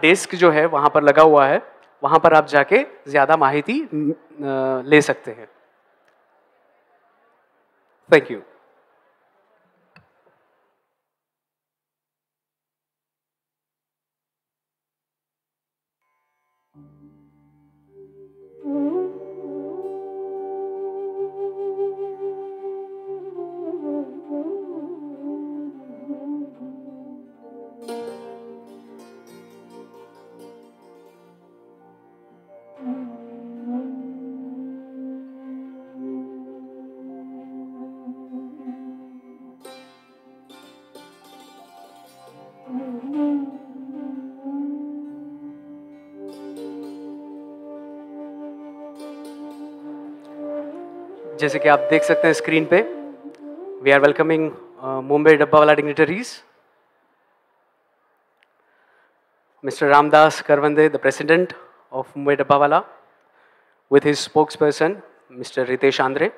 Desk जो है वहाँ पर लगा हुआ है वहाँ पर आप जाके ज़्यादा माहिती ले सकते हैं थैंक यू जैसे कि आप देख सकते हैं स्क्रीन पे we are welcoming Mumbai dabbawala dignitaries mister Ramdas Karwande the president of Mumbai dabbawala with his spokes person mister Ritesh Andre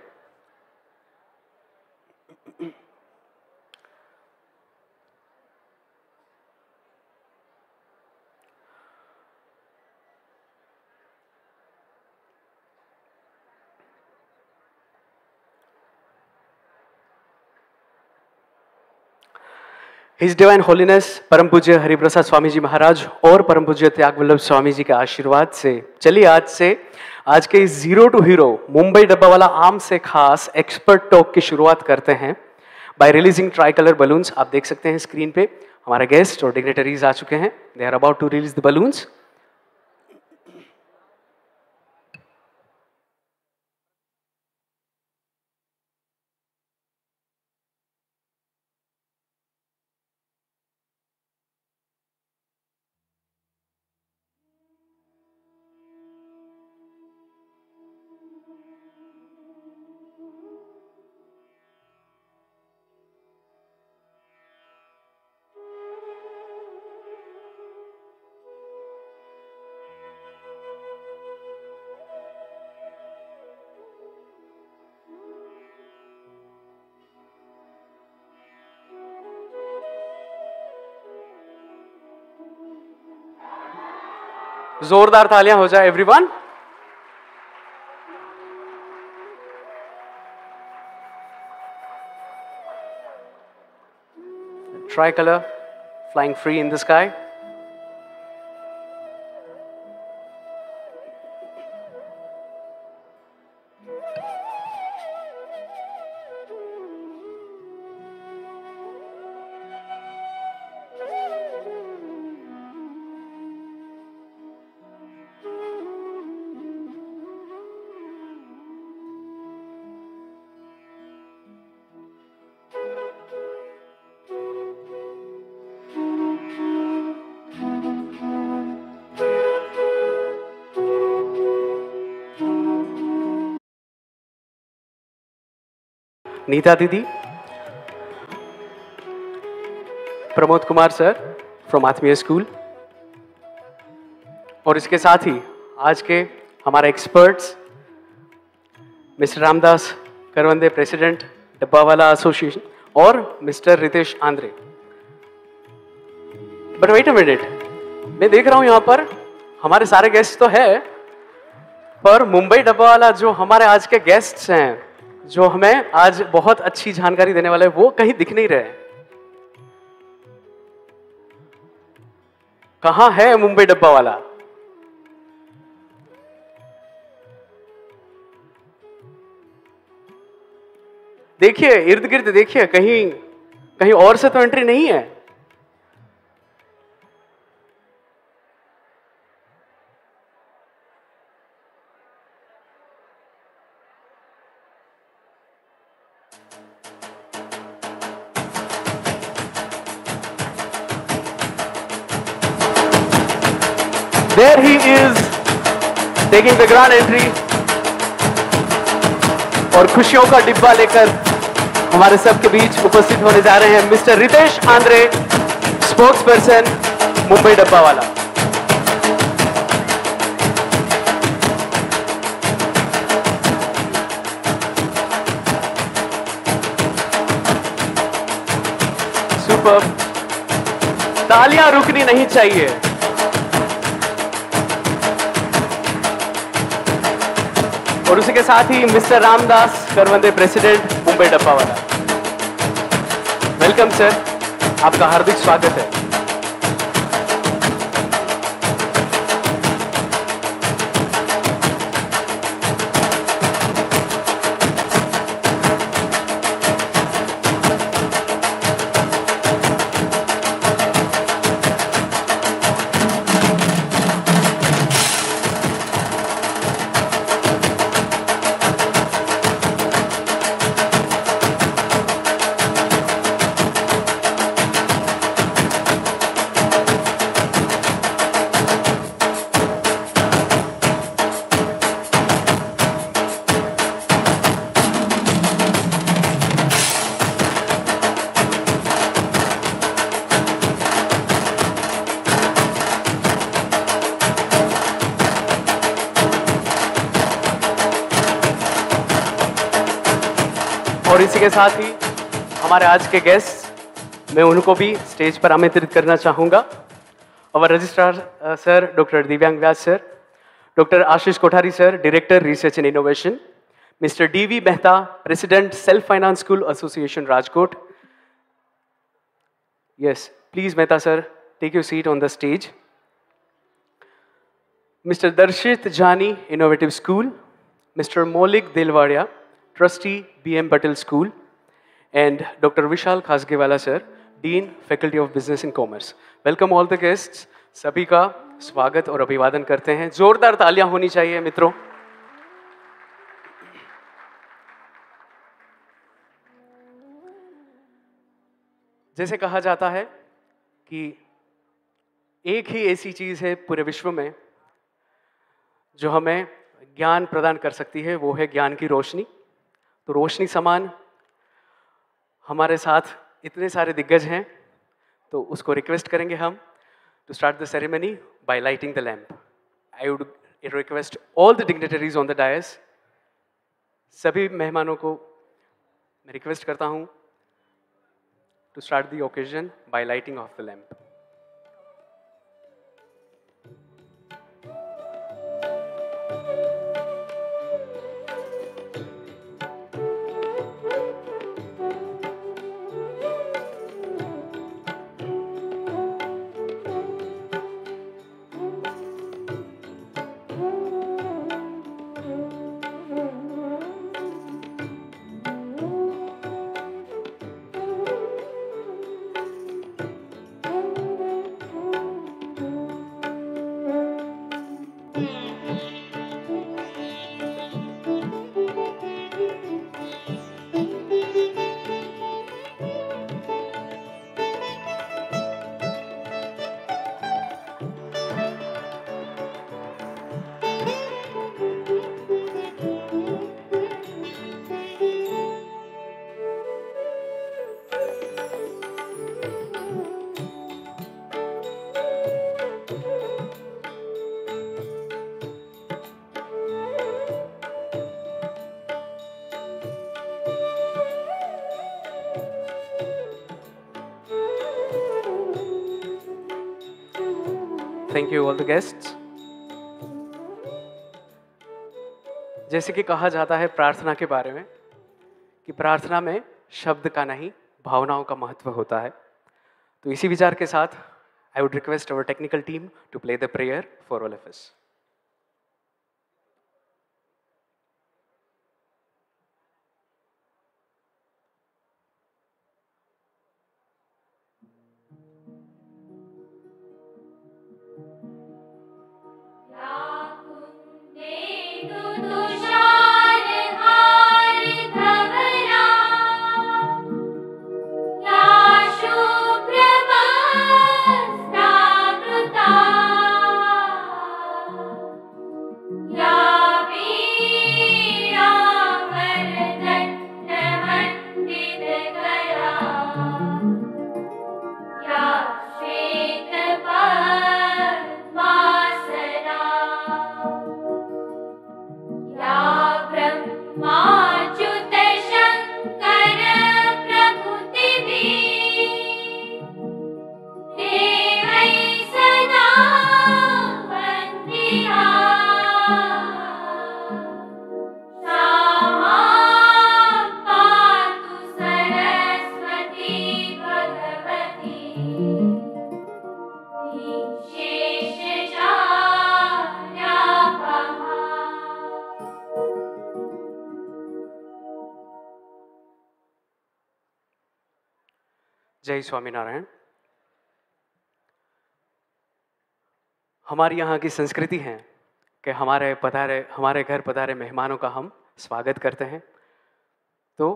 his divine holiness परम पूज्य हरिप्रसाद स्वामी जी महाराज और परम पूज्य त्याग वल्लभ स्वामी जी के आशीर्वाद से चलिए आज से आज के इस जीरो टू हीरो मुंबई डब्बा वाला आम से खास एक्सपर्ट टॉक की शुरुआत करते हैं by releasing tri colour balloons आप देख सकते हैं स्क्रीन पे हमारे गेस्ट और डिग्नेटरीज आ चुके हैं they are about to release the balloons जोरदार थालियां हो जाए every one tri colour flying free in the sky Neeta दीदी Pramod Kumar sir from Atmiya school और इसके साथ ही आज के हमारे experts mister Ramdas Karwande president dabbawala association और mister Ritesh Andre but wait a minute मैं देख रहा हूं यहां पर हमारे सारे गेस्ट तो है पर मुंबई डब्बावाला जो हमारे आज के गेस्ट हैं जो हमें आज बहुत अच्छी जानकारी देने वाले वो कहीं दिख नहीं रहे कहा है मुंबई डब्बा वाला देखिए इर्द गिर्द देखिए कहीं कहीं और से तो एंट्री नहीं है विकराल एंट्री और खुशियों का डिब्बा लेकर हमारे सबके बीच उपस्थित होने जा रहे हैं mister Ritesh Andre spokes person Mumbai dabbawala super तालियां रुकनी नहीं चाहिए और उसी के साथ ही mister Ramdas Karwande president Mumbai dabbawala welcome sir आपका हार्दिक स्वागत है के साथ ही हमारे आज के गेस्ट मैं उनको भी स्टेज पर आमंत्रित करना चाहूँगा और registrar sir doctor Divyang Vyas sir doctor Ashish Kothari sir director research and innovation mister D V Mehta president self finance school association Rajkot yes please Mehta sir take you seat on the stage mister Darshit Jani innovative school mister Maulik Dilwadia Trustee B.M. Patel School, and Dr. Vishal Khasgewala sir, Dean, Faculty of Business and Commerce. Welcome all the guests. सभी का स्वागत और अभिवादन करते हैं जोरदार तालियां होनी चाहिए मित्रों जैसे कहा जाता है कि एक ही ऐसी चीज है पूरे विश्व में जो हमें ज्ञान प्रदान कर सकती है वो है ज्ञान की रोशनी तो रोशनी समान हमारे साथ इतने सारे दिग्गज हैं तो उसको रिक्वेस्ट करेंगे हम to start the ceremony by lighting the lamp I would request all the dignitaries on the dais सभी मेहमानों को मैं रिक्वेस्ट करता हूँ to start the occasion by lighting of the lamp you all the guest जैसे कि कहा जाता है प्रार्थना के बारे में कि प्रार्थना में शब्द का नहीं भावनाओं का महत्व होता है तो इसी विचार के साथ I would request our technical team to play the prayer for all of us Jai Swaminarayan हमारी यहाँ की संस्कृति है कि हमारे पधारे हमारे घर पधारे मेहमानों का हम स्वागत करते हैं तो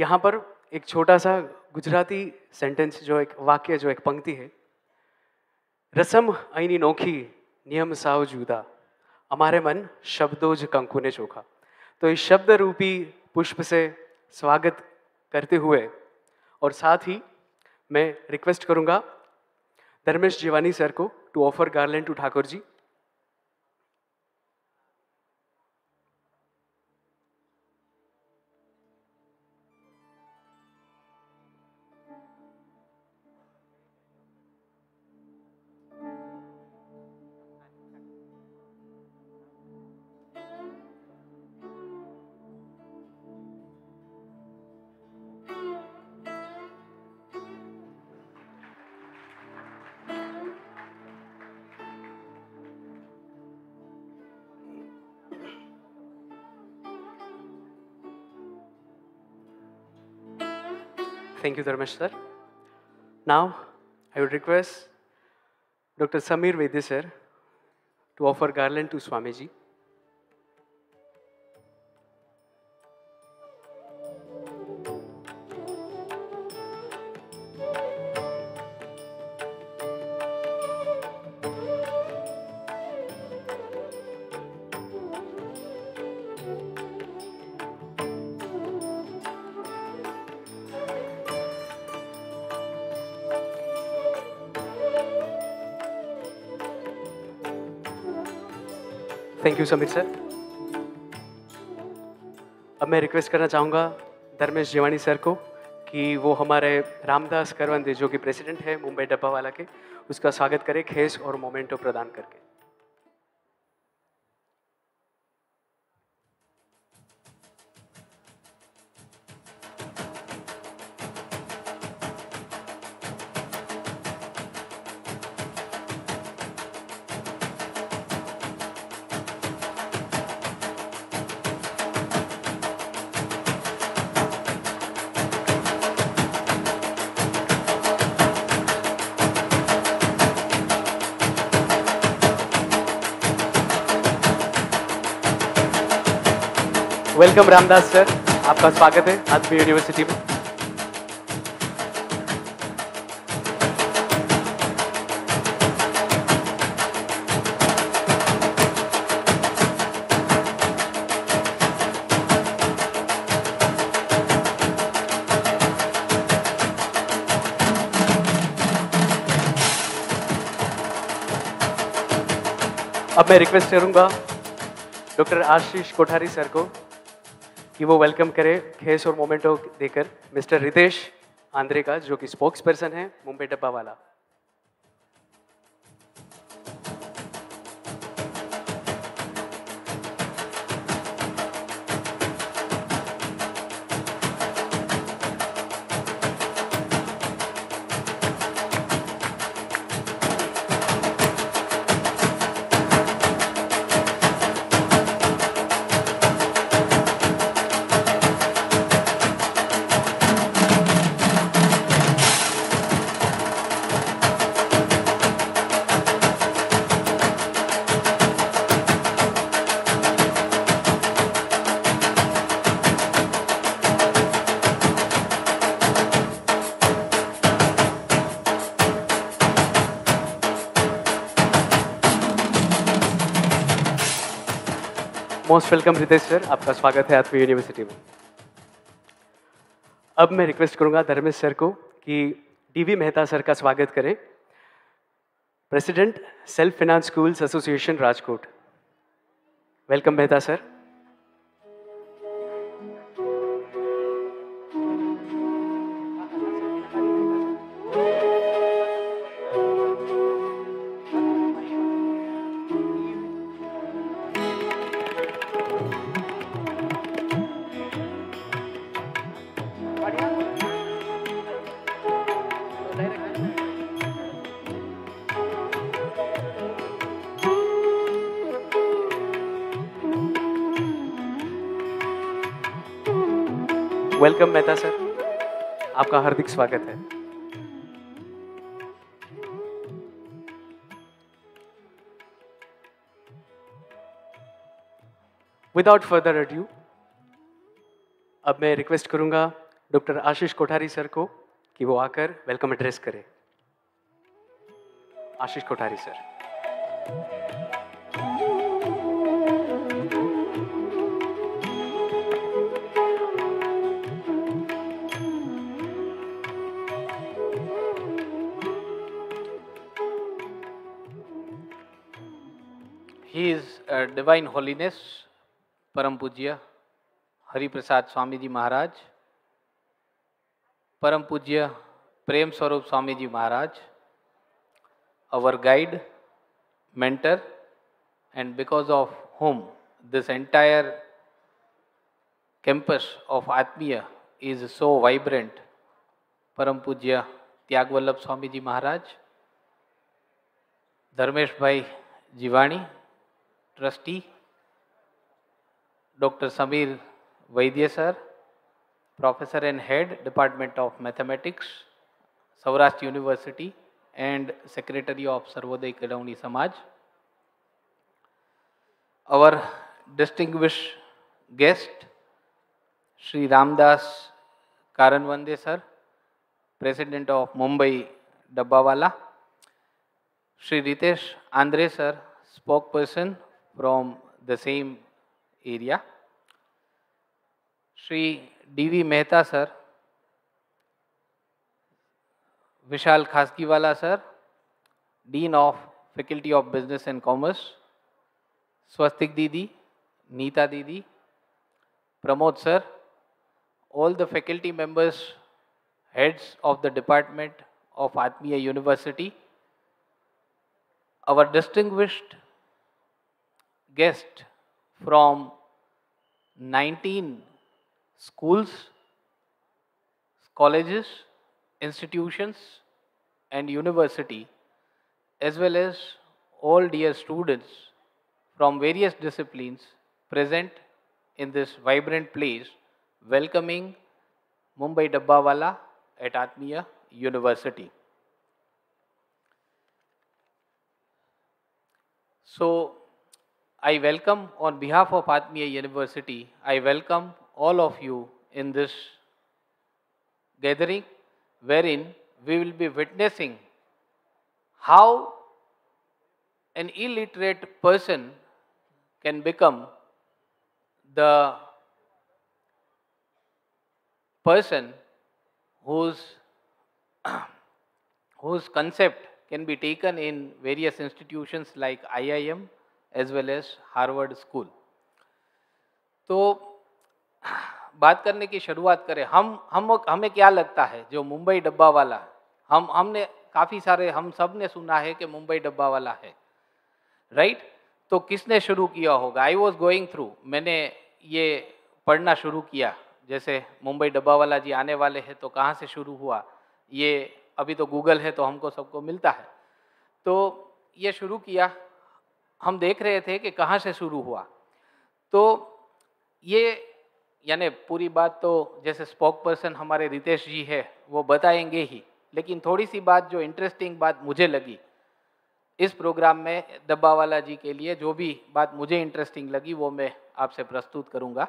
यहाँ पर एक छोटा सा गुजराती सेंटेंस जो एक वाक्य जो एक पंक्ति है रसम ऐनी नोखी नियम साव जुदा हमारे मन शब्दों ज कंकु ने चोखा तो इस शब्द रूपी पुष्प से स्वागत करते हुए और साथ ही मैं रिक्वेस्ट करूंगा धर्मेश जीवानी सर को to offer garland to Thakur ji Thank you, Dharmesh sir. Now, I would request Dr. Samir Vedi sir to offer garland to Swamiji. You Samir sir अब मैं रिक्वेस्ट करना चाहूँगा धर्मेश जीवानी सर को कि वो हमारे रामदास करवंदे जो कि प्रेसिडेंट है मुंबई डब्बावाला के उसका स्वागत करें खेस और मोमेंटो प्रदान करके वेलकम रामदास सर आपका स्वागत है आदमी यूनिवर्सिटी में अब मैं रिक्वेस्ट करूंगा डॉक्टर आशीष कोठारी सर को कि वो वेलकम करे खेस और मोमेंटो देकर मिस्टर रितेश आंद्रे का जो कि स्पोक्स पर्सन है मुंबई डब्बा वाला मोस्ट वेलकम रितेश सर आपका स्वागत है आपकी यूनिवर्सिटी में अब मैं रिक्वेस्ट करूंगा धर्मेश सर को कि डीवी मेहता सर का स्वागत करें president self finance schools association Rajkot welcome Mehta sir हार्दिक स्वागत है विदाउट फर्दर अड्यू अब मैं रिक्वेस्ट करूंगा डॉक्टर आशीष कोठारी सर को कि वो आकर वेलकम एड्रेस करें Ashish Kothari sir His uh, Divine Holiness, Param Pujya, Hari Prasad Swamiji Maharaj, Param Pujya Prem Swarup Swamiji Maharaj, our guide, mentor, and because of whom this entire campus of Atmiya is so vibrant, Param Pujya Tyagvallabh Swamiji Maharaj, Dharmeshbhai Jivani, trustee doctor Samir Vaidya sir professor and head department of mathematics Saurashtra University and secretary of Sarvodaya Kelavani Samaj our distinguish guest Shri Ramdas Karwande sir president of Mumbai dabbawala Shri Ritesh Andre sir spoke person from the same area. Sri D.V. Mehta sir, Vishal Khaskiwala sir, Dean of Faculty of Business and Commerce, Swastik Didi, Neeta Didi, Pramod sir, all the faculty members, heads of the department of Atmiya University, our distinguished guests from 19 schools, colleges, institutions and university as well as all dear students from various disciplines present in this vibrant place welcoming Mumbai Dabbawala at Atmiya University. So, I welcome on behalf of Atmiya University, I welcome all of you in this gathering wherein we will be witnessing how an illiterate person can become the person whose whose concept can be taken in various institutions like IIM as well as Harvard school तो बात करने की शुरुआत करें हम हम हमें क्या लगता है जो मुंबई डब्बा वाला हम हमने काफ़ी सारे हम सब ने सुना है कि मुंबई डब्बा वाला है राइट right? तो किसने शुरू किया होगा आई वॉज गोइंग थ्रू मैंने ये पढ़ना शुरू किया जैसे मुंबई डब्बा वाला जी आने वाले हैं तो कहाँ से शुरू हुआ ये अभी तो गूगल है तो हमको सबको मिलता है तो ये शुरू किया हम देख रहे थे कि कहाँ से शुरू हुआ तो ये यानी पूरी बात तो जैसे स्पोक पर्सन हमारे रितेश जी है वो बताएंगे ही लेकिन थोड़ी सी बात जो इंटरेस्टिंग बात मुझे लगी इस प्रोग्राम में वाला जी के लिए जो भी बात मुझे इंटरेस्टिंग लगी वो मैं आपसे प्रस्तुत करूँगा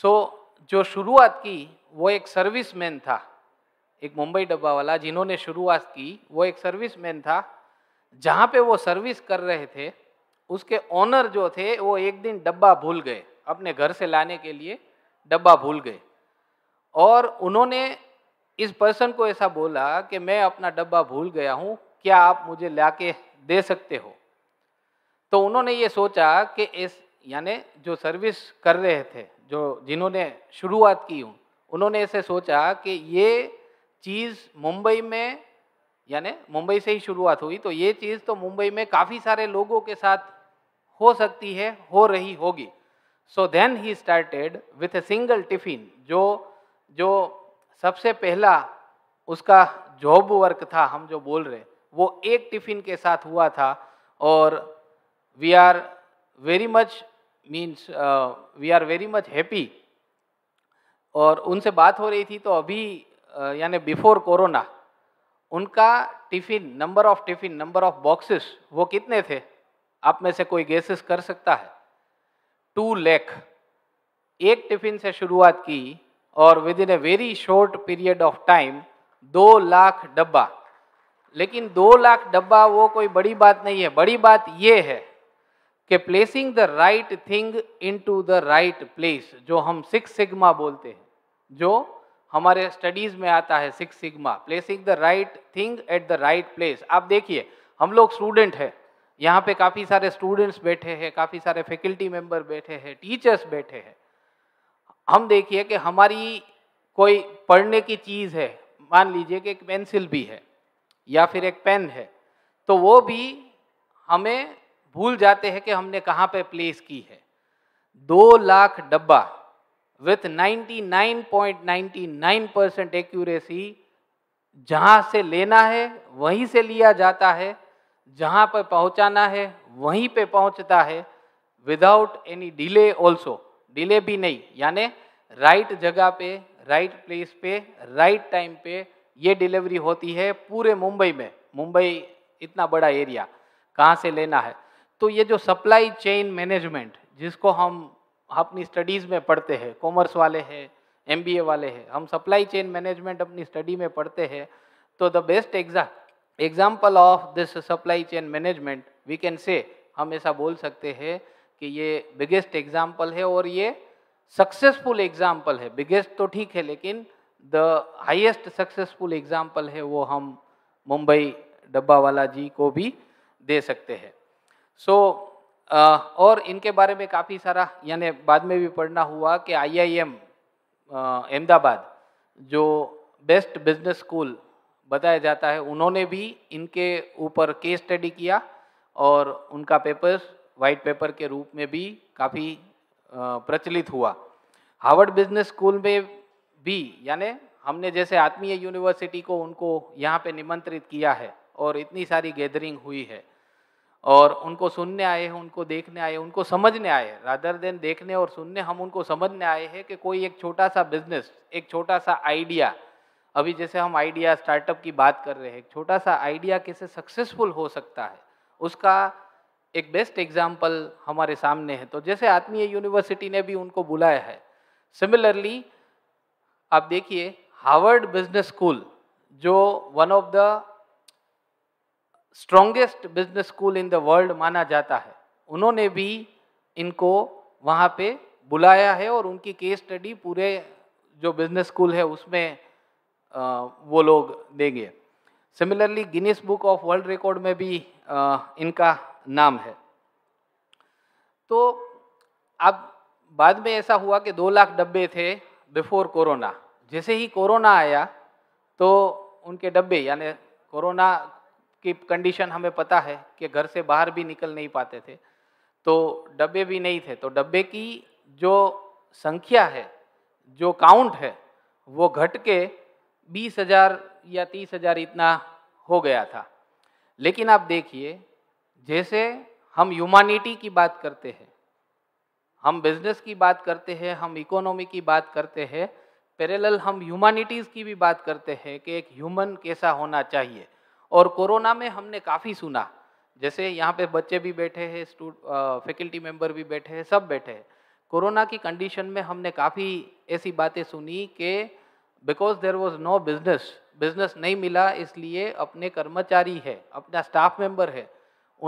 सो so, जो शुरुआत की वो एक सर्विसमैन था एक मुंबई डब्बा वाला जिन्होंने शुरुआत की वो एक सर्विसमैन था जहाँ पे वो सर्विस कर रहे थे उसके ओनर जो थे वो एक दिन डब्बा भूल गए अपने घर से लाने के लिए डब्बा भूल गए और उन्होंने इस पर्सन को ऐसा बोला कि मैं अपना डब्बा भूल गया हूँ क्या आप मुझे ला के दे सकते हो तो उन्होंने ये सोचा कि इस यानी जो सर्विस कर रहे थे जो जिन्होंने शुरुआत की हूँ उन्होंने ऐसे सोचा कि ये चीज़ मुंबई में यानी मुंबई से ही शुरुआत हुई तो ये चीज़ तो मुंबई में काफ़ी सारे लोगों के साथ हो सकती है हो रही होगी सो देन ही started with a single tiffin जो जो सबसे पहला उसका जॉब वर्क था हम जो बोल रहे वो एक टिफिन के साथ हुआ था और we are very much means we are very much happy और उनसे बात हो रही थी तो अभी uh, यानी बिफोर कोरोना उनका tiffin number of tiffin number of boxes वो कितने थे आप में से कोई गेसेस कर सकता है टू लेख एक टिफिन से शुरुआत की और within a very short period of time दो लाख डब्बा लेकिन दो लाख डब्बा वो कोई बड़ी बात नहीं है बड़ी बात ये है कि placing the right thing into the right place जो हम सिक्स सिग्मा बोलते हैं जो हमारे स्टडीज में आता है six sigma placing the right thing at the right place आप देखिए हम लोग स्टूडेंट हैं यहाँ पे काफ़ी सारे स्टूडेंट्स बैठे हैं काफ़ी सारे फैकल्टी मेंबर बैठे हैं टीचर्स बैठे हैं हम देखिए कि हमारी कोई पढ़ने की चीज़ है मान लीजिए कि एक पेंसिल भी है या फिर एक पेन है तो वो भी हमें भूल जाते हैं कि हमने कहाँ पे प्लेस की है दो लाख डब्बा विथ 99.99 परसेंट एक्यूरेसी जहाँ से लेना है वहीं से लिया जाता है जहाँ पर पहुँचाना है वहीं पे पहुँचता है without any delay also delay भी नहीं यानी राइट जगह पे राइट प्लेस पे राइट टाइम पे ये डिलीवरी होती है पूरे मुंबई में मुंबई इतना बड़ा एरिया कहाँ से लेना है तो ये जो सप्लाई चेन मैनेजमेंट जिसको हम अपनी स्टडीज़ में पढ़ते हैं कॉमर्स वाले हैं एमबीए वाले हैं हम सप्लाई चेन मैनेजमेंट अपनी स्टडी में पढ़ते हैं तो the best exam example of this supply chain management we can say हम ऐसा बोल सकते हैं कि ये बिगेस्ट एग्जाम्पल है और ये सक्सेसफुल एग्जाम्पल है बिगेस्ट तो ठीक है लेकिन द हाइस्ट सक्सेसफुल एग्जाम्पल है वो हम मुंबई डब्बा वाला जी को भी दे सकते हैं सो so, और इनके बारे में काफ़ी सारा यानी बाद में भी पढ़ना हुआ कि आईआईएम अहमदाबाद जो बेस्ट बिजनेस स्कूल बताया जाता है उन्होंने भी इनके ऊपर केस स्टडी किया और उनका पेपर वाइट पेपर के रूप में भी काफ़ी प्रचलित हुआ हार्वर्ड बिजनेस स्कूल में भी यानी हमने जैसे आत्मीय यूनिवर्सिटी को उनको यहाँ पे निमंत्रित किया है और इतनी सारी गैदरिंग हुई है और उनको सुनने आए हैं उनको देखने आए उनको समझने आए राधर देन देखने और सुनने हम उनको समझने आए हैं कि कोई एक छोटा सा बिजनेस एक छोटा सा आइडिया अभी जैसे हम आइडिया स्टार्टअप की बात कर रहे हैं छोटा सा आइडिया कैसे सक्सेसफुल हो सकता है उसका एक बेस्ट एग्जाम्पल हमारे सामने है तो जैसे आत्मीय यूनिवर्सिटी ने भी उनको बुलाया है सिमिलरली आप देखिए हार्वर्ड बिजनेस स्कूल जो one of the strongest business school in the world माना जाता है उन्होंने भी इनको वहाँ पे बुलाया है और उनकी केस स्टडी पूरे जो बिजनेस स्कूल है उसमें वो लोग देंगे similarly Guinness book of world record में भी इनका नाम है तो अब बाद में ऐसा हुआ कि दो लाख डब्बे थे बिफोर कोरोना जैसे ही कोरोना आया तो उनके डब्बे यानी कोरोना की कंडीशन हमें पता है कि घर से बाहर भी निकल नहीं पाते थे तो डब्बे भी नहीं थे तो डब्बे की जो संख्या है जो काउंट है वो घट के बीस हजार या तीस हजार इतना हो गया था लेकिन आप देखिए जैसे हम ह्यूमानिटी की बात करते हैं हम बिजनेस की बात करते हैं हम इकोनॉमी की बात करते हैं पैरेलल हम ह्यूमानिटीज़ की भी बात करते हैं कि एक ह्यूमन कैसा होना चाहिए और कोरोना में हमने काफ़ी सुना जैसे यहाँ पे बच्चे भी बैठे हैं स्टूड फैकल्टी मेंबर भी बैठे हैं सब बैठे हैं कोरोना की कंडीशन में हमने काफ़ी ऐसी बातें सुनी कि because there was no business business नहीं मिला इसलिए अपने कर्मचारी है अपना स्टाफ मेंबर है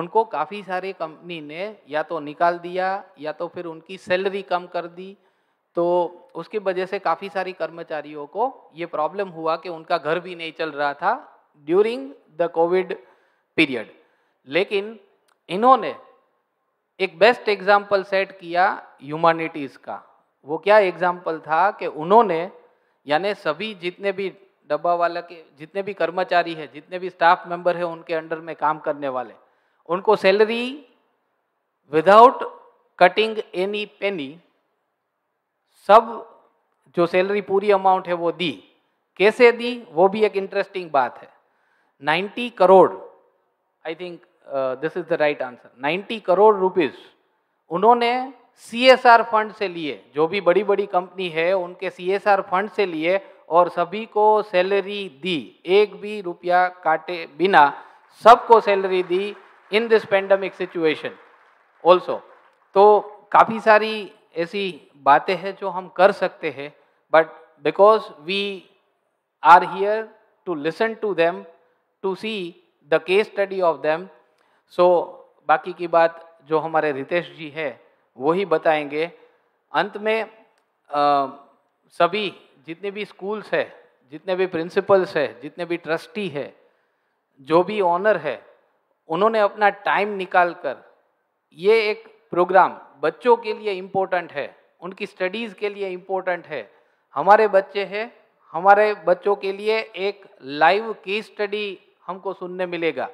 उनको काफ़ी सारे कंपनी ने या तो निकाल दिया या तो फिर उनकी सैलरी कम कर दी तो उसकी वजह से काफ़ी सारी कर्मचारियों को ये प्रॉब्लम हुआ कि उनका घर भी नहीं चल रहा था ड्यूरिंग द कोविड पीरियड लेकिन इन्होंने एक बेस्ट एग्जाम्पल सेट किया ह्यूमैनिटीज़ का वो क्या एग्जाम्पल था कि उन्होंने यानी सभी जितने भी डब्बा वाला के जितने भी कर्मचारी हैं जितने भी स्टाफ मेंबर हैं उनके अंडर में काम करने वाले उनको salary without cutting any penny सब जो सैलरी पूरी अमाउंट है वो दी कैसे दी वो भी एक इंटरेस्टिंग बात है 90 crore I think this is the right answer 90 crore rupees उन्होंने आर फंड से लिए जो भी बड़ी बड़ी कंपनी है उनके आर फंड से लिए और सभी को सैलरी दी एक भी रुपया काटे बिना सबको सैलरी दी in this pandemic situation also तो काफ़ी सारी ऐसी बातें हैं जो हम कर सकते हैं but because we are here to listen to them to see the case study of them so बाकी की बात जो हमारे रितेश जी है वही बताएंगे अंत में आ, सभी जितने भी स्कूल्स है जितने भी प्रिंसिपल्स है जितने भी ट्रस्टी है जो भी ऑनर है उन्होंने अपना टाइम निकाल कर ये एक प्रोग्राम बच्चों के लिए इम्पोर्टेंट है उनकी स्टडीज़ के लिए इम्पोर्टेंट है हमारे बच्चे हैं हमारे बच्चों के लिए एक लाइव केस स्टडी हमको सुनने मिलेगा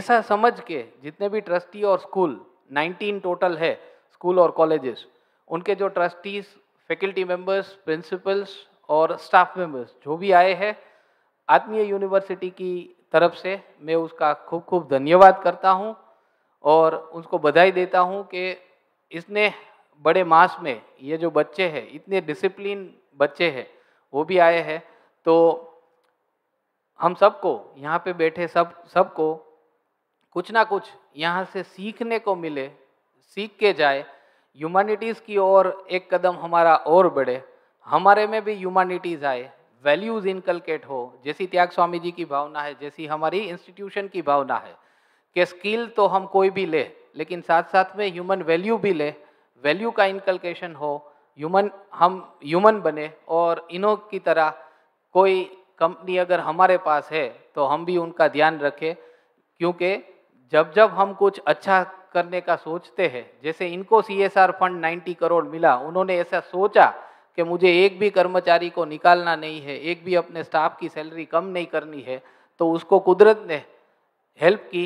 ऐसा समझ के जितने भी ट्रस्टी और स्कूल 19 टोटल है स्कूल और कॉलेजेस उनके जो ट्रस्टीज़ फैकल्टी मेंबर्स प्रिंसिपल्स और स्टाफ मेंबर्स जो भी आए हैं आत्मीय यूनिवर्सिटी की तरफ से मैं उसका खूब खूब धन्यवाद करता हूँ और उसको बधाई देता हूँ कि इसने बड़े मास में ये जो बच्चे हैं इतने डिसिप्लिन बच्चे हैं वो भी आए हैं तो हम सबको यहाँ पे बैठे सब सबको कुछ ना कुछ यहाँ से सीखने को मिले सीख के जाए ह्यूमैनिटीज़ की ओर एक कदम हमारा और बढ़े हमारे में भी ह्यूमैनिटीज़ आए वैल्यूज़ इनकलकेट हो जैसी त्याग स्वामी जी की भावना है जैसी हमारी इंस्टीट्यूशन की भावना है कि स्किल तो हम कोई भी ले लेकिन साथ साथ में ह्यूमन वैल्यू भी ले वैल्यू का इनकलकेशन हो ह्यूमन हम ह्यूमन बने और इनो की तरह कोई कंपनी अगर हमारे पास है तो हम भी उनका ध्यान रखें क्योंकि जब जब हम कुछ अच्छा करने का सोचते हैं जैसे इनको सीएसआर फंड 90 करोड़ मिला उन्होंने ऐसा सोचा कि मुझे एक भी कर्मचारी को निकालना नहीं है एक भी अपने स्टाफ की सैलरी कम नहीं करनी है तो उसको कुदरत ने हेल्प की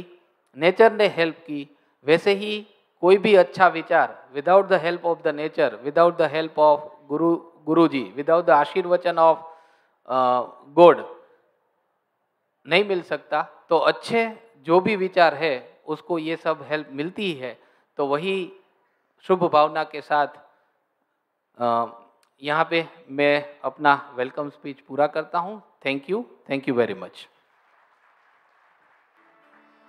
नेचर ने हेल्प की वैसे ही कोई भी अच्छा विचार without the help of the nature without the help of guru guru ji without the ashirvachan of God नहीं मिल सकता तो अच्छे जो भी विचार है उसको ये सब हेल्प मिलती है तो वही शुभ भावना के साथ यहाँ पे मैं अपना वेलकम स्पीच पूरा करता हूँ thank you thank you very much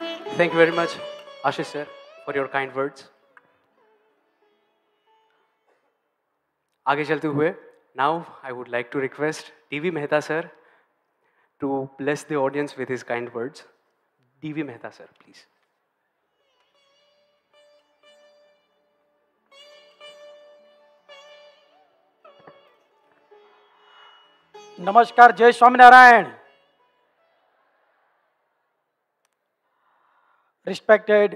thank you very much Ashish sir for your kind words आगे चलते हुए now I would like to request V Mehta sir to the audience with with kind words D V Mehta sir please namaskar Jai Swaminarayan respected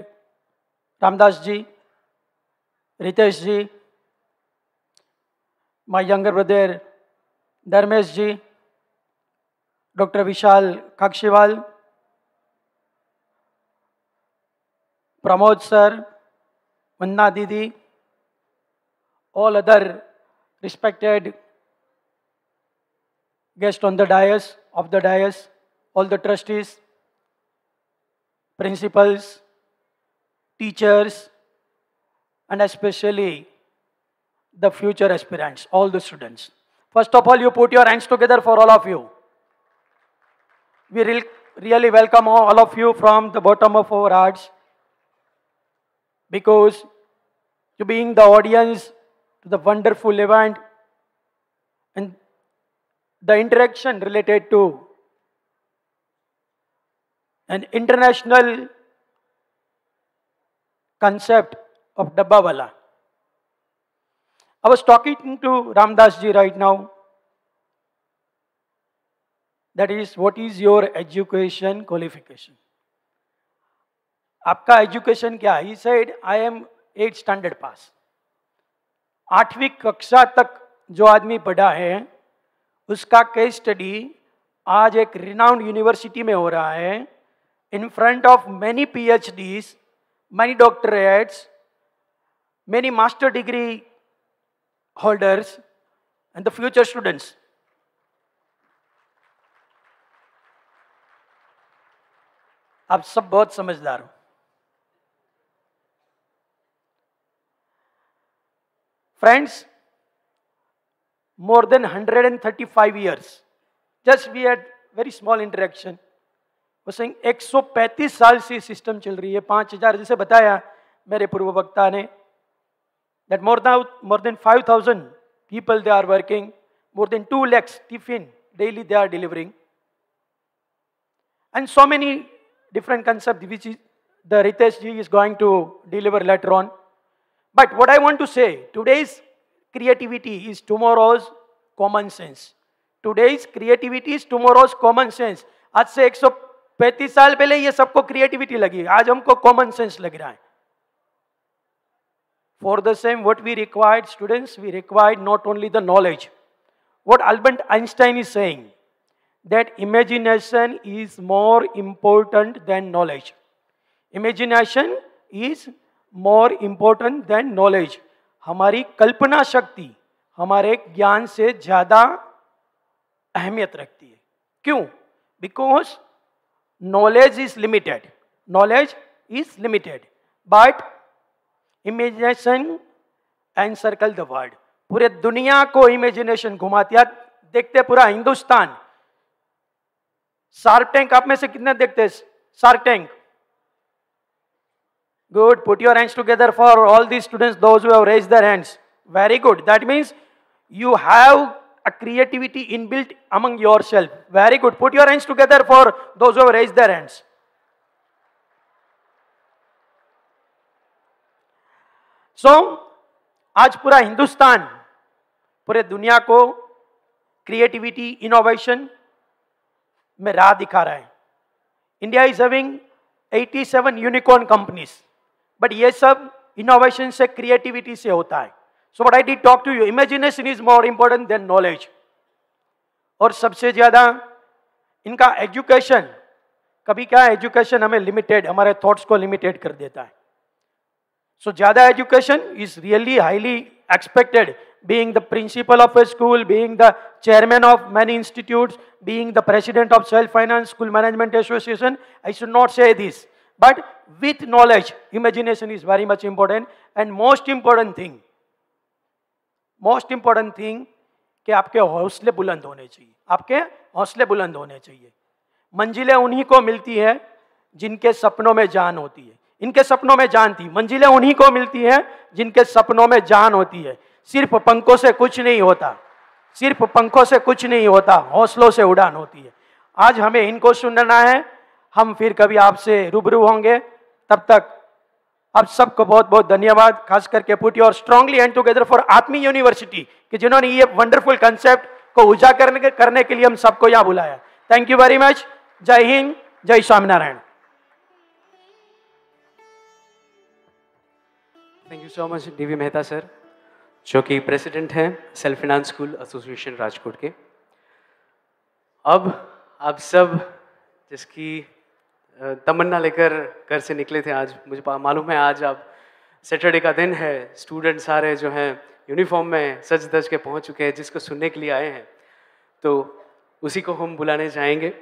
Ramdas ji Ritesh ji my younger brother Dharmesh ji doctor Vishal Kakshiwal Pramod sir Manna didi all other respected guest on the dais, of the dais, all the trustees, principals, teachers, and especially the future aspirants, all the students. First of all, you put your hands together for all of you. We re really welcome all of you from the bottom of our hearts because you being the audience to the wonderful event the interaction related to an international concept of dabba wala I was talking to Ramdas ji right now. That is, what is your education qualification? आपका education क्या he said I am eight standard pass आठवीं कक्षा तक जो आदमी पढ़ा है उसका केस स्टडी आज एक रिनाउंड यूनिवर्सिटी में हो रहा है in front of many P H Ds many doctorates many master degree holders and the future students आप सब बहुत समझदार हो friends more than 135 years. Just we had very small interaction. वो सिंह 135 साल से सिस्टम चल रही है 5000 जैसे बताया मेरे पूर्व वक्ता ने that more than more than 5000 people they are working more than 2 lakhs tiffin daily they are delivering and so many different concepts which is the Ritesh ji is going to deliver later on but what i want to say today's creativity is tomorrow's common sense today's creativity is tomorrow's common sense आज से 135 साल पहले ये सबको creativity लगी आज हमको common sense लग रहा है For the same, what we required, students, we required not only the knowledge. What Albert Einstein is saying, that imagination is more important than knowledge. Imagination is more important than knowledge. हमारी कल्पना शक्ति हमारे ज्ञान से ज़्यादा अहमियत रखती है क्यों because knowledge is limited knowledge is limited but imagination encircle the world पूरे दुनिया को इमेजिनेशन घुमाती है देखते पूरा हिंदुस्तान सार्क टैंक आप में से कितने देखते हैं Shark Tank Good. Put your hands together for all these students, those who have raised their hands. Very good. That means you have a creativity inbuilt among yourself. Very good. Put your hands together for those who have raised their hands. So, आज पूरा हिंदुस्तान पूरे दुनिया को creativity innovation में राह दिखा रहा है India is having 87 unicorn companies but ये सब इनोवेशन से क्रिएटिविटी से होता है so but I'd talk to you imagination is more important than knowledge और सबसे ज़्यादा इनका एजुकेशन कभी क्या एजुकेशन हमें लिमिटेड हमारे थॉट्स को लिमिटेड कर देता है सो ज़्यादा education is really highly expected being the principal of a school being the chairman of many institute being the president of self finance school management association I should not say this but with knowledge imagination is very much important and most important thing most important thing कि आपके हौसले बुलंद होने चाहिए आपके हौसले बुलंद होने चाहिए मंजिलें उन्हीं को मिलती हैं जिनके सपनों में जान होती है इनके सपनों में जान थी मंजिलें उन्हीं को मिलती हैं जिनके सपनों में जान होती है सिर्फ पंखों से कुछ नहीं होता सिर्फ पंखों से कुछ नहीं होता हौसलों से उड़ान होती है आज हमें इनको सुनना है हम फिर कभी आपसे रूबरू होंगे तब तक आप सबको बहुत बहुत धन्यवाद खास करके पुटी और strongly and together for Atmiya University कि जिन्होंने ये वंडरफुल कंसेप्ट को ऊजा करने के करने के लिए हम सबको यहाँ बुलाया thank you very much Jai Hind Jai Swaminarayan thank you so much D V Mehta sir जो कि प्रेसिडेंट हैं self finance school association Rajkot के अब आप सब जिसकी तमन्ना लेकर घर से निकले थे आज मुझे मालूम है आज आप सैटरडे का दिन है स्टूडेंट सारे जो हैं यूनिफॉर्म में सज धज के पहुंच चुके हैं जिसको सुनने के लिए आए हैं तो उसी को हम बुलाने जाएंगे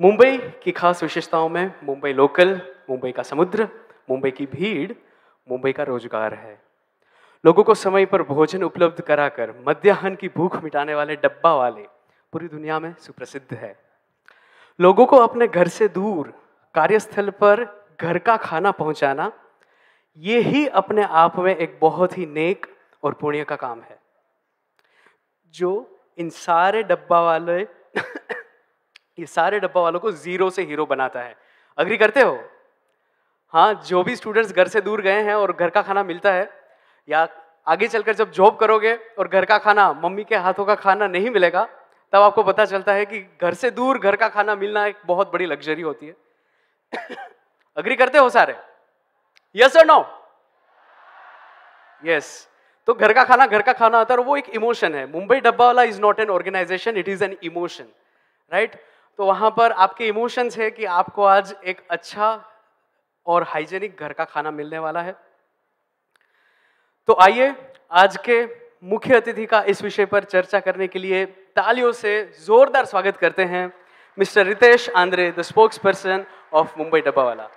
मुंबई की खास विशेषताओं में मुंबई लोकल मुंबई का समुद्र मुंबई की भीड़ मुंबई का रोजगार है लोगों को समय पर भोजन उपलब्ध कराकर मध्याह्न की भूख मिटाने वाले डब्बा वाले पूरी दुनिया में सुप्रसिद्ध है लोगों को अपने घर से दूर कार्यस्थल पर घर का खाना पहुंचाना ये ही अपने आप में एक बहुत ही नेक और पुण्य का काम है जो इन सारे डब्बा वाले ये सारे डब्बा वालों को जीरो से हीरो बनाता है अग्री करते हो हाँ जो भी स्टूडेंट्स घर से दूर गए हैं और घर का खाना मिलता है या आगे चलकर जब जॉब करोगे और घर का खाना मम्मी के हाथों का खाना नहीं मिलेगा तब आपको पता चलता है कि घर से दूर घर का खाना मिलना एक बहुत बड़ी लग्जरी होती है अग्री करते हो सारे यस और नो यस तो घर का खाना घर का खाना होता है वो एक इमोशन है Mumbai dabbawala is not an organisation it is an emotion right तो वहां पर आपके इमोशंस है कि आपको आज एक अच्छा और हाइजेनिक घर का खाना मिलने वाला है तो आइए आज के मुख्य अतिथि का इस विषय पर चर्चा करने के लिए तालियों से जोरदार स्वागत करते हैं mister Ritesh Andre the spokesperson of Mumbai dabbawala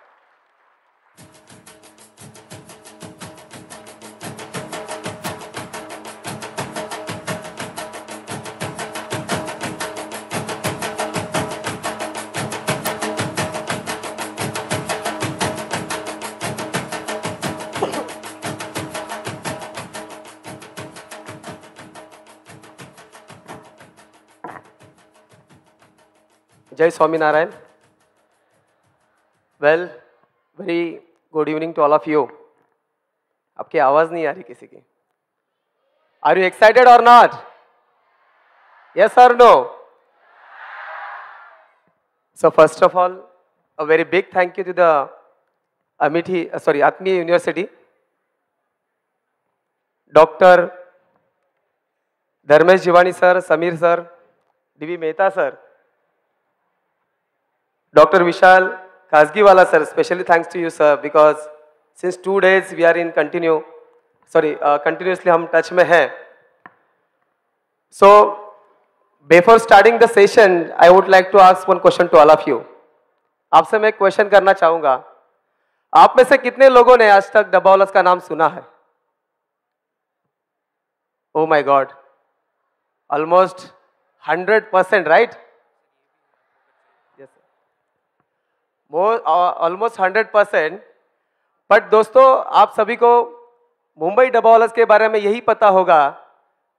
जय Swaminarayan well very good evening to all of you आपकी आवाज़ नहीं आ रही किसी की आर यू एक्साइटेड और नॉट यस और no so first of all a very big thank you to the Amity sorry Atmiya university doctor Dharmesh Jivani sir Sameer sir D V Mehta sir doctor Vishal Kazgiwala sir, especially thanks to you sir because since two days we are in continue, sorry, uh, continuously हम touch में हैं. So before starting the session, I would like to ask one question to all of you. आपसे मैं question करना चाहूँगा आप में से कितने लोगों ने आज तक डबावलस का नाम सुना है oh my God almost hundred percent right more almost hundred percent but दोस्तों आप सभी को मुंबई डब्बा वालाज के बारे में यही पता होगा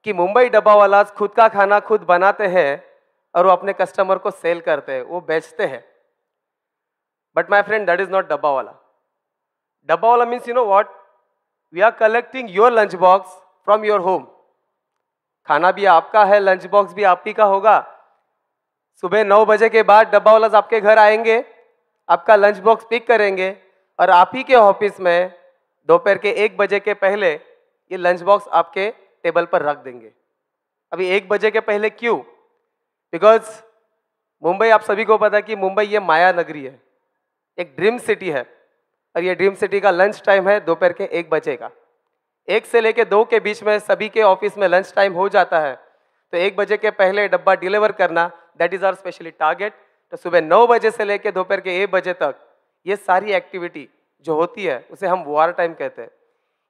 कि मुंबई डब्बा वालाज खुद का खाना खुद बनाते हैं और वो अपने कस्टमर को सेल करते हैं वो बेचते हैं but my friend that is not dabbawala dabbawala means you know what we are collecting your lunch box from your home खाना भी आपका है लंच बॉक्स भी आपकी का होगा सुबह नौ बजे के बाद डब्बा वाला आपके घर आएंगे आपका लंच बॉक्स पिक करेंगे और आप ही के ऑफिस में दोपहर के एक बजे के पहले ये लंच बॉक्स आपके टेबल पर रख देंगे अभी एक बजे के पहले क्यों बिकॉज मुंबई आप सभी को पता है कि मुंबई ये माया नगरी है एक ड्रीम सिटी है और ये ड्रीम सिटी का लंच टाइम है दोपहर के एक बजे का एक से लेके दो के बीच में सभी के ऑफिस में लंच टाइम हो जाता है तो एक बजे के पहले डब्बा डिलीवर करना that is our specially target तो सुबह नौ बजे से लेकर दोपहर के एक बजे तक ये सारी एक्टिविटी जो होती है उसे हम वॉर टाइम कहते हैं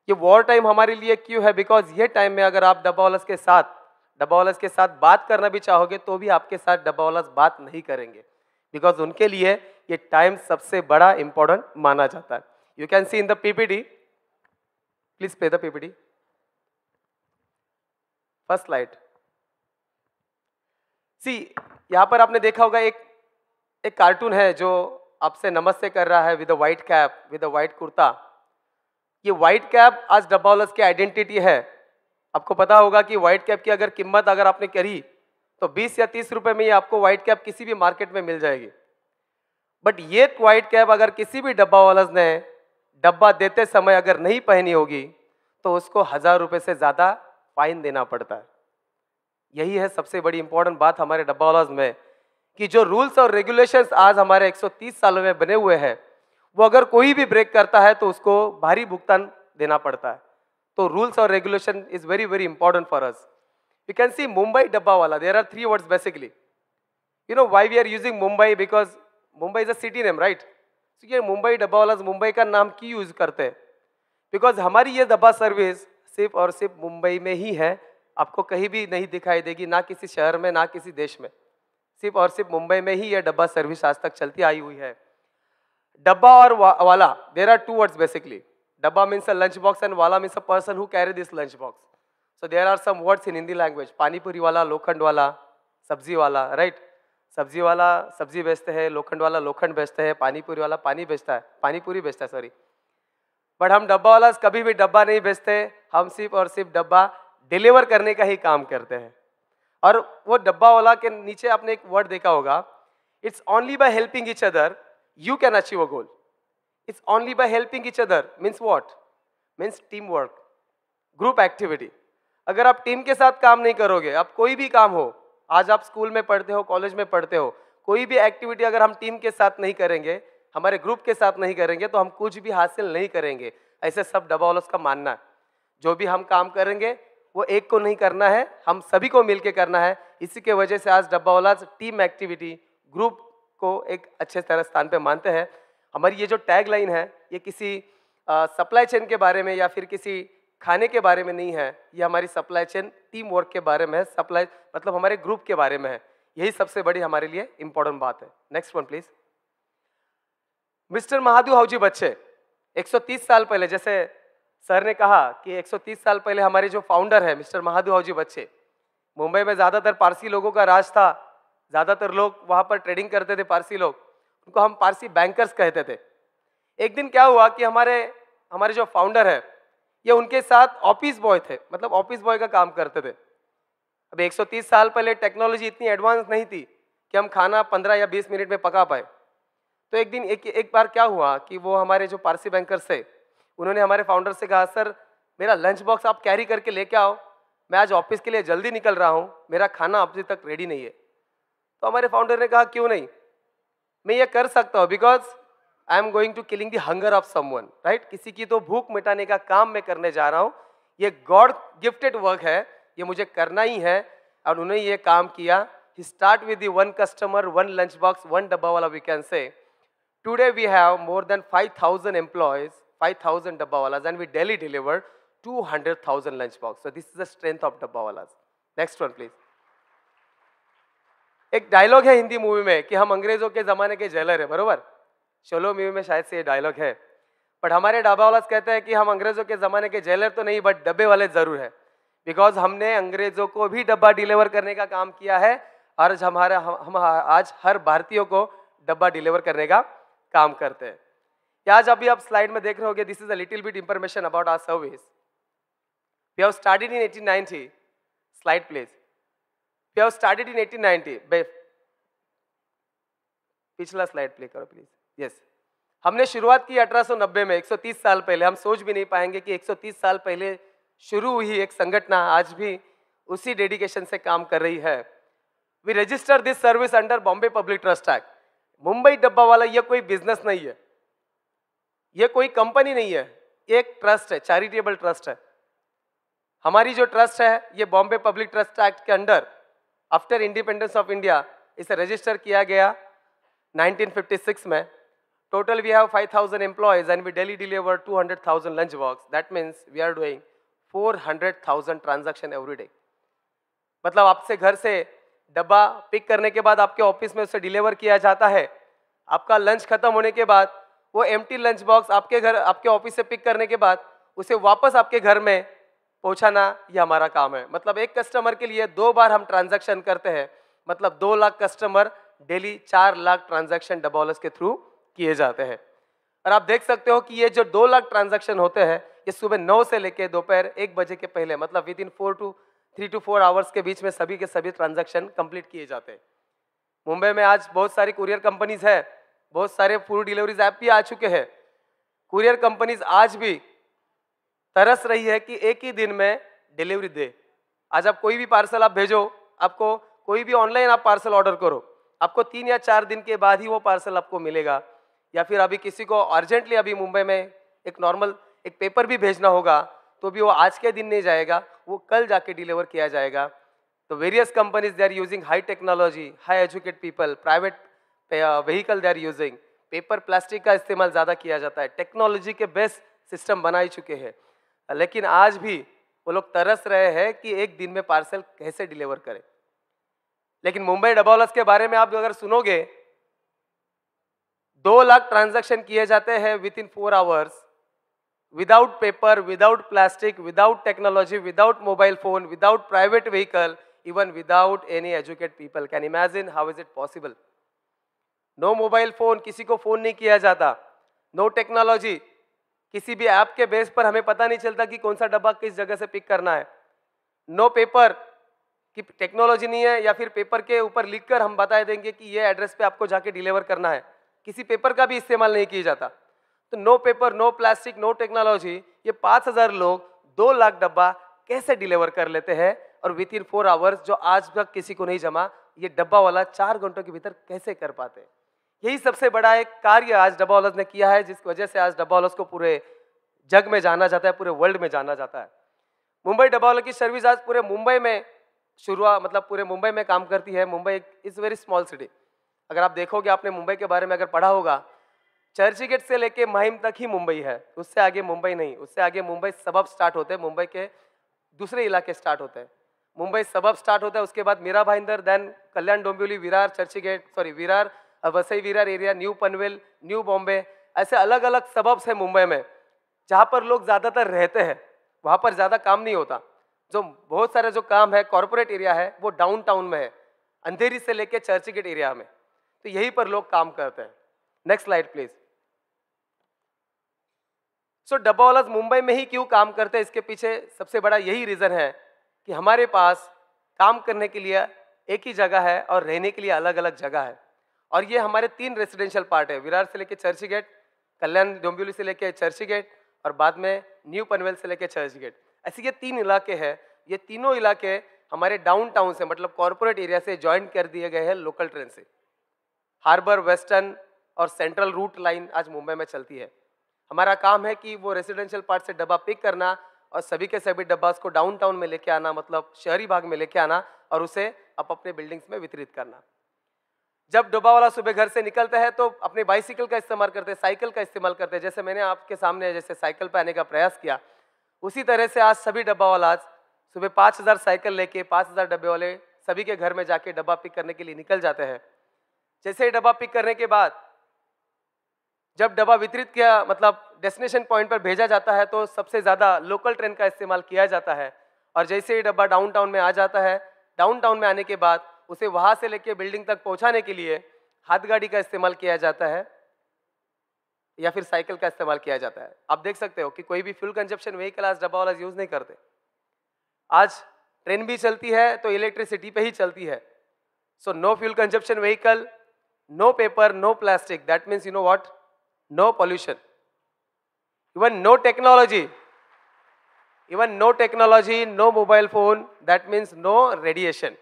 ये वॉर टाइम हमारे लिए क्यों है बिकॉज ये टाइम में अगर आप डब्बावालस के साथ डब्बावालस के साथ बात करना भी चाहोगे तो भी आपके साथ डब्बावालस बात नहीं करेंगे बिकॉज उनके लिए ये टाइम सबसे बड़ा इंपॉर्टेंट माना जाता है you can see in the PPT please पे the PPT first light see यहां पर आपने देखा होगा एक एक कार्टून है जो आपसे नमस्ते कर रहा है with a white cap with a white kurta ये वाइट कैप आज डब्बावालस की आइडेंटिटी है आपको पता होगा कि वाइट कैप की अगर कीमत अगर आपने करी तो 20 या 30 रुपए में ये आपको वाइट कैप किसी भी मार्केट में मिल जाएगी बट ये वाइट कैप अगर किसी भी डब्बा वालस ने डब्बा देते समय अगर नहीं पहनी होगी तो उसको हज़ार रुपये से ज़्यादा फाइन देना पड़ता है यही है सबसे बड़ी इंपॉर्टेंट बात हमारे डब्बा वालस में कि जो रूल्स और रेगुलेशंस आज हमारे 130 सालों में बने हुए हैं वो अगर कोई भी ब्रेक करता है तो उसको भारी भुगतान देना पड़ता है तो रूल्स और regulation is very very important for us you can see Mumbai dabbawala there are three words basically you know why we are using Mumbai because Mumbai is a city name right तो ये मुंबई डब्बा वाला मुंबई का नाम क्यों यूज करते हैं बिकॉज हमारी ये डब्बा सर्विस सिर्फ और सिर्फ मुंबई में ही है आपको कहीं भी नहीं दिखाई देगी ना किसी शहर में ना किसी देश में सिर्फ और सिर्फ मुंबई में ही यह डब्बा सर्विस आज तक चलती आई हुई है डब्बा और वा, wala there are two words basically dabba means a lunch box and wala means a person who carry this lunch box so there are some words in Hindi language panipuri wala lokhand वाला सब्जी वाला राइट right? सब्जी वाला सब्जी बेचते हैं लोखंड वाला लोखंड बेचते हैं पानीपुरी वाला पानी बेचता है पानीपुरी बेचता है सॉरी बट हम डब्बा वाला कभी भी डब्बा नहीं बेचते हम सिर्फ और सिर्फ डब्बा डिलीवर करने का ही काम करते हैं और वो डब्बा वाला के नीचे आपने एक वर्ड देखा होगा it's only by helping each other you can achieve a goal it's only by helping each other means what means team work group activity अगर आप टीम के साथ काम नहीं करोगे आप कोई भी काम हो आज आप स्कूल में पढ़ते हो कॉलेज में पढ़ते हो कोई भी एक्टिविटी अगर हम टीम के साथ नहीं करेंगे हमारे ग्रुप के साथ नहीं करेंगे तो हम कुछ भी हासिल नहीं करेंगे ऐसे सब वाला का मानना है जो भी हम काम करेंगे वो एक को नहीं करना है हम सभी को मिलकर करना है इसी के वजह से आज वाला टीम एक्टिविटी ग्रुप को एक अच्छे तरह स्थान पर मानते हैं हमारी ये जो टैग लाइन है ये किसी सप्लाई चेन के बारे में या फिर किसी खाने के बारे में नहीं है ये हमारी सप्लाई चेन टीम वर्क के बारे में है सप्लाई मतलब हमारे ग्रुप के बारे में है यही सबसे बड़ी हमारे लिए इंपॉर्टेंट बात है next one please Mister Mahadu Havaji Bache 130 साल पहले जैसे सर ने कहा कि 130 साल पहले हमारे जो फाउंडर है मिस्टर महादेव जी बच्चे मुंबई में ज़्यादातर पारसी लोगों का राज था ज़्यादातर लोग वहाँ पर ट्रेडिंग करते थे पारसी लोग उनको हम पारसी बैंकर्स कहते थे एक दिन क्या हुआ कि हमारे हमारे जो फाउंडर है ये उनके साथ ऑफिस बॉय थे मतलब ऑफिस बॉय का काम करते थे अब 130 साल पहले टेक्नोलॉजी इतनी एडवांस नहीं थी कि हम खाना 15 या 20 मिनट में पका पाए तो एक दिन एक एक बार क्या हुआ कि वो हमारे जो पारसी बैंकर्स थे उन्होंने हमारे फाउंडर से कहा सर मेरा लंच बॉक्स आप कैरी करके लेके आओ मैं आज ऑफिस के लिए जल्दी निकल रहा हूँ मेरा खाना अभी तक रेडी नहीं है तो हमारे फाउंडर ने कहा क्यों नहीं मैं ये कर सकता हूँ because I am going to killing the hunger of someone right किसी की तो भूख मिटाने का काम मैं करने जा रहा हूँ ये गॉड गिफ्टेड वर्क है ये मुझे करना ही है और उन्होंने ये काम किया ही start with one customer one lunch box one dabbawala we can say today we have more than five thousand employees 5,000 Dabbawalas and we daily deliver 200,000 lunch lunchbox. So this is the strength of Dabbawalas. Next one please. एक dialogue है Hindi movie में कि हम अंग्रेजों के जमाने के jailer है बरोबर शोलो मूवी में शायद से ये डायलॉग है बट हमारे डाबा वाला कहते हैं कि हम अंग्रेजों के जमाने के जेलर तो नहीं बट डब्बे वाले जरूर है बिकॉज हमने अंग्रेजों को भी डब्बा डिलीवर करने का काम किया है और आज हमारा हम, हम आज हर भारतीयों को डब्बा डिलीवर करने का काम करते हैं आज अभी आप स्लाइड में देख रहे होगे this is a little bit information about our service we have started in 1890 slide please we have started in 1890 बे पिछला स्लाइड प्ले करो प्लीज यस हमने शुरुआत की 1890 में 130 साल पहले हम सोच भी नहीं पाएंगे कि 130 साल पहले शुरू हुई एक संगठना आज भी उसी डेडिकेशन से काम कर रही है we register this service under Bombay public trust act Mumbai dabbawala यह कोई बिजनेस नहीं है ये कोई कंपनी नहीं है एक ट्रस्ट है चैरिटेबल ट्रस्ट है हमारी जो ट्रस्ट है ये बॉम्बे पब्लिक ट्रस्ट एक्ट के under after independence of India इसे रजिस्टर किया गया 1956 में total we have 5000 deliver two hundred thousand lunch 200000 that means we are doing four hundred 400000 transaction every day मतलब आपसे घर से डब्बा पिक करने के बाद आपके ऑफिस में उसे डिलीवर किया जाता है आपका लंच खत्म होने के बाद वो एम लंच बॉक्स आपके घर आपके ऑफिस से पिक करने के बाद उसे वापस आपके घर में पहुंचाना ये हमारा काम है मतलब एक कस्टमर के लिए दो बार हम ट्रांजैक्शन करते हैं मतलब दो लाख कस्टमर डेली चार लाख ट्रांजैक्शन डबॉलस के थ्रू किए जाते हैं और आप देख सकते हो कि ये जो दो लाख ट्रांजैक्शन होते हैं ये सुबह नौ से लेकर दोपहर एक बजे के पहले मतलब within four to three to four hours के बीच में सभी के सभी ट्रांजेक्शन कंप्लीट किए जाते हैं मुंबई में आज बहुत सारी कुरियर कंपनीज है बहुत सारे फूड डिलीवरीज ऐप भी आ चुके हैं कुरियर कंपनीज आज भी तरस रही है कि एक ही दिन में डिलीवरी दे आज आप कोई भी पार्सल आप भेजो आपको कोई भी ऑनलाइन आप पार्सल ऑर्डर करो आपको तीन या चार दिन के बाद ही वो पार्सल आपको मिलेगा या फिर अभी किसी को अर्जेंटली अभी मुंबई में एक नॉर्मल एक पेपर भी भेजना होगा तो भी वो आज के दिन नहीं जाएगा वो कल जाके डिलीवर किया जाएगा तो various companies they are using high technology high educate people private vehicle they are using paper plastic का इस्तेमाल ज़्यादा किया जाता है टेक्नोलॉजी के बेस्ट सिस्टम बना ही चुके हैं लेकिन आज भी वो लोग तरस रहे हैं कि एक दिन में पार्सल कैसे डिलीवर करें लेकिन मुंबई डबोलस के बारे में आप अगर सुनोगे दो लाख ट्रांजैक्शन किए जाते हैं within four hours without paper without plastic without technology without mobile phone without private vehicle even without any educate people can imagine how is it possible no mobile phone किसी को phone नहीं किया जाता no technology किसी भी app के base पर हमें पता नहीं चलता कि कौन सा डब्बा किस जगह से पिक करना है नो पेपर कि टेक्नोलॉजी नहीं है या फिर पेपर के ऊपर लिख कर हम बता देंगे कि ये एड्रेस पे आपको जाके डिलीवर करना है किसी पेपर का भी इस्तेमाल नहीं किया जाता तो no paper no plastic no technology ये पाँच हज़ार लोग दो लाख डब्बा कैसे डिलीवर कर लेते हैं और विद इन फोर आवर्स जो आज तक किसी को नहीं जमा ये डब्बा वाला चार घंटों के भीतर कैसे कर पाते हैं यही सबसे बड़ा एक कार्य आज डब्बा डबालस ने किया है जिसकी वजह से आज डब्बा डबालस को पूरे जग में जाना जाता है पूरे वर्ल्ड में जाना जाता है मुंबई डब्बा डबालस की सर्विस आज पूरे मुंबई में शुरुआत मतलब पूरे मुंबई में काम करती है मुंबई एक इज़ वेरी स्मॉल सिटी अगर आप देखोगे आपने मुंबई के बारे में अगर पढ़ा होगा चर्ची गेट से लेके माहिम तक ही मुंबई है उससे आगे मुंबई नहीं उससे आगे मुंबई सबब स्टार्ट होते हैं मुंबई के दूसरे इलाके स्टार्ट होते हैं मुंबई सबब स्टार्ट होता है उसके बाद Mira Bhayandar then Kalyan Dombivli Virar Churchgate sorry Virar Vasai Virar area new Panvel new Bombay ऐसे अलग अलग सबब्स हैं मुंबई में जहाँ पर लोग ज़्यादातर रहते हैं वहाँ पर ज़्यादा काम नहीं होता जो बहुत सारे जो काम है कॉरपोरेट एरिया है वो डाउन टाउन में है अंधेरी से लेकर चर्चगेट एरिया में तो यहीं पर लोग काम करते हैं नेक्स्ट स्लाइड प्लीज सो डब्बा वाला मुंबई में ही क्यों काम करते हैं इसके पीछे सबसे बड़ा यही रीज़न है कि हमारे पास काम करने के लिए एक ही जगह है और रहने के लिए अलग अलग जगह है और ये हमारे तीन रेसिडेंशियल पार्ट है विरार से लेके चर्ची गेट कल्याण डोम्बिवली से लेके चर्ची गेट और बाद में न्यू पनवेल से लेके चर्च गेट ऐसे ये तीन इलाके हैं ये तीनों इलाके हमारे डाउन टाउन से मतलब कॉरपोरेट एरिया से ज्वाइन कर दिए गए हैं लोकल ट्रेन से हार्बर वेस्टर्न और सेंट्रल रूट लाइन आज मुंबई में चलती है हमारा काम है कि वो रेसिडेंशियल पार्ट से डब्बा पिक करना और सभी के सभी डब्बा उसको डाउन टाउन में लेके आना मतलब शहरी भाग में लेके आना और उसे आप अपने बिल्डिंग्स में वितरित करना जब डोबा वाला सुबह घर से निकलता है तो अपने बाइसिकल का इस्तेमाल करते हैं साइकिल का इस्तेमाल करते हैं जैसे मैंने आपके सामने जैसे साइकिल पर आने का प्रयास किया उसी तरह से आज सभी डब्बा वाला आज सुबह पाँच हज़ार साइकिल लेके पाँच हज़ार डब्बे वाले सभी के घर में जाके डब्बा पिक करने के लिए निकल जाते हैं जैसे ही डब्बा पिक करने के बाद जब डब्बा वितरित किया मतलब डेस्टिनेशन पॉइंट पर भेजा जाता है तो सबसे ज़्यादा लोकल ट्रेन का इस्तेमाल किया जाता है और जैसे ही डब्बा डाउनटाउन में आ जाता है डाउनटाउन में आने के बाद उसे वहाँ से लेके बिल्डिंग तक पहुँचाने के लिए हाथ गाड़ी का इस्तेमाल किया जाता है या फिर साइकिल का इस्तेमाल किया जाता है आप देख सकते हो कि कोई भी फ्यूल कंजप्शन व्हीकल आज डब्बा वाला यूज़ नहीं करते आज ट्रेन भी चलती है तो इलेक्ट्रिसिटी पे ही चलती है so no fuel consumption vehicle no paper no plastic that means you know what no pollution even no technology even no technology no mobile phone that means no radiation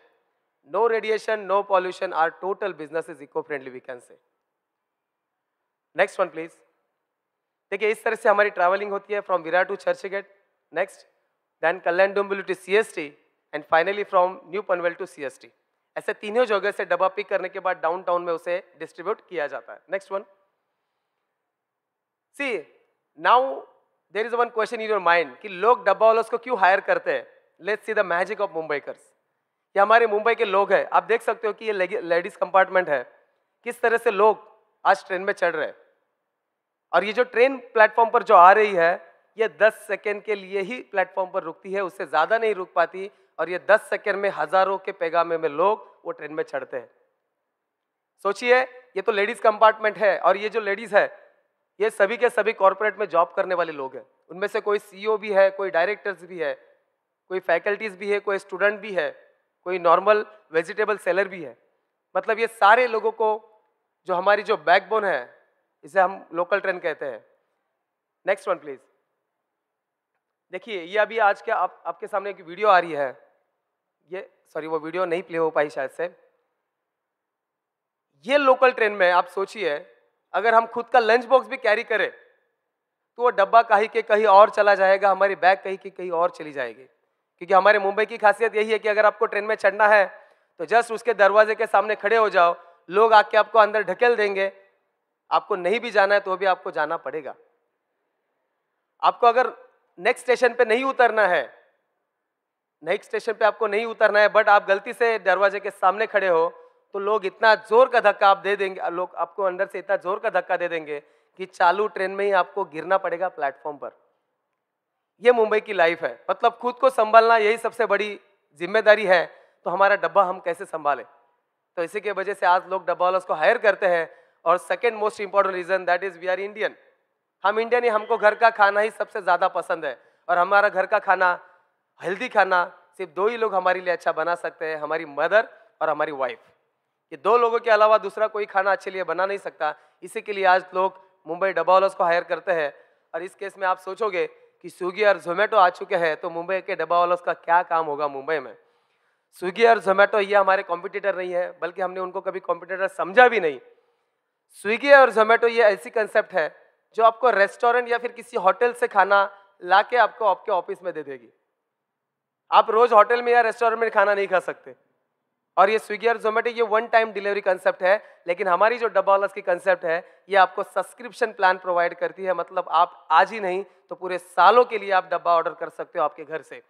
no radiation, no pollution, our total business is eco-friendly we can say. Next one please. देखिए इस तरह से हमारी travelling होती है from Virar to Churchgate next then Kalyan Dombivli to C S T and finally from new Panvel to C S T ऐसे तीनों जगह से डब्बा पिक करने के बाद डाउनटाउन में उसे डिस्ट्रीब्यूट किया जाता है next one see now there is one question in your mind कि लोग डब्बा वालों को क्यों हायर करते हैं let's see the magic of Mumbai कर्स ये हमारे मुंबई के लोग हैं आप देख सकते हो कि ये लेडीज कंपार्टमेंट है किस तरह से लोग आज ट्रेन में चढ़ रहे हैं और ये जो ट्रेन प्लेटफॉर्म पर जो आ रही है ये 10 सेकेंड के लिए ही प्लेटफॉर्म पर रुकती है उससे ज़्यादा नहीं रुक पाती और ये 10 सेकेंड में हज़ारों के पैगामे में लोग वो ट्रेन में चढ़ते हैं सोचिए ये तो लेडीज़ कंपार्टमेंट है और ये जो लेडीज़ है ये सभी के सभी कॉरपोरेट में जॉब करने वाले लोग हैं उनमें से कोई सीईओ e भी है कोई डायरेक्टर्स भी है कोई फैकल्टीज़ भी है कोई स्टूडेंट भी है कोई नॉर्मल वेजिटेबल सेलर भी है मतलब ये सारे लोगों को जो हमारी जो बैकबोन है इसे हम लोकल ट्रेन कहते हैं नेक्स्ट वन प्लीज देखिए ये अभी आज के आप, आपके सामने एक वीडियो आ रही है ये सॉरी वो वीडियो नहीं प्ले हो पाई शायद से ये लोकल ट्रेन में आप सोचिए अगर हम खुद का लंच बॉक्स भी कैरी करें तो वो डब्बा कहीं के कहीं और चला जाएगा हमारी बैग कहीं के कहीं और चली जाएगी क्योंकि हमारे मुंबई की खासियत यही है कि अगर आपको ट्रेन में चढ़ना है तो जस्ट उसके दरवाजे के सामने खड़े हो जाओ लोग आके आपको अंदर ढकेल देंगे आपको नहीं भी जाना है तो भी आपको जाना पड़ेगा आपको अगर नेक्स्ट स्टेशन पे नहीं उतरना है नेक्स्ट स्टेशन पे आपको नहीं उतरना है बट आप गलती से दरवाजे के सामने खड़े हो तो लोग इतना जोर का धक्का आप दे देंगे लोग आपको अंदर से इतना जोर का धक्का दे देंगे कि चालू ट्रेन में ही आपको गिरना पड़ेगा प्लेटफॉर्म पर ये मुंबई की लाइफ है मतलब खुद को संभालना यही सबसे बड़ी जिम्मेदारी है तो हमारा डब्बा हम कैसे संभालें तो इसी के वजह से आज लोग डब्बा वालों को हायर करते हैं और second most important reason that is we are Indian हम इंडियन ही हमको घर का खाना ही सबसे ज़्यादा पसंद है और हमारा घर का खाना हेल्दी खाना सिर्फ दो ही लोग हमारे लिए अच्छा बना सकते हैं हमारी मदर और हमारी वाइफ ये दो लोगों के अलावा दूसरा कोई खाना अच्छे लिए बना नहीं सकता इसी के लिए आज लोग मुंबई डब्बा वालों को हायर करते हैं और इस केस में आप सोचोगे कि स्विगी और जोमेटो आ चुके हैं तो मुंबई के डब्बा वालों का क्या काम होगा मुंबई में स्विगी और जोमेटो ये हमारे कॉम्पिटिटर नहीं है बल्कि हमने उनको कभी कॉम्पिटिटर समझा भी नहीं स्विगी और जोमेटो ये ऐसी कंसेप्ट है जो आपको रेस्टोरेंट या फिर किसी होटल से खाना ला के आपको आपके ऑफिस में दे देगी आप रोज होटल में या रेस्टोरेंट में खाना नहीं खा सकते और ये स्विगी और जोमेटो ये वन टाइम डिलीवरी कंसेप्ट है लेकिन हमारी जो डब्बा वालस की कंसेप्ट है ये आपको सब्सक्रिप्शन प्लान प्रोवाइड करती है मतलब आप आज ही नहीं तो पूरे सालों के लिए आप डब्बा ऑर्डर कर सकते हो आपके घर से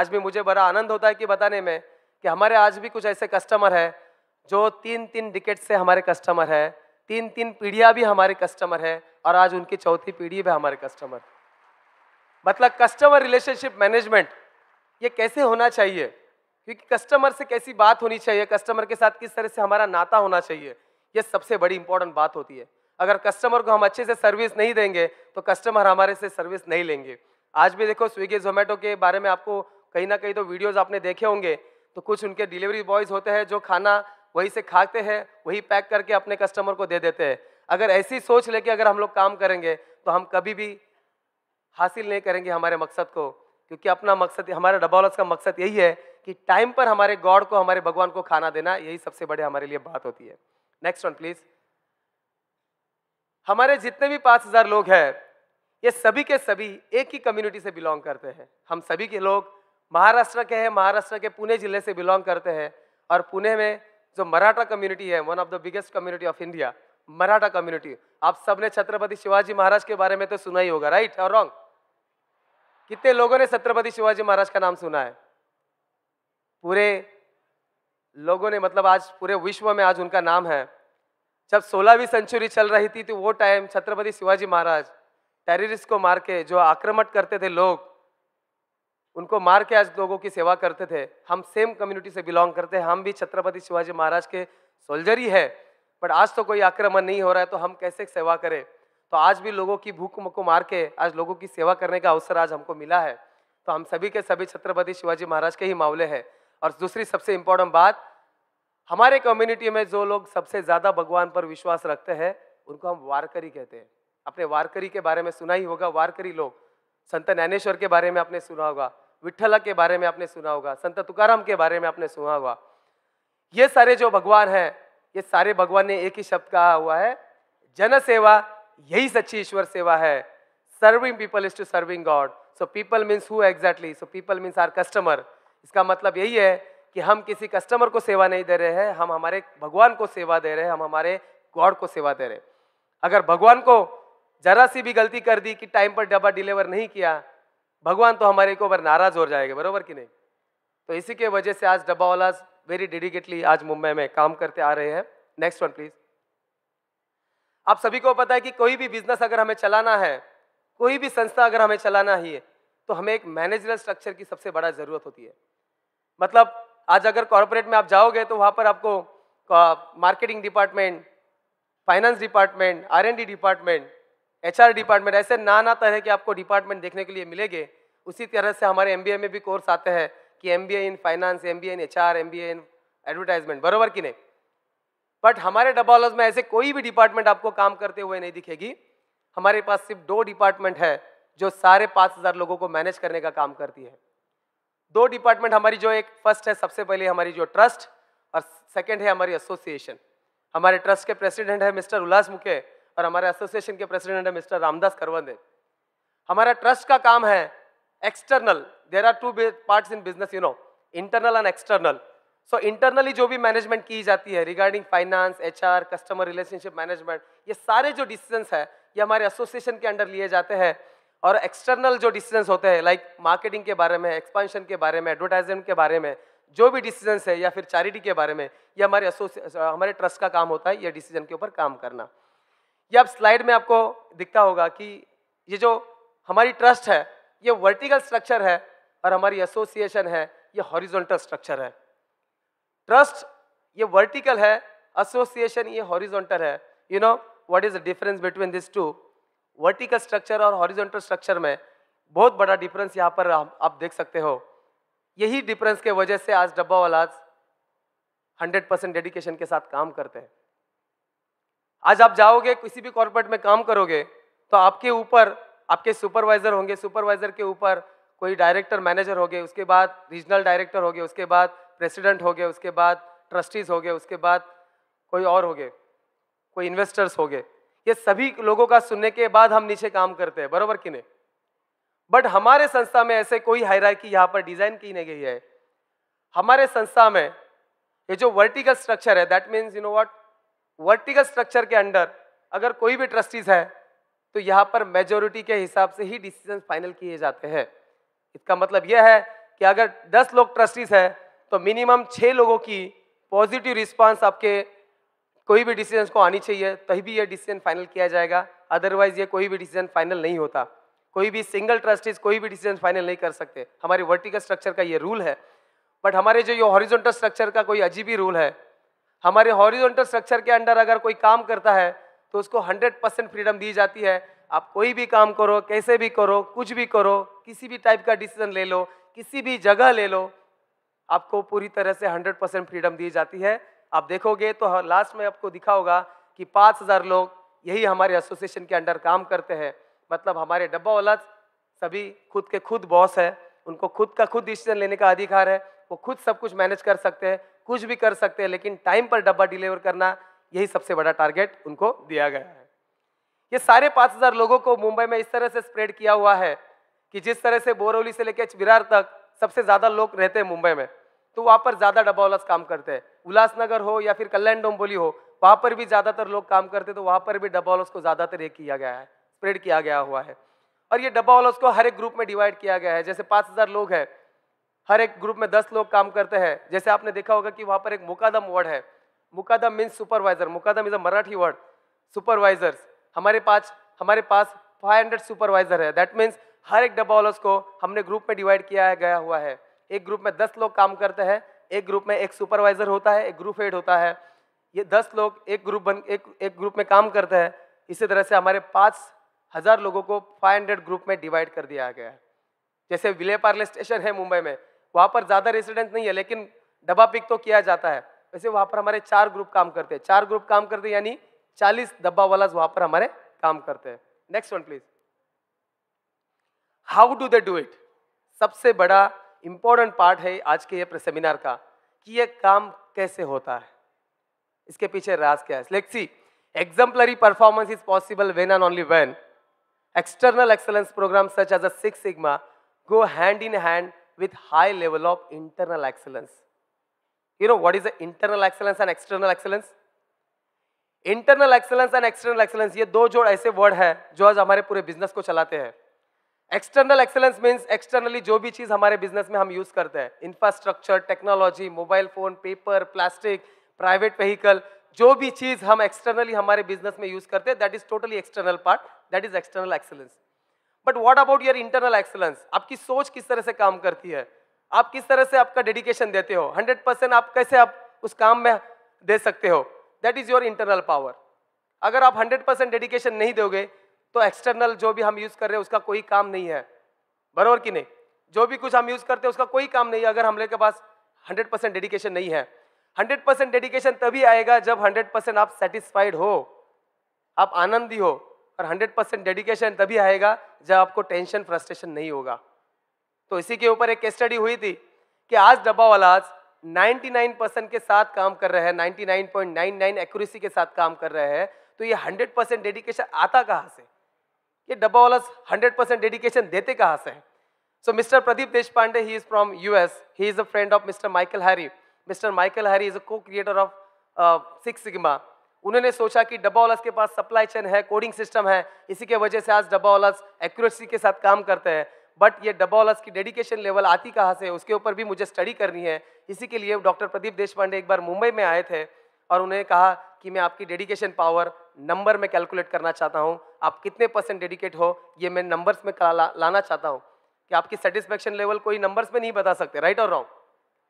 आज भी मुझे बड़ा आनंद होता है कि बताने में कि हमारे आज भी कुछ ऐसे कस्टमर हैं जो तीन तीन डिकेट से हमारे कस्टमर हैं तीन तीन पीढ़ियाँ भी हमारे कस्टमर हैं और आज उनकी चौथी पीढ़ी भी हमारे कस्टमर मतलब कस्टमर रिलेशनशिप मैनेजमेंट ये कैसे होना चाहिए क्योंकि कस्टमर से कैसी बात होनी चाहिए कस्टमर के साथ किस तरह से हमारा नाता होना चाहिए ये सबसे बड़ी इंपॉर्टेंट बात होती है अगर कस्टमर को हम अच्छे से सर्विस नहीं देंगे तो कस्टमर हमारे से सर्विस नहीं लेंगे आज भी देखो स्विगी जोमेटो के बारे में आपको कहीं ना कहीं तो वीडियोज़ आपने देखे होंगे तो कुछ उनके डिलीवरी बॉयज़ होते हैं जो खाना वहीं से खाते हैं वही पैक करके अपने कस्टमर को दे देते हैं अगर ऐसी सोच लेके अगर हम लोग काम करेंगे तो हम कभी भी हासिल नहीं करेंगे हमारे मकसद को क्योंकि अपना मकसद हमारे डबॉलस का मकसद यही है कि टाइम पर हमारे गॉड को हमारे भगवान को खाना देना यही सबसे बड़े हमारे लिए बात होती है नेक्स्ट वन प्लीज हमारे जितने भी पांच हजार लोग हैं ये सभी के सभी एक ही कम्युनिटी से बिलोंग करते हैं हम सभी के लोग महाराष्ट्र के हैं महाराष्ट्र के पुणे जिले से बिलोंग करते हैं और पुणे में जो मराठा कम्युनिटी है one of the biggest community of India Maratha community आप सबने छत्रपति शिवाजी महाराज के बारे में तो सुना ही होगा राइट और रॉन्ग कितने लोगों ने छत्रपति शिवाजी महाराज का नाम सुना है पूरे लोगों ने मतलब आज पूरे विश्व में आज उनका नाम है जब सोलहवीं सेंचुरी चल रही थी तो वो टाइम छत्रपति शिवाजी महाराज टेररिस्ट को मार के जो आक्रमण करते थे लोग उनको मार के आज लोगों की सेवा करते थे हम सेम कम्युनिटी से बिलोंग करते हैं हम भी छत्रपति शिवाजी महाराज के सोल्जर ही है बट आज तो कोई आक्रमण नहीं हो रहा है तो हम कैसे सेवा करें तो आज भी लोगों की भूख को मार के आज लोगों की सेवा करने का अवसर आज हमको मिला है तो हम सभी के सभी छत्रपति शिवाजी महाराज के ही मामले हैं और दूसरी सबसे इंपॉर्टेंट बात हमारे कम्युनिटी में जो लोग सबसे ज़्यादा भगवान पर विश्वास रखते हैं उनको हम वारकरी कहते हैं आपने वारकरी के बारे में सुना ही होगा वारकरी लोग संत ज्ञानेश्वर के बारे में आपने सुना होगा विठला के बारे में आपने सुना होगा संत तुकाराम के बारे में आपने सुना होगा ये सारे जो भगवान हैं ये सारे भगवान ने एक ही शब्द कहा हुआ है जन सेवा यही सच्ची ईश्वर सेवा है serving people is to serving God so people means who exactly so people means our customer इसका मतलब यही है कि हम किसी कस्टमर को सेवा नहीं दे रहे हैं हम हमारे भगवान को सेवा दे रहे हैं हम हमारे गॉड को सेवा दे रहे हैं अगर भगवान को जरा सी भी गलती कर दी कि टाइम पर डब्बा डिलीवर नहीं किया भगवान तो हमारे के ऊपर नाराज हो जाएगा बरोबर कि नहीं तो इसी के वजह से आज डब्बा वाला वेरी डेडिकेटली आज मुंबई में काम करते आ रहे हैं नेक्स्ट वन प्लीज आप सभी को पता है कि कोई भी बिजनेस अगर हमें चलाना है कोई भी संस्था अगर हमें चलाना ही है तो हमें एक मैनेजरल स्ट्रक्चर की सबसे बड़ा जरूरत होती है मतलब आज अगर कॉरपोरेट में आप जाओगे तो वहाँ पर आपको marketing department finance department D department R department ऐसे नाना तरह के आपको डिपार्टमेंट देखने के लिए मिलेंगे उसी तरह से हमारे ए में भी कोर्स आते हैं कि A in finance MBA in HR MBA in advertisement बरोबर कि नहीं बट हमारे डब्बालॉज में ऐसे कोई भी डिपार्टमेंट आपको काम करते हुए नहीं दिखेगी हमारे पास सिर्फ दो डिपार्टमेंट है जो सारे पाँच हज़ार लोगों को मैनेज करने का काम करती है दो डिपार्टमेंट हमारी जो एक फर्स्ट है सबसे पहले हमारी जो ट्रस्ट और सेकेंड है हमारी एसोसिएशन हमारे ट्रस्ट के प्रेसिडेंट है मिस्टर उल्लास मुखे और हमारे एसोसिएशन के प्रेसिडेंट है मिस्टर रामदास करवंदे हमारा ट्रस्ट का काम है external there are two part in business you know internal and external so internally जो भी मैनेजमेंट की जाती है regarding finance H customer relationship management ये सारे जो डिसीजंस है ये हमारे एसोसिएशन के अंडर लिए जाते हैं और एक्सटर्नल जो डिसीजंस होते हैं लाइक मार्केटिंग के बारे में एक्सपांशन के बारे में एडवर्टाइजमेंट के बारे में जो भी डिसीजंस है या फिर चैरिटी के बारे में ये हमारे हमारे ट्रस्ट का काम होता है ये डिसीजन के ऊपर काम करना ये अब स्लाइड में आपको दिखता होगा कि ये जो हमारी ट्रस्ट है ये वर्टिकल स्ट्रक्चर है और हमारी एसोसिएशन है ये हॉरिजॉन्टल स्ट्रक्चर है ट्रस्ट ये वर्टिकल है एसोसिएशन ये हॉरिजॉन्टल है you know what is the difference between this two vertical structure और हॉरिजॉन्टल स्ट्रक्चर में बहुत बड़ा डिफरेंस यहाँ पर आप देख सकते हो यही डिफरेंस के वजह से आज डब्बा वाला हंड्रेड परसेंट डेडिकेशन के साथ काम करते हैं आज आप जाओगे किसी भी कॉर्पोरेट में काम करोगे तो आपके ऊपर आपके सुपरवाइजर होंगे सुपरवाइजर के ऊपर कोई डायरेक्टर मैनेजर हो गए उसके बाद रीजनल डायरेक्टर हो गए उसके बाद प्रेसिडेंट हो गए उसके बाद ट्रस्टीज हो गए उसके बाद कोई और हो गए कोई इन्वेस्टर्स हो गए ये सभी लोगों का सुनने के बाद हम नीचे काम करते हैं बरोबर कि नहीं बट हमारे संस्था में ऐसे कोई की यहाँ पर डिजाइन की नहीं गई है हमारे संस्था में ये जो वर्टिकल स्ट्रक्चर है that means you know what vertical structure के अंडर अगर कोई भी ट्रस्टीज है तो यहाँ पर मेजोरिटी के हिसाब से ही डिसीजन फाइनल किए जाते हैं इसका मतलब यह है कि अगर 10 लोग ट्रस्टीज हैं तो मिनिमम छः लोगों की पॉजिटिव रिस्पांस आपके कोई भी डिसीजन को आनी चाहिए तभी भी यह डिसीजन फाइनल किया जाएगा अदरवाइज ये कोई भी डिसीजन फाइनल नहीं होता कोई भी सिंगल ट्रस्टीज कोई भी डिसीजन फाइनल नहीं कर सकते हमारे वर्टिकल स्ट्रक्चर का ये रूल है बट हमारे जो ये हॉरिजोनटल स्ट्रक्चर का कोई अजीब ही रूल है हमारे हॉरिजोनटल स्ट्रक्चर के अंडर अगर कोई काम करता है तो उसको 100 परसेंट फ्रीडम दी जाती है आप कोई भी काम करो कैसे भी करो कुछ भी करो किसी भी टाइप का डिसीजन ले लो किसी भी जगह ले लो आपको पूरी तरह से हंड्रेड परसेंट फ्रीडम दी जाती है आप देखोगे तो लास्ट में आपको दिखा होगा कि पाँच हज़ार लोग यही हमारे एसोसिएशन के अंडर काम करते हैं मतलब हमारे डब्बा वाला सभी खुद के खुद बॉस है उनको खुद का खुद डिसीजन लेने का अधिकार है वो खुद सब कुछ मैनेज कर सकते हैं कुछ भी कर सकते हैं लेकिन टाइम पर डब्बा डिलीवर करना यही सबसे बड़ा टारगेट उनको दिया गया है ये सारे पाँच हज़ार लोगों को मुंबई में इस तरह से स्प्रेड किया हुआ है कि जिस तरह से बोरौली से लेकर विरार तक सबसे ज़्यादा लोग रहते हैं मुंबई में तो वहाँ पर ज़्यादा डबावलास काम करते हैं उल्लासनगर हो या फिर कल्याण डोंबोली हो वहाँ पर भी ज़्यादातर लोग काम करते तो वहाँ पर भी डबावलास को ज़्यादातर ये किया गया है स्प्रेड किया गया हुआ है और ये डब्बावालों को हर एक ग्रुप में डिवाइड किया गया है जैसे पाँच हज़ार लोग हैं हर एक ग्रुप में दस लोग काम करते हैं जैसे आपने देखा होगा कि वहाँ पर एक मुकादम वर्ड है mukadam means supervisor mukadam is a Marathi word supervisors हमारे पास हमारे पास 500 सुपरवाइजर है दैट मीन्स हर एक डब्बा डब्बावालों को हमने ग्रुप में डिवाइड किया गया हुआ है एक ग्रुप में दस लोग काम करते हैं एक ग्रुप में एक सुपरवाइजर होता है एक ग्रुप हेड होता है ये दस लोग एक ग्रुप बन एक एक ग्रुप में काम करते हैं इसी तरह से हमारे पाँच हज़ार लोगों को 500 ग्रुप में डिवाइड कर दिया गया है जैसे विले पार्ले स्टेशन है मुंबई में वहाँ पर ज़्यादा रेसिडेंट नहीं है लेकिन डब्बा पिक तो किया जाता है वैसे वहाँ पर हमारे चार ग्रुप काम करते हैं चार ग्रुप काम करते यानी चालीस डब्बा वाला वहाँ पर हमारे काम करते हैं next one please how do they do it सबसे बड़ा इम्पोर्टेंट पार्ट है आज के ये सेमिनार का कि ये काम कैसे होता है इसके पीछे राज क्या है let's see exemplary performance is possible when and only when external excellence programme such as six sigma go hand in hand with high level of internal excellence you know what is the internal excellence and external excellence internal excellence and external excellence ये दो जोड़ ऐसे word है जो आज हमारे पूरे business को चलाते हैं एक्सटर्नल एक्सेलेंस मीन्स एक्सटर्नली जो भी चीज हमारे बिजनेस में हम यूज करते हैं infrastructure technology mobile phone paper plastic private vehicle जो भी चीज हम एक्सटर्नली हमारे बिजनेस में यूज करते हैं that is totally external part that is external excellence but what about your internal excellence आपकी सोच किस तरह से काम करती है आप किस तरह से आपका डेडिकेशन देते हो हंड्रेड परसेंट आप कैसे आप उस काम में दे सकते हो that is your internal power अगर आप हंड्रेड परसेंट डेडिकेशन नहीं दोगे तो एक्सटर्नल जो भी हम यूज कर रहे हैं उसका कोई काम नहीं है बरोबर कि नहीं जो भी कुछ हम यूज करते हैं उसका कोई काम नहीं है अगर हम लोग के पास 100 परसेंट डेडिकेशन नहीं है 100 परसेंट डेडिकेशन तभी आएगा जब 100 परसेंट आप सेटिस्फाइड हो आप आनंदी हो और 100 परसेंट डेडिकेशन तभी आएगा जब आपको टेंशन फ्रस्ट्रेशन नहीं होगा तो इसी के ऊपर एक केस स्टडी हुई थी कि आज डब्बा वाला आज परसेंट के साथ काम कर रहे हैं नाइन एक्यूरेसी के साथ काम कर रहे हैं तो ये हंड्रेड परसेंट डेडिकेशन आता कहाँ से ये डब्बा वाला हंड्रेड परसेंट डेडिकेशन देते कहाँ से हैं Mister Pradeep Deshpande he is from U S he is a friend of Mister Mikel Harry Mister Mikel Harry is a co creator of six sigma उन्होंने सोचा कि डब्बा वालास के पास सप्लाई चेन है कोडिंग सिस्टम है इसी के वजह से आज डब्बा वालास एक्यूरेसी के साथ काम करते हैं बट ये डब्बा वालास की डेडिकेशन लेवल आती कहाँ से उसके ऊपर भी मुझे स्टडी करनी है इसी के लिए डॉक्टर प्रदीप देशपांडे एक बार मुंबई में आए थे और उन्होंने कहा कि मैं आपकी डेडिकेशन पावर नंबर में कैलकुलेट करना चाहता हूँ आप कितने परसेंट डेडिकेट हो ये मैं नंबर्स में ला, लाना चाहता हूँ कि आपकी सेटिस्फेक्शन लेवल कोई नंबर्स में नहीं बता सकते राइट और रॉन्ग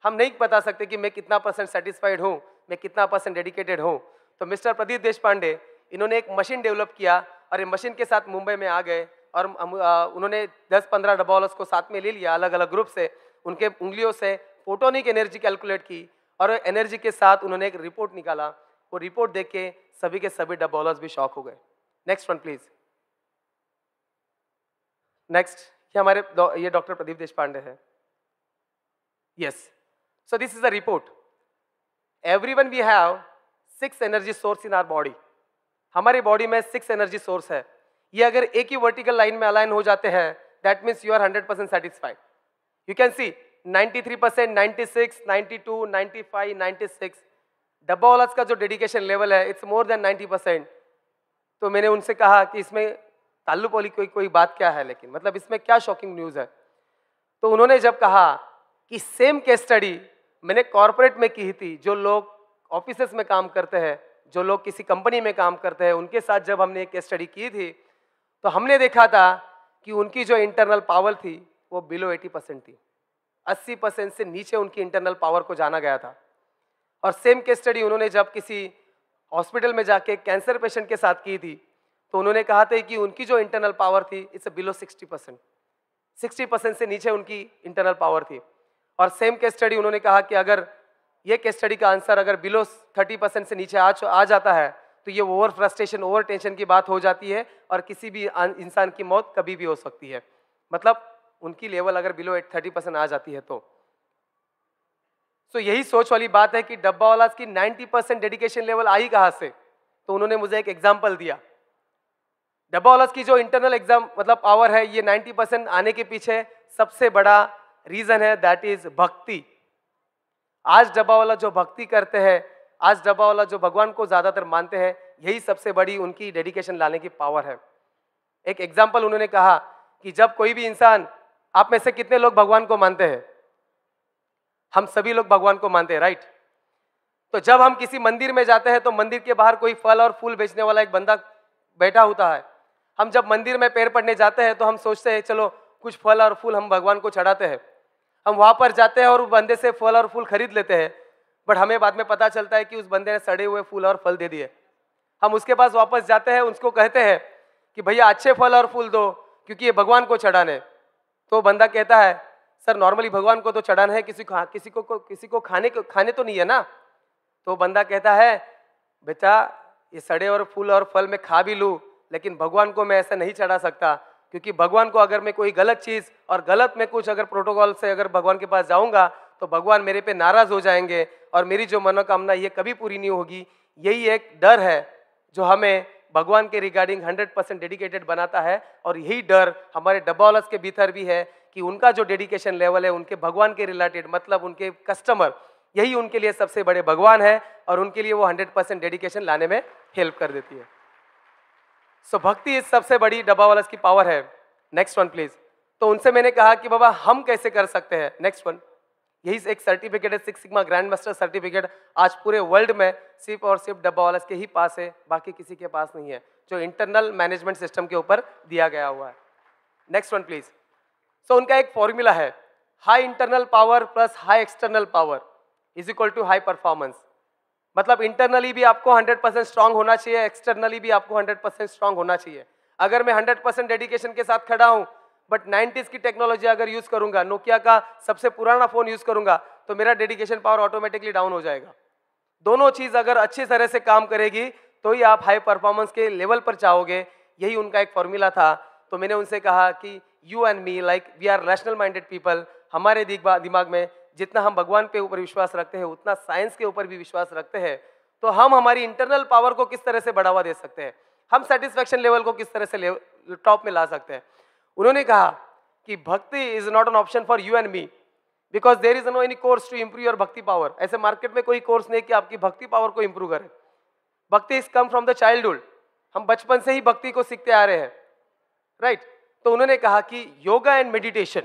हम नहीं बता सकते कि मैं कितना परसेंट सेटिस्फाइड हूँ मैं कितना परसेंट डेडिकेटेड हूँ तो मिस्टर प्रदीप देश पांडे इन्होंने एक मशीन डेवलप किया और ये मशीन के साथ मुंबई में आ गए और उन्होंने दस पंद्रह डबॉलर्स को साथ में ले लिया अलग अलग ग्रुप से उनके उंगलियों से फोटोनिक एनर्जी कैलकुलेट की और एनर्जी के साथ उन्होंने एक रिपोर्ट निकाला वो रिपोर्ट देख के सभी के सभी डबॉलर्स भी शॉक हो गए नेक्स्ट वन प्लीज नेक्स्ट ये हमारे ये डॉक्टर प्रदीप देश पांडे है yes so this is a report everyone we have six energy source in our body हमारे बॉडी में सिक्स एनर्जी सोर्स है ये अगर एक ही वर्टिकल लाइन में अलाइन हो जाते हैं that means you are hundred percent satisfied you can see 93 percent ninety six ninety two ninety five ninety six dabbawalas का जो डेडिकेशन लेवल है it's more than ninety percent तो मैंने उनसे कहा कि इसमें ताल्लुक वाली कोई कोई बात क्या है लेकिन मतलब इसमें क्या शॉकिंग न्यूज़ है तो उन्होंने जब कहा कि सेम केस स्टडी मैंने कॉरपोरेट में की थी जो लोग ऑफिस में काम करते हैं जो लोग किसी कंपनी में काम करते हैं उनके साथ जब हमने केस स्टडी की थी तो हमने देखा था कि उनकी जो इंटरनल पावर थी वो बिलो एटी परसेंट थी 80 परसेंट से नीचे उनकी इंटरनल पावर को जाना गया था और सेम केस स्टडी उन्होंने जब किसी हॉस्पिटल में जाके कैंसर पेशेंट के साथ की थी तो उन्होंने कहा था कि उनकी जो इंटरनल पावर थी it's below sixty percent sixty percent से नीचे उनकी इंटरनल पावर थी और सेम केस स्टडी उन्होंने कहा कि अगर ये केस स्टडी का आंसर अगर बिलो थर्टी परसेंट से नीचे आ, आ जाता है तो ये ओवर फ्रस्ट्रेशन ओवर टेंशन की बात हो जाती है और किसी भी अं, इंसान की मौत कभी भी हो सकती है मतलब उनकी लेवल अगर बिलो एट थर्टी परसेंट आ जाती है तो सो so यही सोच वाली बात है कि डब्बा वाला की नाइन्टी परसेंट डेडिकेशन लेवल आई कहाँ से तो उन्होंने मुझे एक एग्जाम्पल दिया डब्बा वाला की जो इंटरनल एग्जाम मतलब पावर है ये नाइन्टी परसेंट आने के पीछे सबसे बड़ा रीजन है दैट इज भक्ति आज डब्बा वाला जो भक्ति करते हैं आज डब्बा वाला जो भगवान को ज़्यादातर मानते हैं यही सबसे बड़ी उनकी डेडिकेशन लाने की पावर है एक एग्जाम्पल उन्होंने कहा कि जब कोई भी इंसान आप में से कितने लोग भगवान को मानते हैं हम सभी लोग भगवान को मानते हैं राइट तो जब हम किसी मंदिर में जाते हैं तो मंदिर के बाहर कोई फल और फूल बेचने वाला एक बंदा बैठा होता है हम जब मंदिर में पैर पड़ने जाते हैं तो हम सोचते हैं चलो कुछ फल और फूल हम भगवान को चढ़ाते हैं हम वहाँ पर जाते हैं और उस बंदे से फल और फूल खरीद लेते हैं बट हमें बाद में पता चलता है कि उस बंदे ने सड़े हुए फूल और फल दे दिए हम उसके पास वापस जाते हैं उसको कहते हैं कि भैया अच्छे फल और फूल दो क्योंकि ये भगवान को चढ़ाने तो बंदा कहता है सर नॉर्मली भगवान को तो चढ़ाना है किसी को किसी को, किसी को खाने को खाने तो नहीं है ना तो बंदा कहता है बेटा ये सड़े और फूल और फल मैं खा भी लूँ लेकिन भगवान को मैं ऐसा नहीं चढ़ा सकता क्योंकि भगवान को अगर मैं कोई गलत चीज़ और गलत में कुछ अगर प्रोटोकॉल से अगर भगवान के पास जाऊँगा तो भगवान मेरे पे नाराज हो जाएंगे और मेरी जो मनोकामना ये कभी पूरी नहीं होगी यही एक डर है जो हमें भगवान के रिगार्डिंग 100 परसेंट डेडिकेटेड बनाता है और यही डर हमारे डब्बावालस के भीतर भी है कि उनका जो डेडिकेशन लेवल है उनके भगवान के रिलेटेड मतलब उनके कस्टमर यही उनके लिए सबसे बड़े भगवान है और उनके लिए वो हंड्रेड परसेंट डेडिकेशन लाने में हेल्प कर देती है सो so, भक्ति इस सबसे बड़ी डब्बावालस की पावर है नेक्स्ट वन प्लीज तो उनसे मैंने कहा कि बाबा हम कैसे कर सकते हैं नेक्स्ट वन यही एक सर्टिफिकेट है six sigma grand master certificate आज पूरे वर्ल्ड में सिर्फ और सिर्फ डब्बा वालस के ही पास है बाकी किसी के पास नहीं है जो इंटरनल मैनेजमेंट सिस्टम के ऊपर दिया गया हुआ है नेक्स्ट वन प्लीज सो उनका एक फॉर्मूला है high internal power plus high external power is equal to high performance मतलब इंटरनली भी आपको 100 परसेंट स्ट्रांग होना चाहिए एक्सटर्नली भी आपको 100 परसेंट स्ट्रांग होना चाहिए अगर मैं 100 परसेंट डेडिकेशन के साथ खड़ा हूँ बट नाइन्टीज की टेक्नोलॉजी अगर यूज करूंगा नोकिया का सबसे पुराना फोन यूज करूंगा तो मेरा डेडिकेशन पावर ऑटोमेटिकली डाउन हो जाएगा दोनों चीज अगर अच्छी तरह से काम करेगी तो ही आप हाई परफॉर्मेंस के लेवल पर चाहोगे यही उनका एक फॉर्मूला था तो मैंने उनसे कहा कि you and me like we are rational minded people हमारे दिमाग में जितना हम भगवान पे ऊपर विश्वास रखते हैं उतना साइंस के ऊपर भी विश्वास रखते हैं तो हम हमारी इंटरनल पावर को किस तरह से बढ़ावा दे सकते हैं हम सेटिस्फेक्शन लेवल को किस तरह से टॉप में ला सकते हैं उन्होंने कहा कि bhakti is not an option for you and me because there is no any course to improve your bhakti power ऐसे मार्केट में कोई कोर्स नहीं कि आपकी भक्ति पावर को इम्प्रूव करे bhakti is come from the childhood हम बचपन से ही भक्ति को सीखते आ रहे हैं राइट right? तो उन्होंने कहा कि योगा एंड मेडिटेशन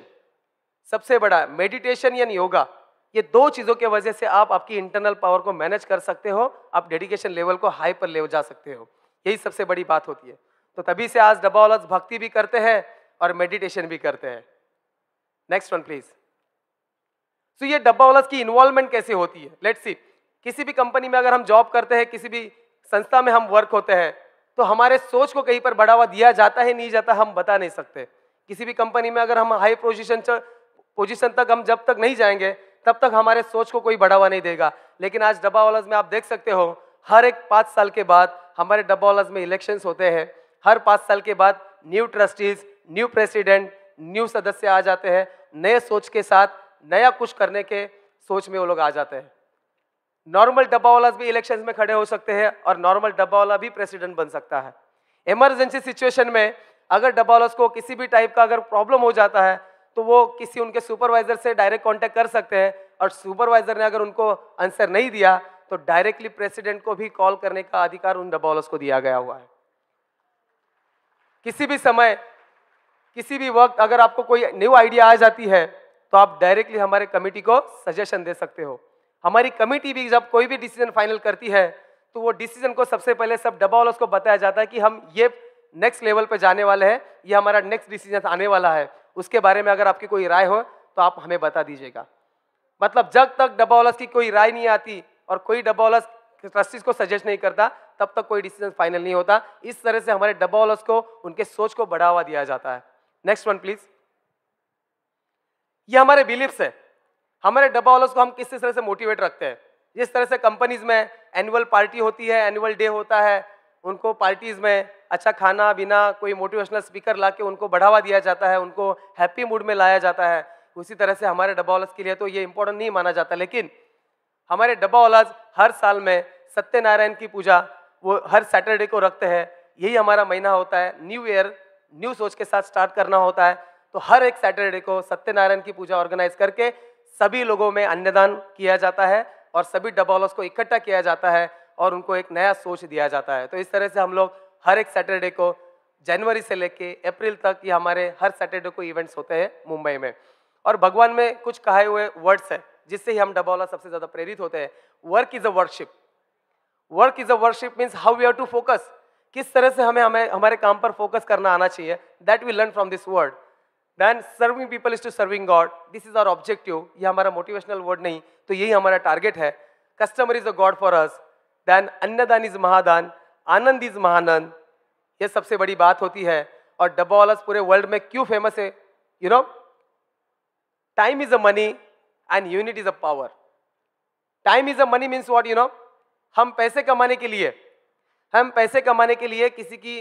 सबसे बड़ा मेडिटेशन यानी योगा ये दो चीज़ों के वजह से आप आपकी इंटरनल पावर को मैनेज कर सकते हो आप डेडिकेशन लेवल को हाई पर ले जा सकते हो यही सबसे बड़ी बात होती है तो तभी से आज डब्बा भक्ति भी करते हैं और मेडिटेशन भी करते हैं नेक्स्ट वन प्लीज सो ये डब्बा वालस की इन्वॉल्वमेंट कैसे होती है लेट्स सी किसी भी कंपनी में अगर हम जॉब करते हैं किसी भी संस्था में हम वर्क होते हैं तो हमारे सोच को कहीं पर बढ़ावा दिया जाता है नहीं जाता हम बता नहीं सकते किसी भी कंपनी में अगर हम हाई पोजिशन पोजिशन तक हम जब तक नहीं जाएंगे तब तक हमारे सोच को कोई बढ़ावा नहीं देगा लेकिन आज डब्बा वालस में आप देख सकते हो हर एक पाँच साल के बाद हमारे डब्बा वालस में इलेक्शंस होते हैं हर पाँच साल के बाद न्यू ट्रस्टीज़ न्यू प्रेसिडेंट न्यू सदस्य आ जाते हैं नए सोच के साथ नया कुछ करने के सोच में वो लोग आ जाते हैं नॉर्मल डब्बा वाला भी इलेक्शन में खड़े हो सकते हैं और नॉर्मल डब्बा वाला भी प्रेसिडेंट बन सकता है इमरजेंसी सिचुएशन में अगर डब्बा वाला को किसी भी टाइप का अगर प्रॉब्लम हो जाता है तो वो किसी उनके सुपरवाइजर से डायरेक्ट कॉन्टेक्ट कर सकते हैं और सुपरवाइजर ने अगर उनको आंसर नहीं दिया तो डायरेक्टली प्रेसिडेंट को भी कॉल करने का अधिकार उन डब्बा को दिया गया हुआ है किसी भी समय किसी भी वक्त अगर आपको कोई न्यू आइडिया आ जाती है तो आप डायरेक्टली हमारे कमेटी को सजेशन दे सकते हो हमारी कमेटी भी जब कोई भी डिसीजन फाइनल करती है तो वो डिसीजन को सबसे पहले सब डब्बा वालों को बताया जाता है कि हम ये नेक्स्ट लेवल पर जाने वाले हैं ये हमारा नेक्स्ट डिसीजन आने वाला है उसके बारे में अगर आपकी कोई राय हो तो आप हमें बता दीजिएगा मतलब जब तक डब्बा की कोई राय नहीं आती और कोई डब्बा ट्रस्टीज को सजेस्ट नहीं करता तब तक कोई डिसीजन फाइनल नहीं होता इस तरह से हमारे डब्बा को उनके सोच को बढ़ावा दिया जाता है नेक्स्ट वन प्लीज ये हमारे बिलीफ्स है हमारे डब्बा वालों को हम किस तरह से मोटिवेट रखते हैं जिस तरह से कंपनीज में एनुअल पार्टी होती है एनुअल डे होता है उनको पार्टीज में अच्छा खाना बिना कोई मोटिवेशनल स्पीकर ला के उनको बढ़ावा दिया जाता है उनको हैप्पी मूड में लाया जाता है उसी तरह से हमारे डब्बा वालस के लिए तो ये इंपॉर्टेंट नहीं माना जाता लेकिन हमारे डब्बा वालस हर साल में सत्यनारायण की पूजा वो हर सैटरडे को रखते हैं यही हमारा महीना होता है न्यू ईयर न्यू सोच के साथ स्टार्ट करना होता है तो हर एक सैटरडे को सत्यनारायण की पूजा ऑर्गेनाइज करके सभी लोगों में अन्नदान किया जाता है और सभी डबॉलर्स को इकट्ठा किया जाता है और उनको एक नया सोच दिया जाता है तो इस तरह से हम लोग हर एक सैटरडे को जनवरी से लेके अप्रैल तक ये हमारे हर सैटरडे को इवेंट्स होते हैं मुंबई में और भगवान में कुछ कहे हुए वर्ड्स है जिससे ही हम डबॉलर सबसे ज़्यादा प्रेरित होते हैं work is a worship work is a worship means how we have to focus किस तरह से हमें हमें हमारे काम पर फोकस करना आना चाहिए that we learn from this word then serving people is to serving God this is our objective ये हमारा मोटिवेशनल वर्ड नहीं तो यही हमारा टारगेट है customer is a God for us then annadan is mahadan anand is Mahanand ये सबसे बड़ी बात होती है और वालस पूरे वर्ल्ड में क्यों फेमस है you know time is a money and unit is a power time is a money means what you know हम पैसे कमाने के लिए हम पैसे कमाने के लिए किसी की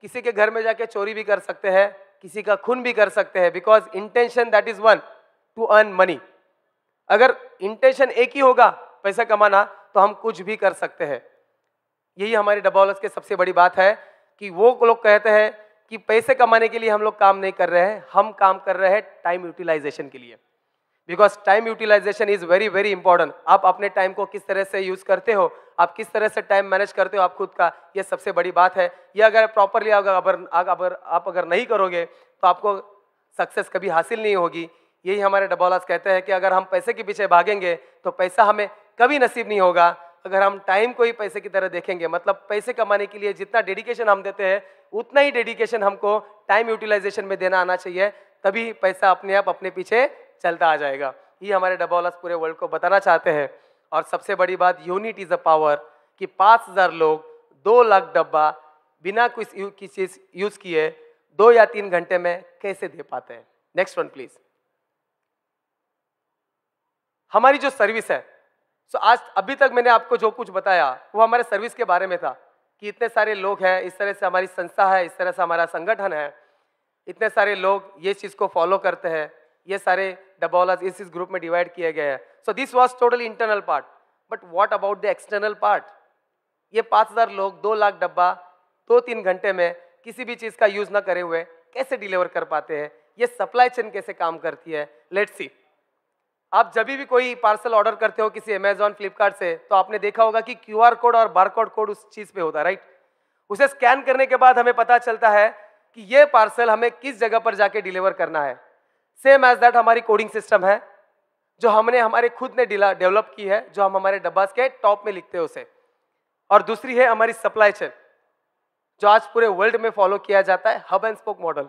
किसी के घर में जाके चोरी भी कर सकते हैं किसी का खून भी कर सकते हैं because intention that is one to earn money अगर इंटेंशन एक ही होगा पैसा कमाना तो हम कुछ भी कर सकते हैं यही हमारे डबॉलर्स के सबसे बड़ी बात है कि वो लोग कहते हैं कि पैसे कमाने के लिए हम लोग काम नहीं कर रहे हैं हम काम कर रहे हैं टाइम यूटिलाइजेशन के लिए because time utilization is very very important आप अपने टाइम को किस तरह से यूज़ करते हो आप किस तरह से टाइम मैनेज करते हो आप खुद का ये सबसे बड़ी बात है ये अगर प्रॉपरली अगर अगर आप अगर नहीं करोगे तो आपको सक्सेस कभी हासिल नहीं होगी यही हमारे डबोलास कहते हैं कि अगर हम पैसे के पीछे भागेंगे तो पैसा हमें कभी नसीब नहीं होगा अगर हम टाइम को ही पैसे की तरह देखेंगे मतलब पैसे कमाने के लिए जितना डेडिकेशन हम देते हैं उतना ही डेडिकेशन हमको टाइम यूटिलाइजेशन में देना आना चाहिए तभी पैसा अपने आप अपने पीछे चलता आ जाएगा ये हमारे डबौलस पूरे वर्ल्ड को बताना चाहते हैं और सबसे बड़ी बात यूनिट इज़ अ पावर कि पाँच हज़ार लोग दो लाख डब्बा बिना कुछ किसी यूज़ किए दो या तीन घंटे में कैसे दे पाते हैं नेक्स्ट वन प्लीज़ हमारी जो सर्विस है सो आज अभी तक मैंने आपको जो कुछ बताया वो हमारे सर्विस के बारे में था कि इतने सारे लोग हैं इस तरह से हमारी संस्था है इस तरह से हमारा संगठन है इतने सारे लोग ये चीज़ को फॉलो करते हैं ये सारे बॉलर्स इस इस ग्रुप में डिवाइड किया गया है so this was total internal part but what about the external part ये पाँच हज़ार लोग दो लाख डब्बा दो तीन घंटे में किसी भी चीज़ का यूज़ ना करे हुए कैसे डिलीवर कर पाते हैं ये सप्लाई चेन कैसे काम करती है लेट्स सी आप जब भी कोई पार्सल ऑर्डर करते हो किसी अमेजोन फ्लिपकार्ट से तो आपने देखा होगा कि क्यू कोड और बार कोड उस चीज़ पे होता है राइट उसे स्कैन करने के बाद हमें पता चलता है कि ये पार्सल हमें किस जगह पर जाके डिलीवर करना है सेम एज दैट हमारी कोडिंग सिस्टम है जो हमने हमारे खुद ने डेवलप की है जो हम हमारे डब्बास के टॉप में लिखते हैं उसे और दूसरी है हमारी सप्लाई चेन जो आज पूरे वर्ल्ड में फॉलो किया जाता है hub and spoke model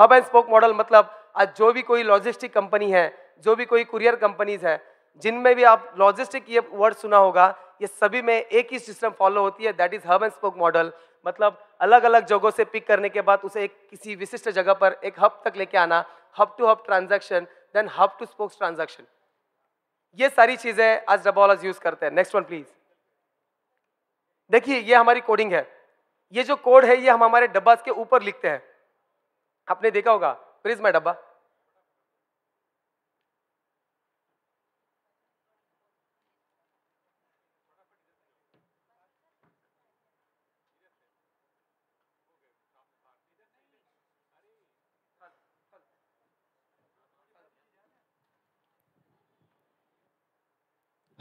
hub and spoke model मतलब आज जो भी कोई लॉजिस्टिक कंपनी है जो भी कोई कुरियर कंपनीज है जिनमें भी आप लॉजिस्टिक ये वर्ड सुना होगा ये सभी में एक ही सिस्टम फॉलो होती है that is hub and spoke model मतलब अलग अलग जगहों से पिक करने के बाद उसे एक किसी विशिष्ट जगह पर एक हब तक लेके आना hub to hub transaction then hub to spokes transaction ये सारी चीज़ें आज डबॉलर्स यूज़ करते हैं नेक्स्ट वन प्लीज़ देखिए ये हमारी कोडिंग है ये जो कोड है ये हम हमारे डब्बा के ऊपर लिखते हैं आपने देखा होगा प्लीज माई डब्बा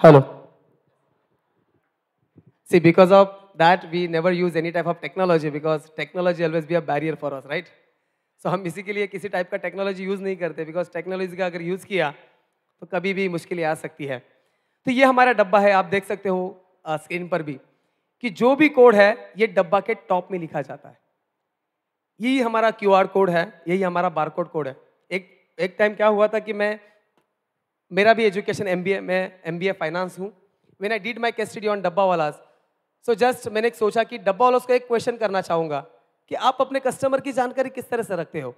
Hello. See, because of that, we never use any type of technology because technology always be a barrier for us, right? So हम इसी के लिए किसी टाइप का टेक्नोलॉजी यूज़ नहीं करते बिकॉज टेक्नोलॉजी का अगर यूज़ किया तो कभी भी मुश्किलें आ सकती है तो ये हमारा डब्बा है आप देख सकते हो स्क्रीन पर भी कि जो भी कोड है ये डब्बा के टॉप में लिखा जाता है यही हमारा क्यूआर कोड है यही हमारा बारकोड कोड है एक एक टाइम क्या हुआ था कि मैं मेरा भी एजुकेशन एम बी ए मैं एम बी ए फाइनेंस हूँ when I did my case study on dabba wallahs so just मैंने एक सोचा कि डब्बा वालाज का एक क्वेश्चन करना चाहूँगा कि आप अपने कस्टमर की जानकारी किस तरह से रखते हो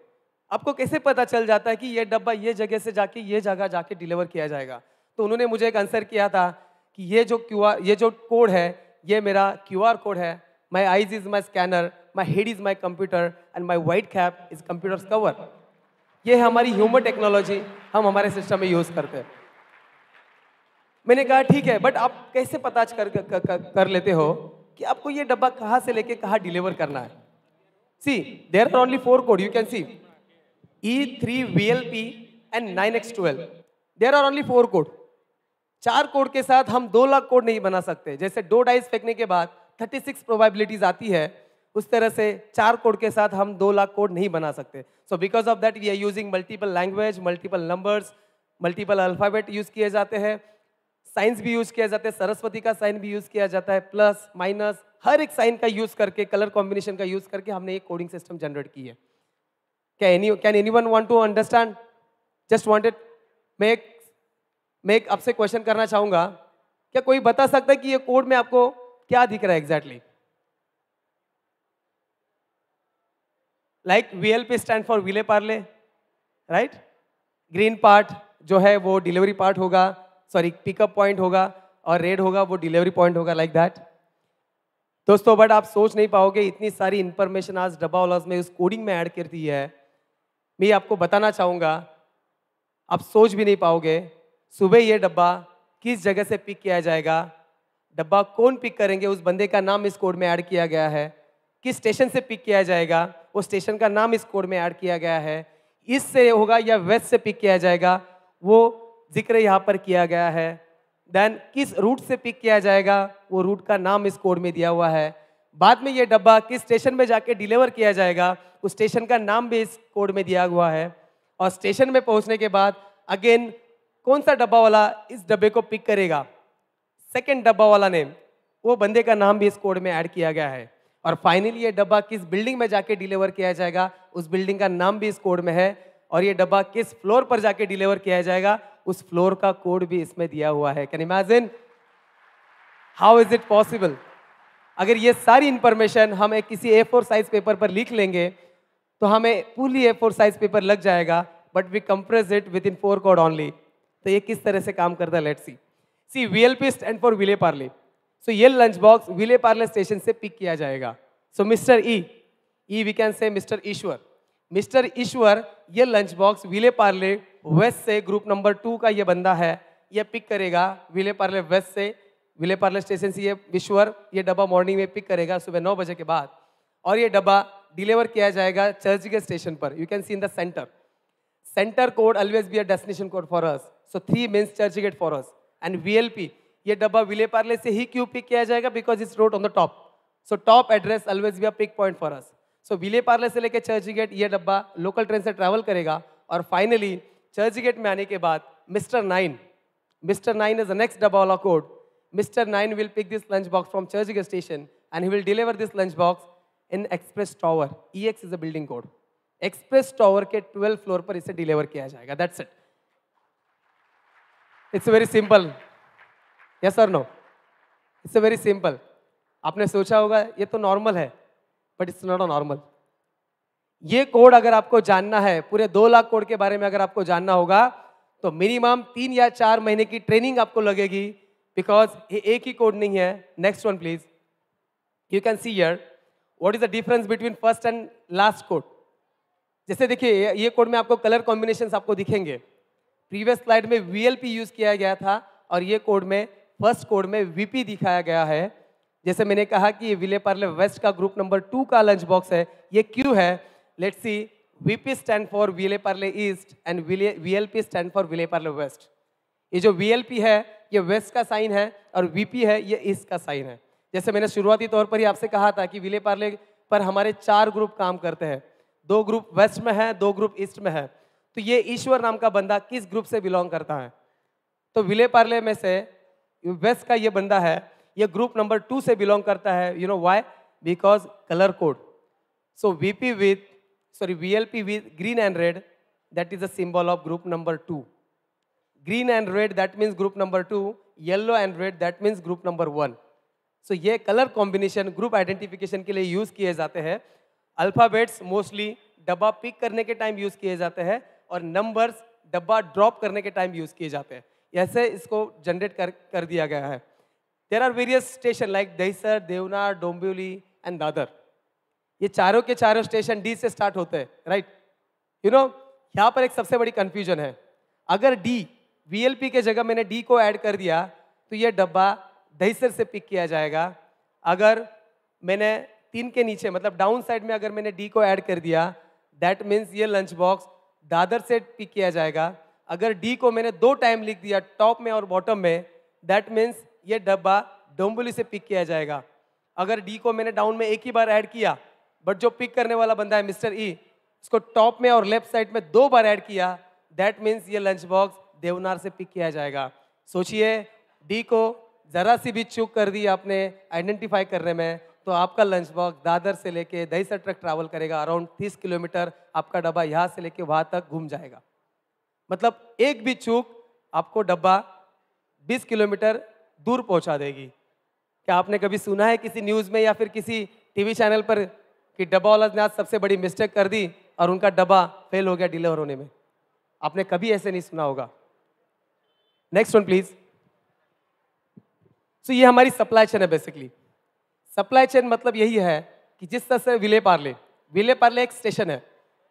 आपको कैसे पता चल जाता है कि ये डब्बा ये जगह से जाके ये जगह जाके डिलीवर किया जाएगा तो उन्होंने मुझे एक आंसर किया था कि ये जो क्यू ये जो कोड है ये मेरा क्यू कोड है my eyes is my scanner my head is my computer and my white cap is computers cover ये है हमारी ह्यूमन टेक्नोलॉजी हम हमारे सिस्टम में यूज़ करते हैं मैंने कहा ठीक है बट आप कैसे पता कर, कर, कर, कर लेते हो कि आपको ये डब्बा कहाँ से लेके कहाँ डिलीवर करना है see there are only four code you can see E three V L P and nine X twelve there are only four code चार कोड के साथ हम दो लाख कोड नहीं बना सकते जैसे दो डाइस फेंकने के बाद थर्टी सिक्स प्रोबेबिलिटीज आती है उस तरह से चार कोड के साथ हम दो लाख कोड नहीं बना सकते so because of that we are using multiple language multiple numbers multiple alphabet use किए जाते हैं साइंस भी यूज़ किया जाता है सरस्वती का साइन भी यूज़ किया जाता है प्लस माइनस हर एक साइन का यूज़ करके कलर कॉम्बिनेशन का यूज़ करके हमने एक कोडिंग सिस्टम जनरेट की है क्या any can anyone want to understand just wanted मैं एक मैं एक आपसे क्वेश्चन करना चाहूंगा क्या कोई बता सकता है कि ये कोड में आपको क्या दिख रहा है exactly exactly? Like V L P stand for Vile Parle right green part जो है वो डिलीवरी पार्ट होगा सॉरी पिकअप पॉइंट होगा और रेड होगा वो डिलीवरी पॉइंट होगा लाइक दैट दोस्तों बट आप सोच नहीं पाओगे इतनी सारी इन्फॉर्मेशन आज डब्बा में उस कोडिंग में ऐड कर दी है मैं आपको बताना चाहूँगा आप सोच भी नहीं पाओगे सुबह ये डब्बा किस जगह से पिक किया जाएगा डब्बा कौन पिक करेंगे उस बंदे का नाम इस कोड में ऐड किया गया है किस स्टेशन से पिक किया जाएगा वो स्टेशन का नाम इस कोड में ऐड किया गया है ईस्ट से होगा या वेस्ट से पिक किया जाएगा वो जिक्र यहाँ पर किया गया है देन किस रूट से पिक किया जाएगा वो रूट का नाम इस कोड में दिया हुआ है बाद में ये डब्बा किस स्टेशन में जाके डिलीवर किया जाएगा उस स्टेशन का नाम भी इस कोड में दिया हुआ है और स्टेशन में पहुंचने के बाद अगेन कौन सा डब्बा वाला इस डब्बे को पिक करेगा सेकेंड डब्बा वाला नेम वो बंदे का नाम भी इस कोड में ऐड किया गया है और फाइनली ये डब्बा किस बिल्डिंग में जाके डिलीवर किया जाएगा उस बिल्डिंग का नाम भी इस कोड में है और ये डब्बा किस फ्लोर पर जाके डिलीवर किया जाएगा उस फ्लोर का कोड भी इसमें दिया हुआ है can imagine how is it possible अगर ये सारी इंफॉर्मेशन हम एक किसी ए फोर साइज पेपर पर लिख लेंगे तो हमें पूरी ए फोर साइज पेपर लग जाएगा but we compress it within four code only तो ये किस तरह से काम करता है let see C V L वीएलपिस्ट and four Vile Parle so ये lunch box Vile Parle station से पिक किया जाएगा so mister E E we can say mister Ishwar mister Ishwar ये lunch box Vile Parle west से ग्रुप नंबर टू का ये बंदा है ये पिक करेगा विले पार्ले वेस्ट से विले पार्ले स्टेशन से ये ईश्वर ये डब्बा मॉर्निंग में पिक करेगा सुबह नौ बजे के बाद और ये डब्बा डिलीवर किया जाएगा चर्च के स्टेशन पर you can see in the center center code always be a destination code for us so three means Churchgate for us and V L P ये डब्बा विले पार्ले से ही क्यों पिक किया जाएगा because it's road on the top so top address always be a pick point for us so Vile Parle से लेकर church gate ये डब्बा लोकल ट्रेन से ट्रैवल करेगा और फाइनली चर्च गेट में आने के बाद mister nine mister nine is the next dabba wala code mister nine will pick this lunch box from Churchgate station and he will deliver this lunch box in express tower E X is a building code express tower के twelfth floor पर इसे deliver किया जाएगा that's it it's very simple yes और no it's a very simple आपने सोचा होगा ये तो नॉर्मल है but it's not a normal ये कोड अगर आपको जानना है पूरे दो लाख कोड के बारे में अगर आपको जानना होगा तो मिनिमम तीन या चार महीने की ट्रेनिंग आपको लगेगी बिकॉज ये एक ही कोड नहीं है next one please you can see yeah what is the difference between first and last code जैसे देखिए ये कोड में आपको कलर कॉम्बिनेशन आपको दिखेंगे प्रीवियस स्लाइड में वी यूज किया गया था और ये कोड में फर्स्ट कोड में वीपी दिखाया गया है जैसे मैंने कहा कि ये विले पार्ले वेस्ट का ग्रुप नंबर टू का लंच बॉक्स है ये क्यों है let's see VP stand for Vile Parle east and VLP stand for Vile Parle west ये जो वीएलपी है ये वेस्ट का साइन है और वीपी है ये ईस्ट का साइन है जैसे मैंने शुरुआती तौर पर ही आपसे कहा था कि विले पार्ले पर हमारे चार ग्रुप काम करते हैं दो ग्रुप वेस्ट में है दो ग्रुप ईस्ट में है तो ये ईश्वर नाम का बंदा किस ग्रुप से बिलोंग करता है तो विले पार्ले में से वेस्ट का ये बंदा है ये ग्रुप नंबर टू से बिलोंग करता है you know why because colour code so V P with sorry V L P with green and red that is the symbol of group number two green and red that means group number two yellow and red that means group number one so ये colour combination group identification के लिए use किए जाते हैं alphabets mostly डब्बा pick करने के time use किए जाते हैं और नंबर्स डब्बा ड्रॉप करने के टाइम यूज़ किए जाते हैं ऐसे इसको जनरेट कर कर दिया गया है there are various station like Dahisar Deonar Dombivli and Dadar ये चारों के चारों स्टेशन डी से स्टार्ट होते हैं राइट यू नो यहाँ पर एक सबसे बड़ी कन्फ्यूजन है अगर डी वी के जगह मैंने डी को ऐड कर दिया तो ये डब्बा दहीसर से पिक किया जाएगा अगर मैंने तीन के नीचे मतलब डाउन साइड में अगर मैंने डी को ऐड कर दिया दैट मीन्स ये लंच बॉक्स दादर से पिक किया जाएगा अगर डी को मैंने दो टाइम लिख दिया टॉप में और बॉटम में दैट मीन्स ये डब्बा डोंबली से पिक किया जाएगा अगर डी को मैंने डाउन में एक ही बार ऐड किया बट जो पिक करने वाला बंदा है मिस्टर ई e, इसको टॉप में और लेफ्ट साइड में दो बार ऐड किया दैट मीन्स ये लंच बॉक्स देवनार से पिक किया जाएगा सोचिए डी को ज़रा सी भी चूक कर दी आपने आइडेंटिफाई करने में तो आपका लंच बॉक्स दादर से लेके दही से ट्रक ट्रैवल करेगा अराउंड 30 किलोमीटर आपका डब्बा यहाँ से लेके वहाँ तक घूम जाएगा मतलब एक भी चूक आपको डब्बा 20 किलोमीटर दूर पहुंचा देगी क्या आपने कभी सुना है किसी न्यूज़ में या फिर किसी टीवी चैनल पर कि डब्बा वाला ने आज सबसे बड़ी मिस्टेक कर दी और उनका डब्बा फेल हो गया डिलीवर होने में आपने कभी ऐसे नहीं सुना होगा नेक्स्ट वन प्लीज सो ये हमारी सप्लाई चेन है बेसिकली सप्लाई चेन मतलब यही है कि जिस तरह से विले पार्ले विले पार्ले एक स्टेशन है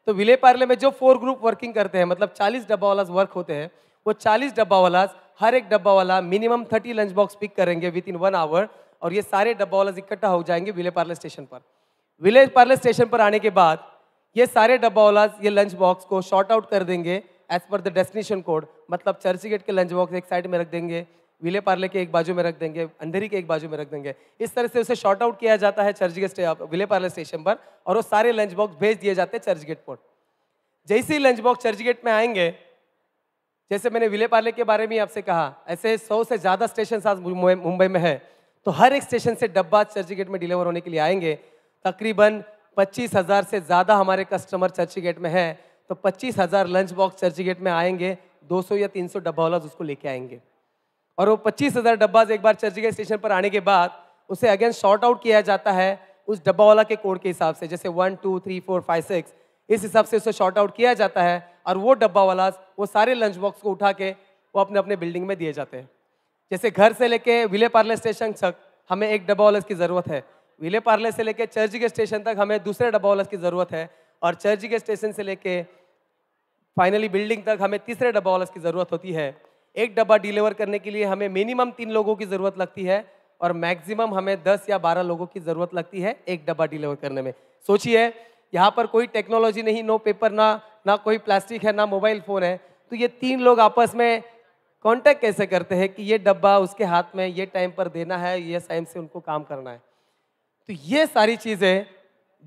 तो विले पार्ले में जो फोर ग्रुप वर्किंग करते हैं मतलब चालीस डब्बा वाला वर्क होते हैं वो चालीस डब्बा वाला हर एक डब्बा वाला minimum thirty lunch box pick करेंगे विद इन वन आवर और ये सारे डब्बा वाला इकट्ठा हो जाएंगे विले पार्ले स्टेशन पर विले पार्ले स्टेशन पर आने के बाद ये सारे डब्बा वाला ये लंच बॉक्स को शॉर्ट आउट कर देंगे as per the destination code मतलब चर्ची गेट के लंच बॉक्स एक साइड में रख देंगे विले पार्ले के एक बाजू में रख देंगे अंधेरी के एक बाजू में रख देंगे इस तरह से उसे शॉर्ट आउट किया जाता है चर्च गेट विले पार्ले स्टेशन पर और वो सारे लंच बॉक्स भेज दिए जाते हैं चर्च गेट पर जैसे ही लंच बॉक्स चर्च गेट में आएंगे जैसे मैंने विले पार्ले के बारे में आपसे कहा ऐसे सौ से ज़्यादा स्टेशन आज मुंबई में है तो हर एक स्टेशन से डब्बा चर्च गेट में डिलीवर होने के लिए आएंगे तकरीबन पच्चीस हज़ार से ज़्यादा हमारे कस्टमर चर्च गेट में है तो पच्चीस हज़ार लंच बॉक्स चर्च गेट में आएंगे 200 या 300 डब्बा वाला उसको लेके आएंगे और वो पच्चीस हज़ार डब्बाज एक बार चर्चगेट स्टेशन पर आने के बाद उसे अगेन शॉर्ट आउट किया जाता है उस डब्बा वाला के कोड के हिसाब से जैसे one two three four five six इस हिसाब से उसे शॉर्ट आउट किया जाता है और वो डब्बा वाला वो सारे लंच बॉक्स को उठा के वो अपने अपने बिल्डिंग में दिए जाते हैं जैसे घर से लेके विले पार्ले स्टेशन तक हमें एक डब्बा वाला की ज़रूरत है विले पार्ले से लेके चर्च के स्टेशन तक हमें दूसरे डब्बा वाला की ज़रूरत है और चर्च के स्टेशन से लेके फाइनली बिल्डिंग तक हमें तीसरे डब्बा वालस की ज़रूरत होती है एक डब्बा डिलीवर करने के लिए हमें मिनिमम तीन लोगों की ज़रूरत लगती है और मैक्सिमम हमें दस या बारह लोगों की ज़रूरत लगती है एक डब्बा डिलीवर करने में सोचिए यहाँ पर कोई टेक्नोलॉजी नहीं नो पेपर ना ना कोई प्लास्टिक है ना मोबाइल फ़ोन है तो ये तीन लोग आपस में कॉन्टेक्ट कैसे करते हैं कि ये डब्बा उसके हाथ में ये टाइम पर देना है ये टाइम से उनको काम करना है तो ये सारी चीज़ें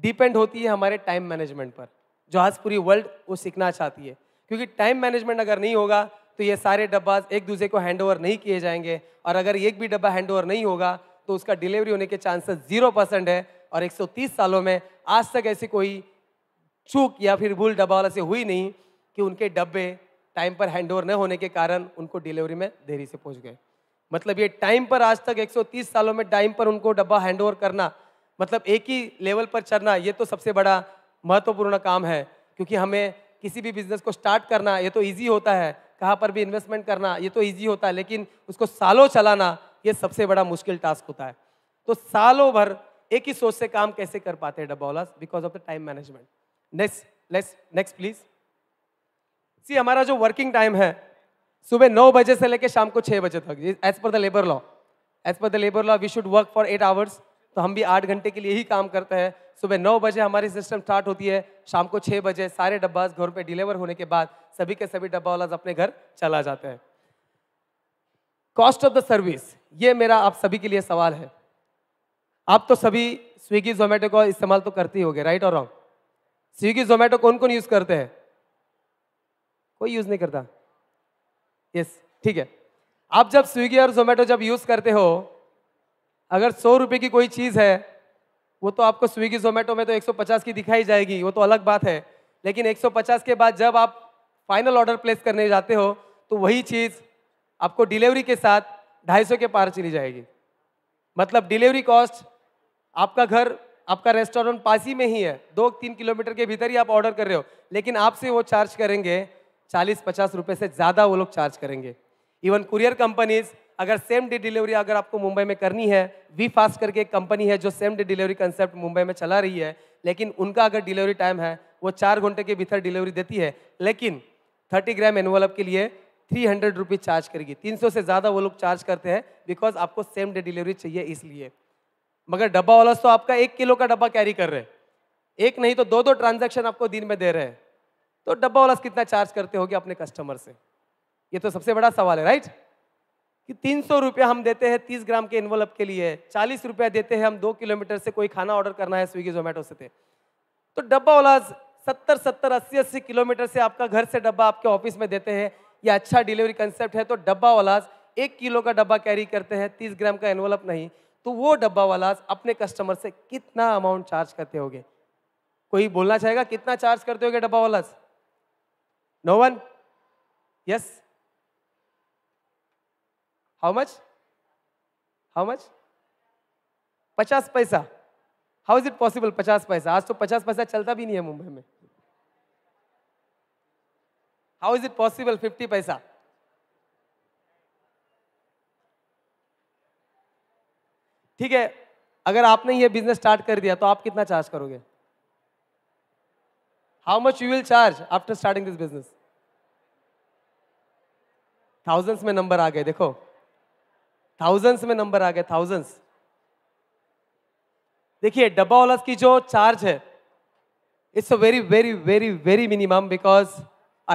डिपेंड होती है हमारे टाइम मैनेजमेंट पर जो आज पूरी वर्ल्ड वो सीखना चाहती है क्योंकि टाइम मैनेजमेंट अगर नहीं होगा तो ये सारे डब्बाज एक दूसरे को हैंड नहीं किए जाएंगे और अगर एक भी डब्बा हैंड नहीं होगा तो उसका डिलीवरी होने के चांसेस जीरो परसेंट है और 130 सालों में आज तक ऐसी कोई चूक या फिर भूल डब्बा वाला से हुई नहीं कि उनके डब्बे टाइम पर हैंड न होने के कारण उनको डिलीवरी में देरी से पहुंच गए मतलब ये टाइम पर आज तक 130 सालों में टाइम पर उनको डब्बा हैंड करना मतलब एक ही लेवल पर चलना ये तो सबसे बड़ा महत्वपूर्ण काम है क्योंकि हमें किसी भी बिजनेस को स्टार्ट करना ये तो ईजी होता है कहाँ पर भी इन्वेस्टमेंट करना ये तो ईजी होता है लेकिन उसको सालों चलाना ये सबसे बड़ा मुश्किल टास्क होता है तो सालों भर एक ही सोच से काम कैसे कर पाते हैं dabbawalas because of the time management next next next please see हमारा जो वर्किंग टाइम है सुबह नौ बजे से लेकर शाम को छः बजे तक as per the labour law as per the labour law we should work for eight hours तो हम भी आठ घंटे के लिए ही काम करते हैं सुबह नौ बजे हमारी सिस्टम स्टार्ट होती है शाम को छः बजे सारे डब्बाज घर पे डिलीवर होने के बाद सभी के सभी डब्बा वाला अपने घर चला जाते हैं कॉस्ट ऑफ द सर्विस ये मेरा आप सभी के लिए सवाल है आप तो सभी स्विगी जोमेटो का इस्तेमाल तो करते ही गए राइट और रॉन्ग स्विगी जोमेटो कौन कौन यूज़ करते हैं कोई यूज़ नहीं करता यस yes, ठीक है आप जब स्विगी और जोमेटो जब यूज़ करते हो अगर सौ रुपये की कोई चीज़ है वो तो आपको स्विगी जोमेटो में तो 150 की दिखाई जाएगी वो तो अलग बात है लेकिन 150 के बाद जब आप फाइनल ऑर्डर प्लेस करने जाते हो तो वही चीज़ आपको डिलीवरी के साथ 250 के पार चली जाएगी मतलब डिलीवरी कॉस्ट आपका घर आपका रेस्टोरेंट पास ही में ही है दो तीन किलोमीटर के भीतर ही आप ऑर्डर कर रहे हो लेकिन आपसे वो चार्ज करेंगे चालीस पचास रुपये से ज़्यादा वो लोग चार्ज करेंगे इवन कुरियर कंपनीज़ अगर सेम डे डिलीवरी अगर आपको मुंबई में करनी है वी फास्ट करके एक कंपनी है जो same day delivery concept Mumbai में चला रही है लेकिन उनका अगर डिलीवरी टाइम है वो चार घंटे के भीतर डिलीवरी देती है लेकिन थर्टी ग्राम एनवलअप के लिए थ्री हंड्रेड रुपीज़ चार्ज करेगी तीन सौ से ज़्यादा वो लोग चार्ज करते हैं बिकॉज आपको सेम डे डिलीवरी चाहिए इसलिए मगर डब्बा वाला तो आपका एक किलो का डब्बा कैरी कर रहे हैं एक नहीं तो दो दो ट्रांजेक्शन आपको दिन में दे रहे हैं तो डब्बा वाला कितना चार्ज करते होगे अपने कस्टमर से ये तो सबसे बड़ा सवाल है राइट कि तीन सौ रुपया हम देते हैं तीस ग्राम के इन्वलप के लिए चालीस रुपया देते हैं हम दो किलोमीटर से कोई खाना ऑर्डर करना है स्विगी जोमेटो से थे तो डब्बा वाला सत्तर सत्तर अस्सी अस्सी किलोमीटर से आपका घर से डब्बा आपके ऑफिस में देते हैं ये अच्छा डिलीवरी कंसेप्ट है तो डब्बा वालाज एक किलो का डब्बा कैरी करते हैं तीस ग्राम का एनवलप नहीं तो वो डब्बा वालाज अपने कस्टमर से कितना अमाउंट चार्ज करते होगे कोई बोलना चाहेगा कितना चार्ज करते होगे dabba wallahs no one yes how much how much पचास पैसा हाउ इज इट पॉसिबल पचास पैसा आज तो पचास पैसा चलता भी नहीं है मुंबई में how is it possible fifty paisa ठीक है अगर आपने ये बिजनेस स्टार्ट कर दिया तो आप कितना चार्ज करोगे how much you will charge after starting this business thousands में नंबर आ गए देखो थाउजेंड्स में नंबर आ गए थाउजेंड्स देखिए डब्बा वाला की जो चार्ज है it's a very very very very minimum because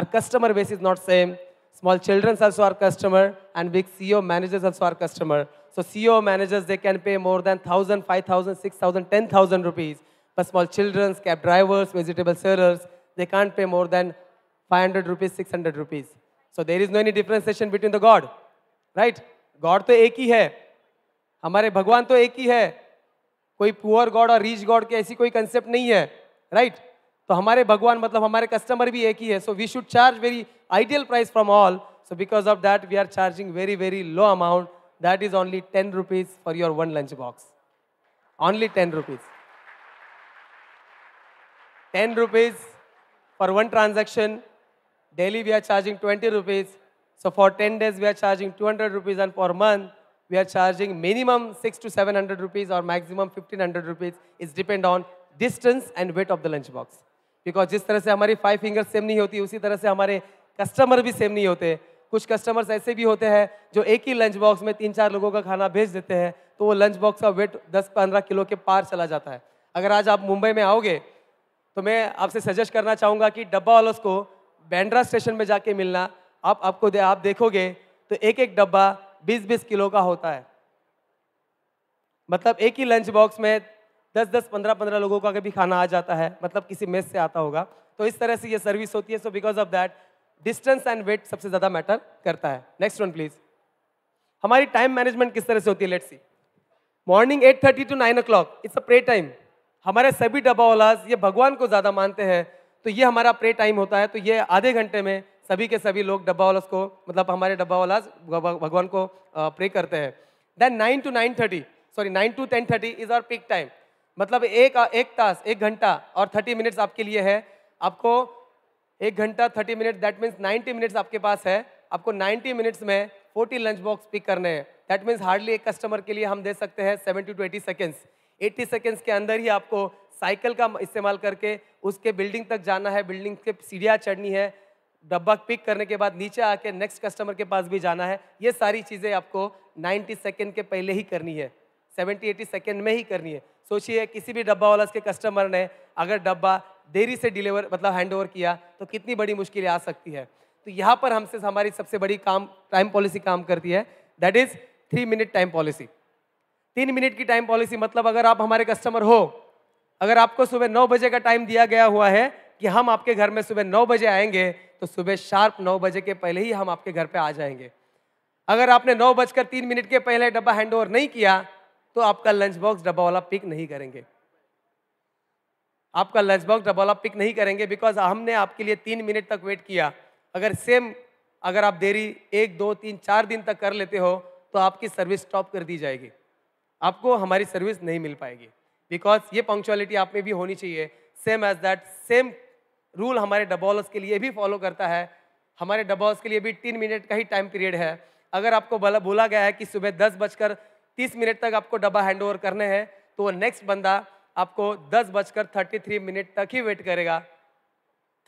our customer base is not same small childrens also are customer and big CEO managers also are customer so CEO managers they can pay more than thousand five thousand six thousand ten thousand rupees but small childrens cab drivers vegetable sellers they can pay more than five hundred rupees six hundred rupees so there is no any differentiation between the God right God तो एक ही है हमारे भगवान तो एक ही है कोई पुअर गॉड और रीच गॉड के ऐसी कोई कंसेप्ट नहीं है राइट right? तो हमारे भगवान मतलब हमारे कस्टमर भी एक ही है so we should charge very ideal price from all so because of that we are charging very very low amount that is only ten rupees for your one lunch box only ten rupees ten rupees for one transaction daily we are charging twenty rupees So for 10 days, we are charging 200 rupees and for month, we are charging minimum 6 to 700 rupees or maximum 1500 rupees. It's depend on distance and weight of the lunch box. Because जिस तरह से हमारी five finger same नहीं होती उसी तरह से हमारे कस्टमर भी सेम नहीं होते कुछ कस्टमर्स ऐसे भी होते हैं जो एक ही लंच बॉक्स में तीन चार लोगों का खाना भेज देते हैं तो वो लंच बॉक्स का वेट 10-15 किलो के पार चला जाता है अगर आज आप मुंबई में आओगे तो मैं आपसे सजेस्ट करना चाहूँगा कि डब्बा वालों को बैंड्रा स्टेशन में जाके मिलना आप आपको दे, आप देखोगे तो एक एक डब्बा 20-20 किलो का होता है मतलब एक ही लंच बॉक्स में 10-10 15-15 लोगों का भी खाना आ जाता है मतलब किसी मेस से आता होगा तो इस तरह से ये सर्विस होती है so because of that distance and weight सबसे ज़्यादा मैटर करता है नेक्स्ट वन प्लीज हमारी टाइम मैनेजमेंट किस तरह से होती है let see morning 8:30 to nine o'clock it's a pray time हमारे सभी डब्बावालाज ये भगवान को ज़्यादा मानते हैं तो ये हमारा प्रे टाइम होता है तो ये आधे घंटे में सभी के सभी लोग डब्बा वालास को मतलब हमारे डब्बा वाला भगवान को प्रे करते हैं then nine to nine thirty sorry nine to ten thirty is our peak time मतलब एक एक तास एक घंटा और थर्टी मिनट्स आपके लिए है आपको एक घंटा thirty minute that means ninety minutes आपके पास है आपको नाइन्टी मिनट्स में फोर्टी लंच बॉक्स पिक करने हैं दैट मीन्स हार्डली एक कस्टमर के लिए हम दे सकते हैं seventy two eighty seconds eighty seconds के अंदर ही आपको साइकिल का इस्तेमाल करके उसके बिल्डिंग तक जाना है बिल्डिंग के सीढ़ियाँ चढ़नी है डब्बा पिक करने के बाद नीचे आके नेक्स्ट कस्टमर के पास भी जाना है ये सारी चीज़ें आपको 90 सेकेंड के पहले ही करनी है 70 80 सेकेंड में ही करनी है सोचिए किसी भी डब्बा वाला के कस्टमर ने अगर डब्बा देरी से डिलीवर मतलब हैंड ओवर किया तो कितनी बड़ी मुश्किलें आ सकती है तो यहाँ पर हमसे हमारी सबसे बड़ी काम टाइम पॉलिसी काम करती है that is three minute time policy तीन मिनट की टाइम पॉलिसी मतलब अगर आप हमारे कस्टमर हो अगर आपको सुबह नौ बजे का टाइम दिया गया हुआ है कि हम आपके घर में सुबह नौ बजे आएंगे तो सुबह शार्प नौ बजे के पहले ही हम आपके घर पे आ जाएंगे अगर आपने नौ बजकर तीन मिनट के पहले डब्बा हैंड ओवर नहीं किया तो आपका लंच बॉक्स डब्बा वाला पिक नहीं करेंगे आपका लंच बॉक्स डब्बा वाला पिक नहीं करेंगे बिकॉज हमने आपके लिए तीन मिनट तक वेट किया अगर सेम अगर आप देरी एक दो तीन चार दिन तक कर लेते हो तो आपकी सर्विस स्टॉप कर दी जाएगी आपको हमारी सर्विस नहीं मिल पाएगी बिकॉज ये पंक्चुअलिटी आप में भी होनी चाहिए same as that same rule हमारे डबॉलर्स के लिए भी फॉलो करता है हमारे डबॉल्स के लिए भी तीन मिनट का ही टाइम पीरियड है अगर आपको बोला गया है कि सुबह दस बजकर तीस मिनट तक आपको डब्बा हैंड ओवर करने हैं तो नेक्स्ट बंदा आपको दस बजकर थर्टी थ्री मिनट तक ही वेट करेगा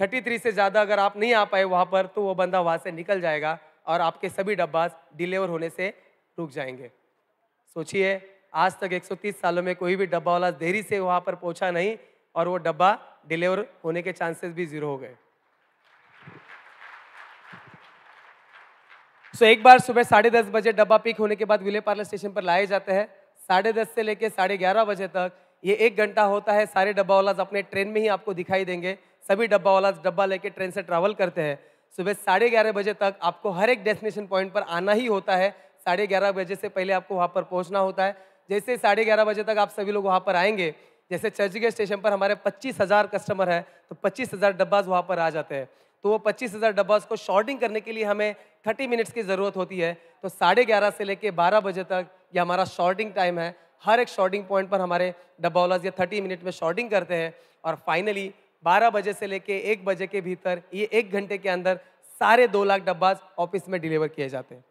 थर्टी थ्री से ज़्यादा अगर आप नहीं आ पाए वहाँ पर तो वो बंदा वहाँ से निकल जाएगा और आपके सभी डब्बा डिलीवर होने से रुक जाएंगे सोचिए आज तक 130 सालों में कोई भी डब्बा वाला देरी से वहाँ पर पहुँचा नहीं और वो डब्बा डिलीवर होने के चांसेस भी जीरो हो गए सो so, एक बार सुबह साढ़े दस बजे डब्बा पिक होने के बाद विले पार्लर स्टेशन पर लाए जाते हैं साढ़े दस से लेकर साढ़े ग्यारह बजे तक ये एक घंटा होता है सारे डब्बा वालाज अपने ट्रेन में ही आपको दिखाई देंगे सभी डब्बा वालाज डब्बा लेके ट्रेन से ट्रैवल करते हैं सुबह साढ़े ग्यारह बजे तक आपको हर एक डेस्टिनेशन पॉइंट पर आना ही होता है साढ़े ग्यारह बजे से पहले आपको वहाँ पर पहुँचना होता है जैसे साढ़े ग्यारह बजे तक आप सभी लोग वहाँ पर आएंगे जैसे चर्चगेट स्टेशन पर हमारे पच्चीस हज़ार कस्टमर हैं तो पच्चीस हज़ार डब्बाज वहाँ पर आ जाते हैं तो वो पच्चीस हज़ार डब्बाज को शॉर्टिंग करने के लिए हमें थर्टी मिनट्स की ज़रूरत होती है तो साढ़े ग्यारह से लेकर बारह बजे तक ये हमारा शॉर्टिंग टाइम है हर एक शॉर्टिंग पॉइंट पर हमारे डब्बावलाज या थर्टी मिनट में शॉर्टिंग करते हैं और फाइनली बारह बजे से कर एक बजे के भीतर ये एक घंटे के अंदर सारे दो लाख डब्बाज ऑफिस में डिलीवर किए जाते हैं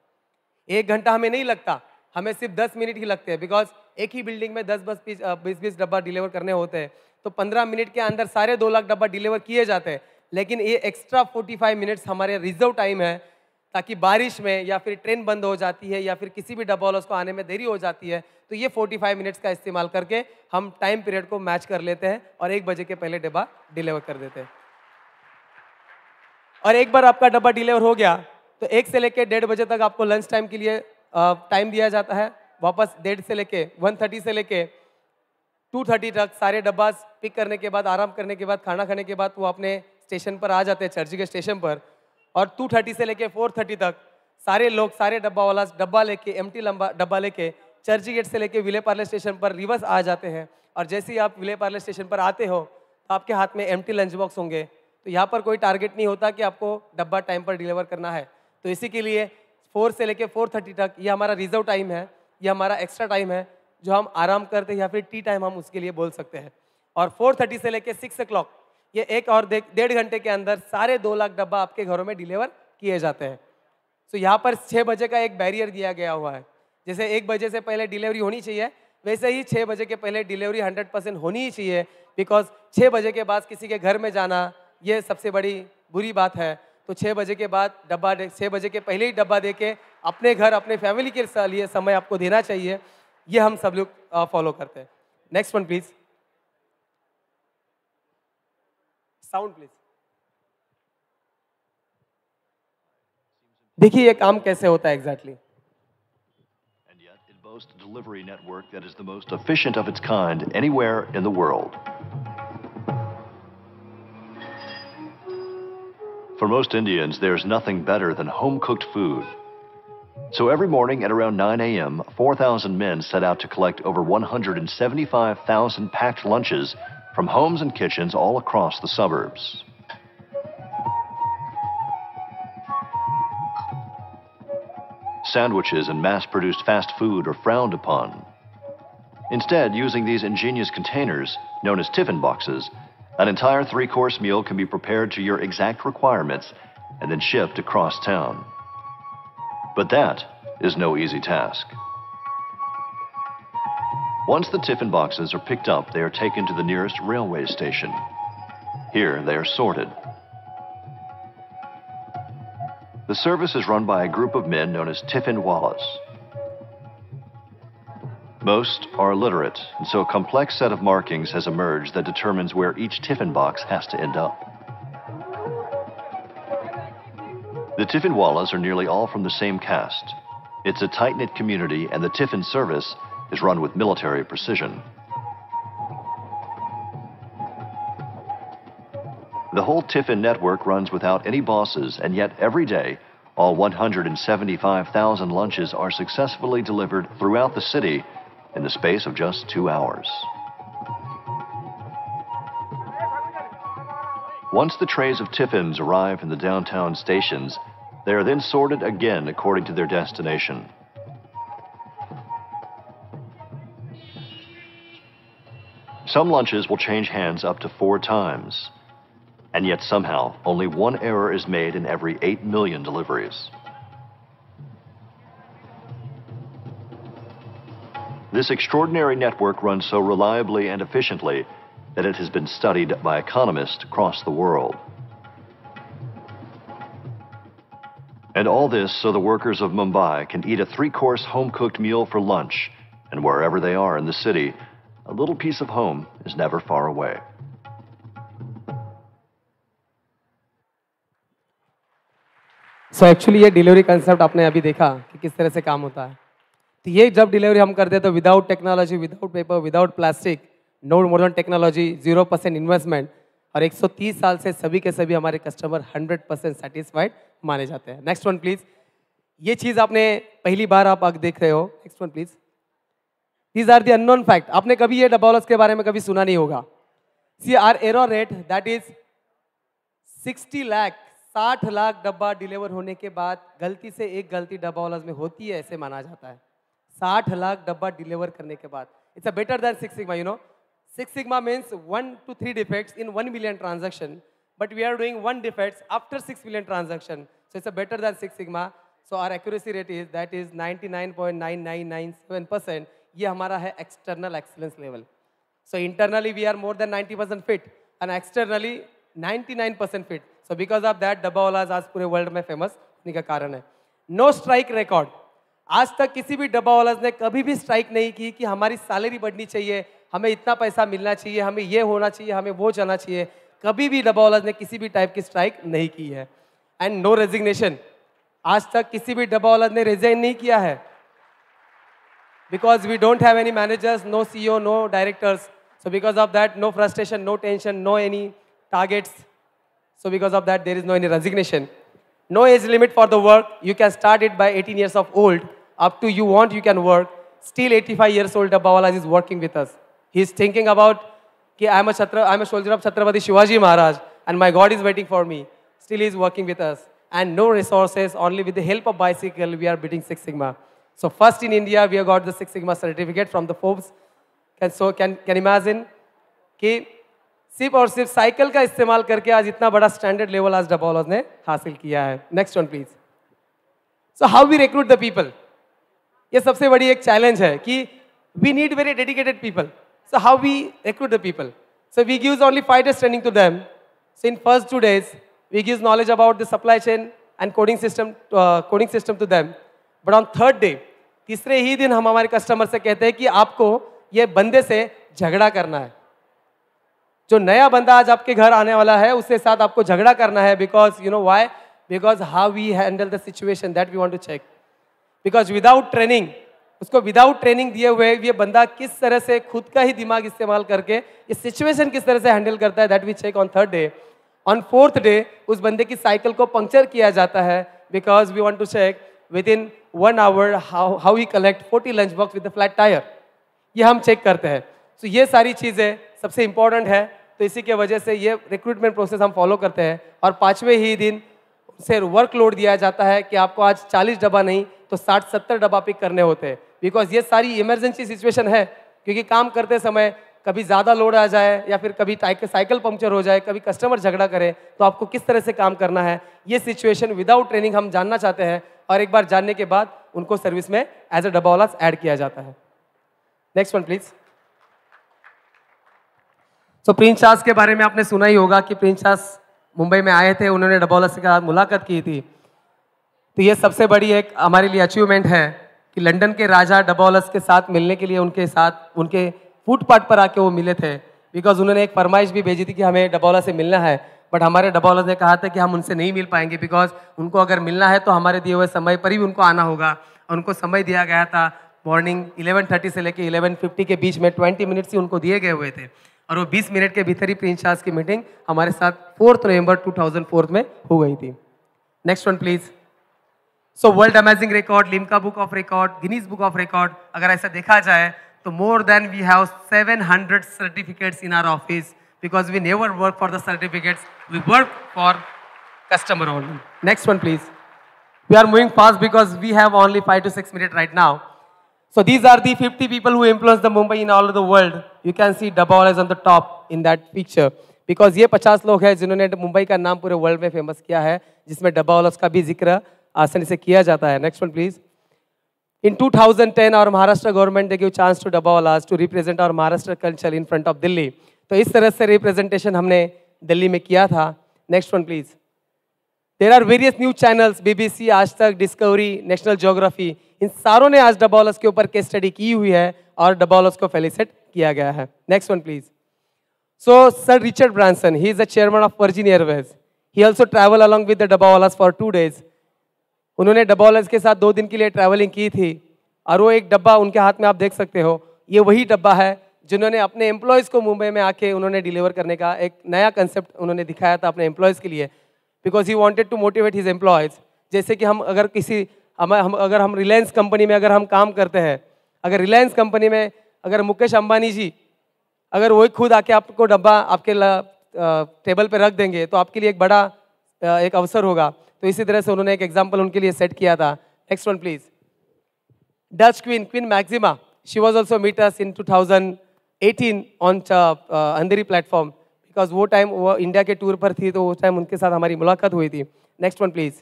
एक घंटा हमें नहीं लगता हमें सिर्फ दस मिनट ही लगते हैं बिकॉज एक ही बिल्डिंग में दस बस बीस बीस बीस डब्बा डिलीवर करने होते हैं तो पंद्रह मिनट के अंदर सारे दो लाख डब्बा डिलीवर किए जाते हैं लेकिन ये एक्स्ट्रा फोर्टी फाइव मिनट्स हमारे रिजर्व टाइम है ताकि बारिश में या फिर ट्रेन बंद हो जाती है या फिर किसी भी डब्बा वालों को आने में देरी हो जाती है तो ये 45 मिनट्स का इस्तेमाल करके हम टाइम पीरियड को मैच कर लेते हैं और एक बजे के पहले डिब्बा डिलीवर कर देते हैं और एक बार आपका डब्बा डिलीवर हो गया तो एक से लेकर डेढ़ बजे तक आपको लंच टाइम के लिए टाइम दिया जाता है वापस डेढ़ से लेके थर्टी से लेके थर्टी तक सारे डब्बा पिक करने के बाद आराम करने के बाद खाना खाने के बाद वो अपने स्टेशन पर आ जाते हैं चर्ची के स्टेशन पर और टू थर्टी से लेके थर्टी तक सारे लोग सारे डब्बा वाला डब्बा लेके एम लंबा डब्बा लेके चर्ची गेट से लेके विले पार्ले स्टेशन पर रिवर्स आ जाते हैं और जैसे ही आप विले पार्ले स्टेशन पर आते हो तो आपके हाथ में एम लंच बॉक्स होंगे तो यहाँ पर कोई टारगेट नहीं होता कि आपको डब्बा टाइम पर डिलीवर करना है तो इसी के लिए फोर से लेके फोर थर्टी तक ये हमारा रिजर्व टाइम है ये हमारा एक्स्ट्रा टाइम है जो हम आराम करते हैं या फिर टी टाइम हम उसके लिए बोल सकते हैं और फोर थर्टी से लेकर सिक्स ओ क्लॉक ये एक और डेढ़ घंटे के अंदर सारे दो लाख डब्बा आपके घरों में डिलीवर किए जाते हैं सो यहाँ पर छः बजे का एक बैरियर दिया गया हुआ है जैसे एक बजे से पहले डिलीवरी होनी चाहिए वैसे ही छः बजे के पहले डिलीवरी हंड्रेड परसेंट होनी ही चाहिए बिकॉज छः बजे के बाद किसी के घर में जाना ये सबसे बड़ी बुरी बात है तो छः बजे के बाद डब्बा छः बजे के पहले ही डब्बा दे के अपने घर अपने फैमिली के लिए समय आपको देना चाहिए ये हम सब लोग फॉलो करते हैं next one please sound please देखिए ये काम कैसे होता है exactly exactly. delivery network that is the most efficient of its kind anywhere in the world. For most Indians, there's nothing better than home cooked food. So every morning at around 9 a.m., 4,000 men set out to collect over 175,000 packed lunches from homes and kitchens all across the suburbs. Sandwiches and mass produced fast food are frowned upon. Instead, using these ingenious containers, known as tiffin boxes, an entire three course meal can be prepared to your exact requirements and then shipped across town. But that is no easy task. Once the tiffin boxes are picked up, they are taken to the nearest railway station. Here, they are sorted. The service is run by a group of men known as Tiffin Wallace. Most are illiterate, and so a complex set of markings has emerged that determines where each tiffin box has to end up. The Tiffin Wallas are nearly all from the same caste. It's a tight knit community, and the Tiffin service is run with military precision. The whole Tiffin network runs without any bosses, and yet every day, all 175,000 lunches are successfully delivered throughout the city in the space of just two hours. Once the trays of tiffins arrive in the downtown stations, they are then sorted again according to their destination. Some lunches will change hands up to four times, and yet somehow only one error is made in every 8 million deliveries. This extraordinary network runs so reliably and efficiently that it has been studied by economists across the world. And all this so the workers of Mumbai can eat a three course home cooked meal for lunch, and wherever they are in the city, a little piece of home is never far away. So so actually ये delivery concept आपने अभी देखा कि किस तरह से काम होता है तो ये जब डिलीवरी हम करते हैं तो without technology without paper without plastic no modern technology zero percent investment और 130 साल से सभी के सभी हमारे कस्टमर 100 परसेंट सेटिस्फाइड माने जाते हैं नेक्स्ट वन प्लीज ये चीज़ आपने पहली बार आप आग देख रहे हो next one please these are the unknown fact आपने कभी ये डबॉलस के बारे में कभी सुना नहीं होगा see our error rate that is 60 lakh 60 lakh डब्बा डिलीवर होने के बाद गलती से एक गलती डब्बा में होती है ऐसे माना जाता है साठ लाख डब्बा डिलीवर करने के बाद it's a better than six sigma you know six sigma means one two three defects in one million transaction but we are doing one defects after six million transaction so it's a better than six sigma so our accuracy rate is that is ninety nine point nine nine nine seven percent ये हमारा है external excellence level so internally we are more than ninety percent fit and externally ninety nine percent fit so because of that dabba wala आज पूरे world में famous होने का कारण है नो स्ट्राइक रिकॉर्ड आज तक किसी भी डब्बा वाला ने कभी भी स्ट्राइक नहीं की कि हमारी सैलरी बढ़नी चाहिए हमें इतना पैसा मिलना चाहिए हमें ये होना चाहिए हमें वो जाना चाहिए कभी भी डब्बा वाला ने किसी भी टाइप की स्ट्राइक नहीं की है एंड नो रेजिग्नेशन आज तक किसी भी डब्बा वाला ने रिजाइन नहीं किया है because we don't have any managers no C no directors so because of that no frustration no tension no any targets so because of that there is no any resignation No age limit for the work. You can start it by 18 years of old. Up to you want, you can work. Still 85 years old, Bawalas is working with us. He's thinking about, I'm a, I'm a soldier of Chhatrapati Shivaji Maharaj, and my God is waiting for me. Still he's working with us. And no resources, only with the help of bicycle, we are beating Six Sigma. So first in India, we have got the Six Sigma certificate from the Forbes. And so can, can imagine, okay, सिर्फ और सिर्फ cycle का इस्तेमाल करके आज इतना बड़ा standard level आज डबॉलर्स ने हासिल किया है next one please so how we recruit the people ये सबसे बड़ी एक चैलेंज है कि we need very dedicated people so how we recruit the people so we give only five days training to them so in first two days we give knowledge about the supply chain and coding system coding system to them but on third day तीसरे ही दिन हम हमारे customer से कहते हैं कि आपको ये बंदे से झगड़ा करना है जो नया बंदा आज आपके घर आने वाला है उसके साथ आपको झगड़ा करना है because you know why because how we handle the situation that we want to check because without training उसको विदाउट ट्रेनिंग दिए हुए ये बंदा किस तरह से खुद का ही दिमाग इस्तेमाल करके ये सिचुएशन किस तरह से हैंडल करता है that we check on third day on fourth day उस बंदे की साइकिल को पंक्चर किया जाता है because we want to check within one hour how how he collect forty lunch box with flat tyre ये हम चेक करते हैं सो तो ये सारी चीज़ें सबसे इम्पोर्टेंट है तो इसी के वजह से ये रिक्रूटमेंट प्रोसेस हम फॉलो करते हैं और पाँचवें ही दिन से वर्कलोड दिया जाता है कि आपको आज 40 डब्बा नहीं तो 60-70 डब्बा पिक करने होते हैं बिकॉज ये सारी इमरजेंसी सिचुएशन है क्योंकि काम करते समय कभी ज़्यादा लोड आ जाए या फिर कभी साइकिल पंक्चर हो जाए कभी कस्टमर झगड़ा करे तो आपको किस तरह से काम करना है ये सिचुएशन विदाउट ट्रेनिंग हम जानना चाहते हैं और एक बार जानने के बाद उनको सर्विस में एज अ डब्बा वाला एड किया जाता है next one please so so, Prince Charles के बारे में आपने सुना ही होगा कि प्रिंस चार्ज मुंबई में आए थे उन्होंने डबौला से साथ मुलाकात की थी तो ये सबसे बड़ी एक हमारे लिए अचीवमेंट है कि लंदन के राजा डबोलस के साथ मिलने के लिए उनके साथ उनके फुटपाथ पर आके वो मिले थे बिकॉज उन्होंने एक फरमाइश भी भेजी थी कि हमें डबोला से मिलना है बट हमारे डबोलस ने कहा था कि हम उनसे नहीं मिल पाएंगे बिकॉज उनको अगर मिलना है तो हमारे दिए हुए समय पर ही उनको आना होगा उनको समय दिया गया था मॉर्निंग 11:30 से लेकर 11:50 के बीच में 20 मिनट्स ही उनको दिए गए हुए थे और वो 20 मिनट के भीतर ही प्रिंस चार्ल्स की मीटिंग हमारे साथ फोर्थ नवंबर 2004 में हो गई थी next one please so world amazing record Limca book of record Guinness book of record अगर ऐसा देखा जाए तो more than we have 700 certificates in our office because we never work for the certificates we work for customer only next one please We are moving fast because we have only five to six minutes right now. So these are the 50 people who influenced the Mumbai in all of the world. You can see Dabawal is on the top in that picture. Because ये 50 लोग हैं जिन्होंने मुंबई का नाम पूरे world में famous किया है जिसमें डब्बावालस का भी जिक्र आसानी से किया जाता है नेक्स्ट वन प्लीज इन 2010 और महाराष्ट्र गवर्नमेंट ने give chance to dabbawalas to represent our Maharashtra culture in front of Delhi तो इस तरह से रिप्रेजेंटेशन हमने दिल्ली में किया था next one please there are various news channels BBC Aaj Tak discovery national geography इन सारों ने आज डबॉलस के ऊपर केस स्टडी की हुई है और डबॉलस को फेलिसेट किया गया है next one please so sir Richard Branson he is the chairman of Virgin Airways he also travel along with the dabbawalas for two days उन्होंने डबावालास के साथ दो दिन के लिए ट्रैवलिंग की थी और वो एक डब्बा उनके हाथ में आप देख सकते हो ये वही डब्बा है जिन्होंने अपने एम्प्लॉयज़ को मुंबई में आके उन्होंने डिलीवर करने का एक नया कंसेप्ट उन्होंने दिखाया था अपने एम्प्लॉयज़ के लिए because he wanted to motivate his employees जैसे कि हम अगर किसी हम, हम अगर हम रिलायंस कंपनी में अगर हम काम करते हैं अगर रिलायंस कंपनी में अगर मुकेश अंबानी जी अगर वही खुद आके आपको डब्बा आपके टेबल पर रख देंगे तो आपके लिए एक बड़ा एक अवसर होगा तो इसी तरह से उन्होंने एक एग्जाम्पल उनके लिए सेट किया था next one please Dutch queen queen Maxima she was also meet us in two thousand eighteen on Andheri platform because वो टाइम वो इंडिया के टूर पर थी तो उस टाइम उनके साथ हमारी मुलाकात हुई थी next one please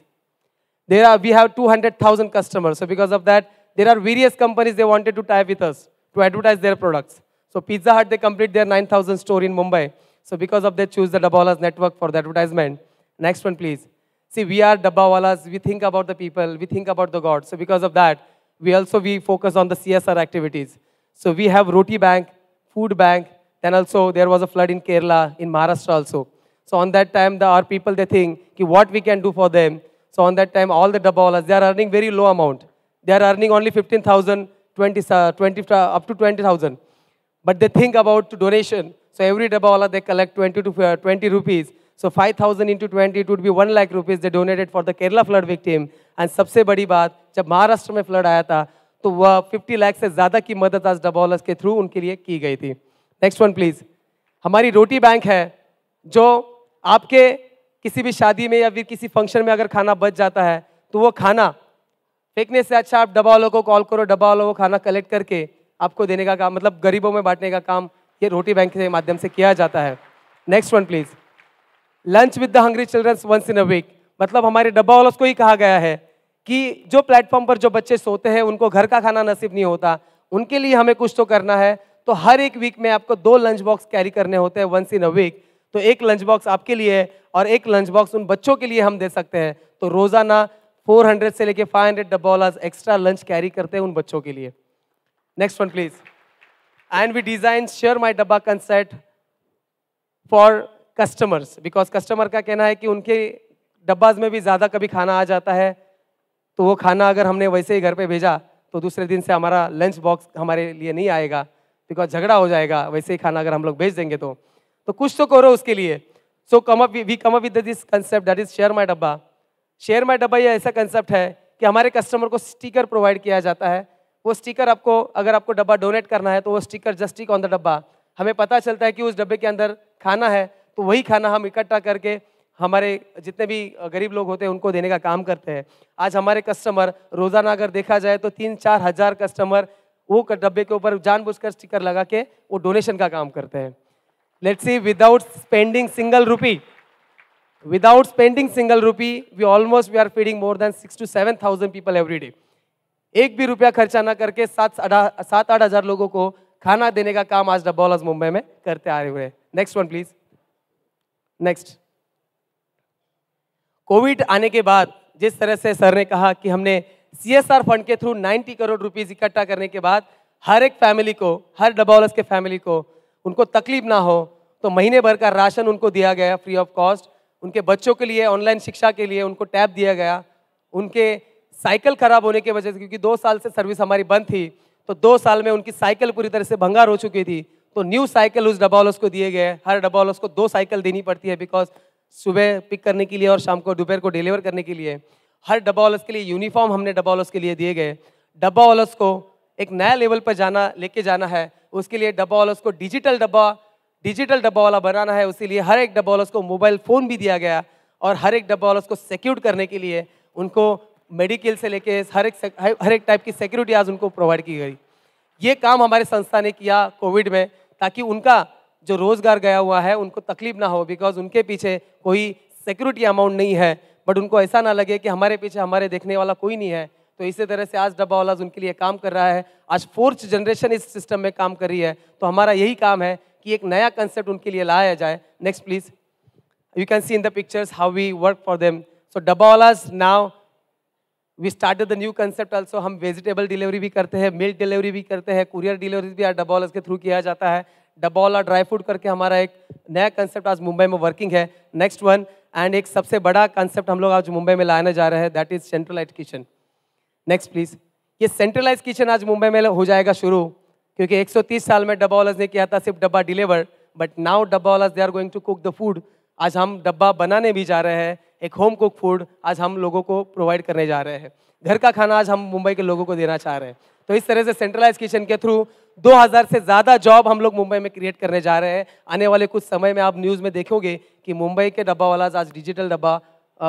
there are we have two hundred thousand customer so because of that there are various companies they wanted to type with us to advertise their products so Pizza Hut they complete their nine thousand store in Mumbai so because of that choose the walas network for the advertisement next one please see we are walas we think about the people we think about the god so because of that we also we focus on the C S R activities so we have roti bank food bank Then also there was a flood in Kerala, in Maharashtra also. So on that time, the, our people, they think what we can do for them. So on that time, all the Dabbawalas, they are earning very low amount. They are earning only 15,000, 20, uh, 20, uh, up to 20,000. But they think about donation. So every Dabbawala, they collect 20 to uh, 20 rupees. So 5,000 into 20, it would be 1 lakh rupees they donated for the Kerala flood victim. And सबसे बड़ी बात जब Maharashtra में flood आया था तो वह 50 lakh से ज़्यादा की मदद आज Dabbawalas के through उनके लिए की गई थी नेक्स्ट वन प्लीज़ हमारी रोटी बैंक है जो आपके किसी भी शादी में या फिर किसी फंक्शन में अगर खाना बच जाता है तो वो खाना फेंकने से अच्छा आप डब्बा वालों को कॉल करो डब्बा वालों को खाना कलेक्ट करके आपको देने का काम मतलब गरीबों में बांटने का काम ये रोटी बैंक के माध्यम से किया जाता है next one please lunch with the hungry childrens once in a week मतलब हमारे डब्बा वालों को ही कहा गया है कि जो प्लेटफॉर्म पर जो बच्चे सोते हैं उनको घर का खाना नसीब नहीं होता उनके लिए हमें कुछ तो करना है तो हर एक वीक में आपको दो लंच बॉक्स कैरी करने होते हैं वंस इन अ वीक तो एक लंच बॉक्स आपके लिए है और एक लंच बॉक्स उन बच्चों के लिए हम दे सकते हैं तो रोज़ाना 400 से लेके 500 हंड्रेड डब्बा वाला एक्स्ट्रा लंच कैरी करते हैं उन बच्चों के लिए next one please and we design share my dabba concept for customers because customer का कहना है कि उनके डब्बाज में भी ज़्यादा कभी खाना आ जाता है तो वो खाना अगर हमने वैसे ही घर पे भेजा तो दूसरे दिन से हमारा लंच बॉक्स हमारे लिए नहीं आएगा बिकॉज तो झगड़ा हो जाएगा वैसे ही खाना अगर हम लोग भेज देंगे तो तो कुछ तो करो उसके लिए so come up we come up with this concept that is share my dabba share my डब्बा ये ऐसा कंसेप्ट है कि हमारे कस्टमर को स्टिकर प्रोवाइड किया जाता है वो स्टिकर आपको अगर आपको डब्बा डोनेट करना है तो वो sticker just stick on the dabba हमें पता चलता है कि उस डब्बे के अंदर खाना है तो वही खाना हम इकट्ठा करके हमारे जितने भी गरीब लोग होते हैं उनको देने का काम करते हैं आज हमारे कस्टमर रोज़ाना अगर देखा जाए तो तीन चार हज़ार कस्टमर वो डब्बे के ऊपर जानबूझकर स्टिकर लगा के वो डोनेशन का काम करते हैं let see without spending single rupee without spending single rupee we almost we are feeding more than six to seven thousand people every day एक भी रुपया खर्चा ना करके सात सात आठ हजार लोगों को खाना देने का काम आज डब्बॉलर्स मुंबई में करते आ रहे हुए next one please next COVID आने के बाद जिस तरह से सर ने कहा कि हमने आर फंड के थ्रू 90 करोड़ रुपीज़ इकट्ठा करने के बाद हर एक फैमिली को हर डबावलस के फैमिली को उनको तकलीफ ना हो तो महीने भर का राशन उनको दिया गया फ्री ऑफ कॉस्ट उनके बच्चों के लिए ऑनलाइन शिक्षा के लिए उनको टैब दिया गया उनके साइकिल खराब होने की वजह से क्योंकि दो साल से सर्विस हमारी बंद थी तो दो साल में उनकी साइकिल पूरी तरह से भंगार हो चुकी थी तो न्यू साइकिल उस डबावलस को दिए गए हर डबावलस को दो साइकिल देनी पड़ती है बिकॉज सुबह पिक करने के लिए और शाम को दोपहर को डिलीवर करने के लिए हर डब्बा ओलस के लिए यूनिफॉर्म हमने डब्बा ओलस के लिए दिए गए डब्बा ओलस को एक नया लेवल पर जाना लेके जाना है उसके लिए डब्बा ओलस को डिजिटल डब्बा डिजिटल डब्बा वाला बनाना है उसके लिए हर एक डब्बा ओलस को मोबाइल फ़ोन भी दिया गया और हर एक डब्बा ओलस को सिक्योर करने के लिए उनको मेडिकल से लेके हर एक हर एक टाइप की सिक्योरिटी आज उनको प्रोवाइड की गई ये काम हमारे संस्था ने किया कोविड में ताकि उनका जो रोज़गार गया हुआ है उनको तकलीफ ना हो बिकॉज उनके पीछे कोई सिक्योरिटी अमाउंट नहीं है बट उनको ऐसा ना लगे कि हमारे पीछे हमारे देखने वाला कोई नहीं है तो इसी तरह से आज डब्बा वाला उनके लिए काम कर रहा है आज फोर्थ जनरेशन इस सिस्टम में काम कर रही है तो हमारा यही काम है कि एक नया कंसेप्ट उनके लिए लाया जाए next please you can see in the pictures how we work for them so dabba walas now we started the new concept also हम वेजिटेबल डिलीवरी भी करते हैं मिल्क डिलीवरी भी करते हैं कुरियर डिलीवरी भी आज डब्बा के थ्रू किया जाता है डब्बा वाला ड्राई फ्रूट करके हमारा एक नया कंसेप्ट आज मुंबई में वर्किंग है नेक्स्ट वन एंड एक सबसे बड़ा कॉन्सेप्ट हम लोग आज मुंबई में लाने जा रहे हैं that is centralise kitchen next please ये सेंट्रलाइज किचन आज मुंबई में हो जाएगा शुरू क्योंकि 130 साल में डब्बा वालाज ने किया था सिर्फ डब्बा deliver but now dabba walas they are going to cook the food आज हम डब्बा बनाने भी जा रहे हैं एक होम कुक फूड आज हम लोगों को प्रोवाइड करने जा रहे हैं घर का खाना आज हम मुंबई के लोगों को देना चाह रहे हैं तो इस तरह से सेंट्रलाइज किचन के थ्रू 2000 से ज़्यादा जॉब हम लोग मुंबई में क्रिएट करने जा रहे हैं आने वाले कुछ समय में आप न्यूज़ में देखोगे कि मुंबई के डब्बा वाला आज डिजिटल डब्बा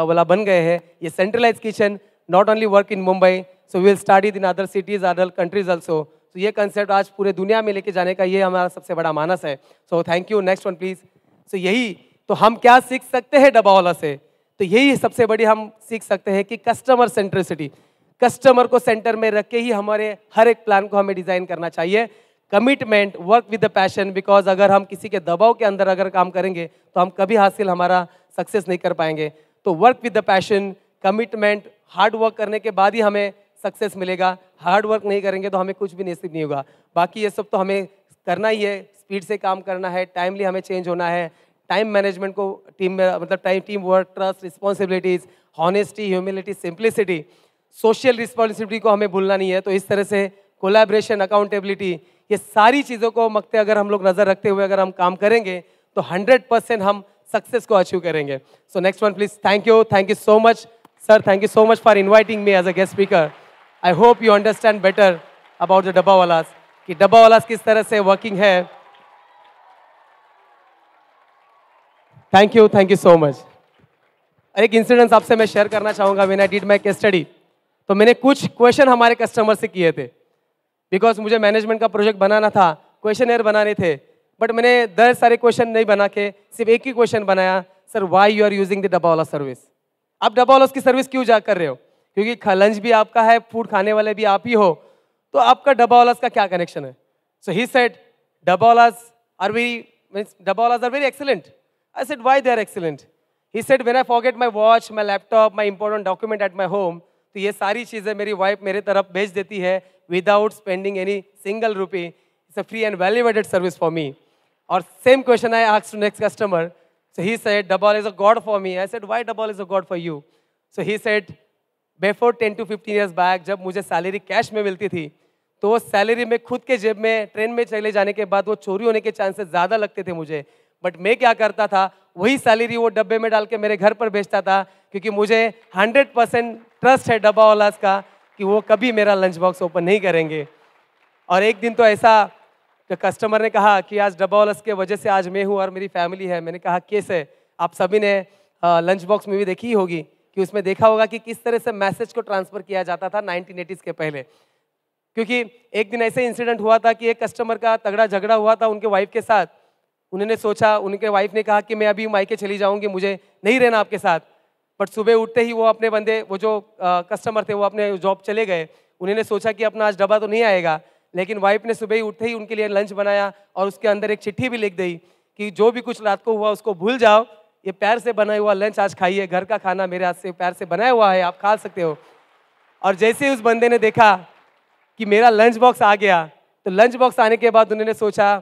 वाला बन गए हैं ये centralise kitchen not only work in Mumbai so we will start it in other cities other countries also तो ये कंसेप्ट आज पूरे दुनिया में लेके जाने का ये हमारा सबसे बड़ा मानस है so thank you next one please so यही तो हम क्या सीख सकते हैं डब्बा वाला से तो यही सबसे बड़ी हम सीख सकते हैं कि कस्टमर सेंट्रिसिटी कस्टमर को सेंटर में रख के ही हमारे हर एक प्लान को हमें डिज़ाइन करना चाहिए commitment work with the passion because अगर हम किसी के दबाव के अंदर अगर काम करेंगे तो हम कभी हासिल हमारा सक्सेस नहीं कर पाएंगे तो work with the passion commitment hard work करने के बाद ही हमें सक्सेस मिलेगा हार्ड वर्क नहीं करेंगे तो हमें कुछ भी नसीब नहीं होगा बाकी ये सब तो हमें करना ही है स्पीड से काम करना है टाइमली हमें चेंज होना है टाइम मैनेजमेंट को टीम में मतलब time team work trust responsibilities honesty humility simplicity social responsibility को हमें भूलना नहीं है तो इस तरह से कोलैबोरेशन अकाउंटेबिलिटी ये सारी चीज़ों को मकते अगर हम लोग नज़र रखते हुए अगर हम काम करेंगे तो हंड्रेड परसेंट हम सक्सेस को अचीव करेंगे so next one please thank you thank you so much sir thank you so much for inviting me as a guest speaker I hope you understand better about the dabbawalas कि डब्बा वालास किस तरह से working है thank you thank you so much एक incidence आपसे मैं share करना चाहूँगा वेन आई डिड माई के स्टडी तो मैंने कुछ क्वेश्चन हमारे कस्टमर से किए थे बिकॉज मुझे मैनेजमेंट का प्रोजेक्ट बनाना था क्वेश्चन एयर बनाने थे बट मैंने दस सारे क्वेश्चन नहीं बना के सिर्फ एक ही क्वेश्चन बनाया sir why you are using the wala service आप डब्बावाला की सर्विस क्यों जा कर रहे हो क्योंकि लंच भी आपका है फूड खाने वाले भी आप ही हो तो आपका डब्बावालास का क्या कनेक्शन है so he said dabbawalas are very means dabbawalas are very excellent I said why they are excellent he said when I forget my watch my laptop my important document at my home तो ये सारी चीज़ें मेरी wife मेरे तरफ भेज देती है without spending any single rupee it's a free and valuated service for me और same question I ask to next customer so he said double is a God for me I said why double is a God for you so he said before ten to fifteen years back जब मुझे salary cash में मिलती थी तो वो salary में खुद के जेब में ट्रेन में चले जाने के बाद वो चोरी होने के चांसेस ज़्यादा लगते थे मुझे बट मैं क्या करता था वही सैलरी वो डब्बे में डाल के मेरे घर पर भेजता था क्योंकि मुझे हंड्रेड परसेंट ट्रस्ट है डब्बा वालास का कि वो कभी मेरा लंच बॉक्स ओपन नहीं करेंगे और एक दिन तो ऐसा तो कस्टमर ने कहा कि आज डब्बा वालस के वजह से आज मैं हूँ और मेरी फैमिली है मैंने कहा कैसे आप सभी ने लंच बॉक्स मूवी देखी होगी कि उसमें देखा होगा कि किस तरह से मैसेज को ट्रांसफ़र किया जाता था नाइनटीन के पहले क्योंकि एक दिन ऐसे इंसिडेंट हुआ था कि एक कस्टमर का तगड़ा झगड़ा हुआ था उनके वाइफ के साथ उन्होंने सोचा उनके वाइफ ने कहा कि मैं अभी मायके चली जाऊँगी मुझे नहीं रहना आपके साथ बट सुबह उठते ही वो अपने बंदे वो जो आ, कस्टमर थे वो अपने जॉब चले गए उन्होंने सोचा कि अपना आज डब्बा तो नहीं आएगा लेकिन वाइफ ने सुबह ही उठते ही उनके लिए लंच बनाया और उसके अंदर एक चिट्ठी भी लिख दी कि जो भी कुछ रात को हुआ उसको भूल जाओ ये पैर से बना हुआ लंच आज खाइए घर का खाना मेरे हाथ से पैर से बनाया हुआ है आप खा सकते हो और जैसे ही उस बंदे ने देखा कि मेरा लंच बॉक्स आ गया तो लंच बॉक्स आने के बाद उन्होंने सोचा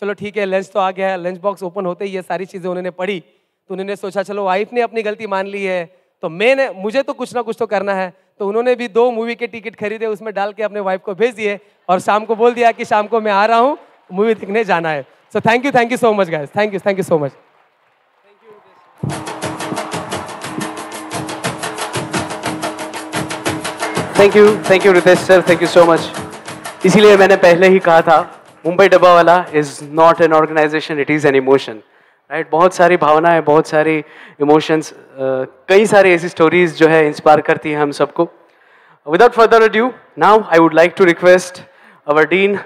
चलो ठीक है लंच तो आ गया है लंच बॉक्स ओपन होते ही ये सारी चीज़ें उन्होंने पढ़ी तो उन्होंने सोचा चलो वाइफ ने अपनी गलती मान ली है तो मैंने मुझे तो कुछ ना कुछ तो करना है तो उन्होंने भी दो मूवी के टिकट खरीदे उसमें डाल के अपने वाइफ को भेज दिए और शाम को बोल दिया कि शाम को मैं आ रहा हूँ मूवी देखने जाना है so thank you thank you so much guys thank you thank you so much thank you thank you Ritesh sir thank you so much इसीलिए मैंने पहले ही कहा था Mumbai dabbawala is not an organisation it is an emotion right बहुत सारी भावनाएं बहुत सारी इमोशंस uh, कई सारी ऐसी स्टोरीज जो है इंस्पायर करती हैं हम सबको without further due now I would like to request our dean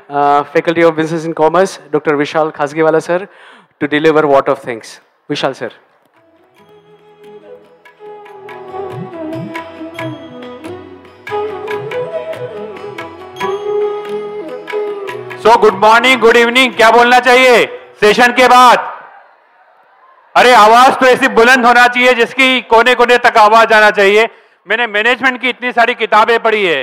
faculty of business in commerce doctor Vishal Wala sir to deliver what of things Vishal sir तो गुड मॉर्निंग गुड इवनिंग क्या बोलना चाहिए सेशन के बाद अरे आवाज तो ऐसी बुलंद होना चाहिए जिसकी कोने कोने तक आवाज आना चाहिए मैंने मैनेजमेंट की इतनी सारी किताबें पढ़ी है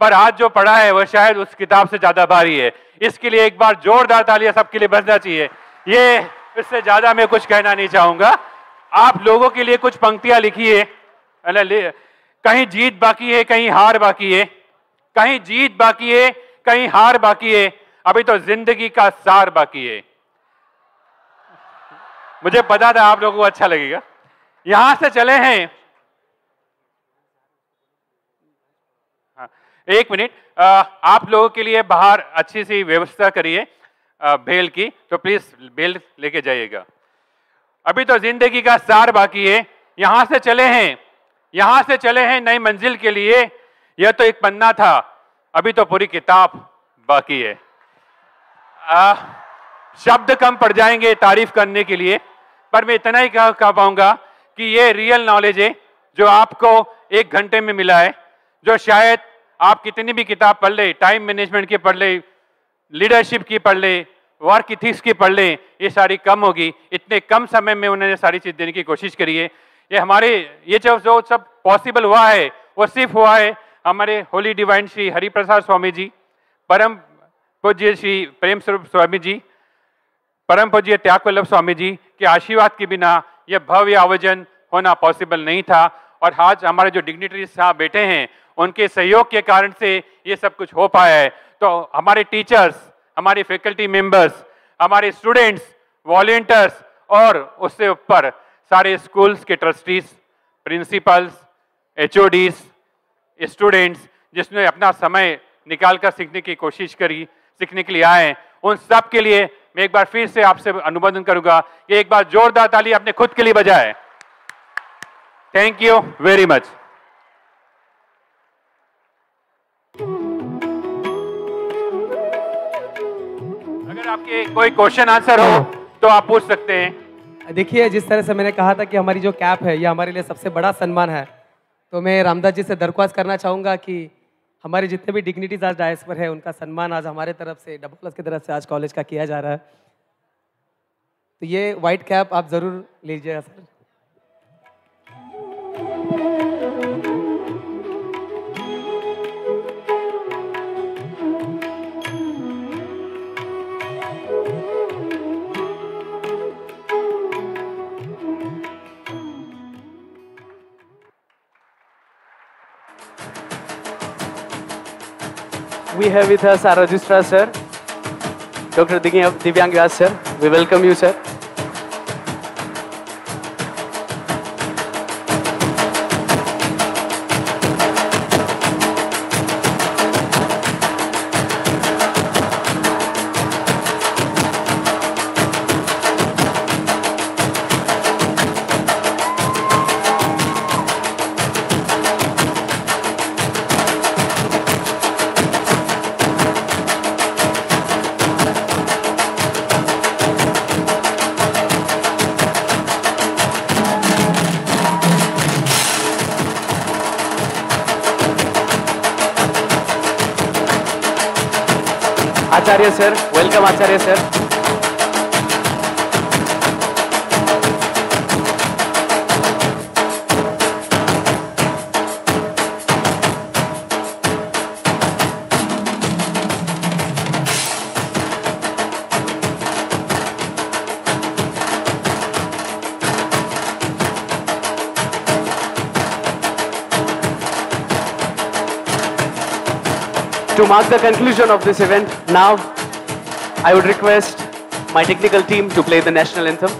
पर आज जो पढ़ा है वह शायद उस किताब से ज्यादा भारी है इसके लिए एक बार जोरदार तालियां सबके लिए बजना चाहिए ये इससे ज्यादा मैं कुछ कहना नहीं चाहूंगा आप लोगों के लिए कुछ पंक्तियां लिखी है कहीं जीत बाकी है कहीं हार बाकी है कहीं जीत बाकी है कहीं हार बाकी है अभी तो जिंदगी का सार बाकी है मुझे पता था आप लोगों को अच्छा लगेगा यहां से चले हैं हाँ, एक मिनट आप लोगों के लिए बाहर अच्छी सी व्यवस्था करिए बेल की तो प्लीज बेल लेके जाइएगा अभी तो जिंदगी का सार बाकी है यहां से चले हैं यहां से चले हैं नई मंजिल के लिए यह तो एक पन्ना था अभी तो पूरी किताब बाकी है आ, शब्द कम पड़ जाएंगे तारीफ करने के लिए पर मैं इतना ही कह कह पाऊंगा कि ये रियल नॉलेज है जो आपको एक घंटे में मिला है जो शायद आप कितनी भी किताब पढ़ ले टाइम मैनेजमेंट की पढ़ ले लीडरशिप की पढ़ ले वर्क इथिक्स की पढ़ लें ये सारी कम होगी इतने कम समय में उन्होंने सारी चीज़ देने की कोशिश करी है ये हमारे ये जो जो सब पॉसिबल हुआ है वो सिर्फ हुआ है हमारे होली डिवाइन श्री हरिप्रसाद स्वामी जी परम पूज्य श्री प्रेम स्वरूप स्वामी जी परम पूज्य त्याग वल्लभ स्वामी जी के आशीर्वाद के बिना यह भव्य आयोजन होना पॉसिबल नहीं था और आज हमारे जो डिग्निटरी साहब बैठे हैं उनके सहयोग के कारण से ये सब कुछ हो पाया है तो हमारे टीचर्स हमारे फैकल्टी मेंबर्स हमारे स्टूडेंट्स वॉल्टियर्स और उससे ऊपर सारे स्कूल्स के ट्रस्टीज प्रिंसिपल्स एच स्टूडेंट्स जिसने अपना समय निकाल कर सीखने की कोशिश करी सीखने के लिए आए उन सब के लिए मैं एक बार फिर से आपसे अनुबंधन करूंगा कि एक बार जोरदार ताली अपने खुद के लिए बजाए थैंक यू वेरी मच अगर आपके कोई क्वेश्चन आंसर हो तो आप पूछ सकते हैं देखिए जिस तरह से मैंने कहा था कि हमारी जो कैप है यह हमारे लिए सबसे बड़ा सम्मान है तो मैं रामदास जी से दरख्वास्त करना चाहूंगा कि हमारे जितने भी डिग्निटीज आज डायस पर है उनका सम्मान आज हमारे तरफ से डबल प्लस की तरफ से आज कॉलेज का किया जा रहा है तो ये वाइट कैप आप ज़रूर लीजिएगा sir we have with us our registrar, sir, Dr. vyas sir. We welcome you, sir. Acharya sir welcome Acharya sir To mark the conclusion of this event, now I would request my technical team to play the national anthem.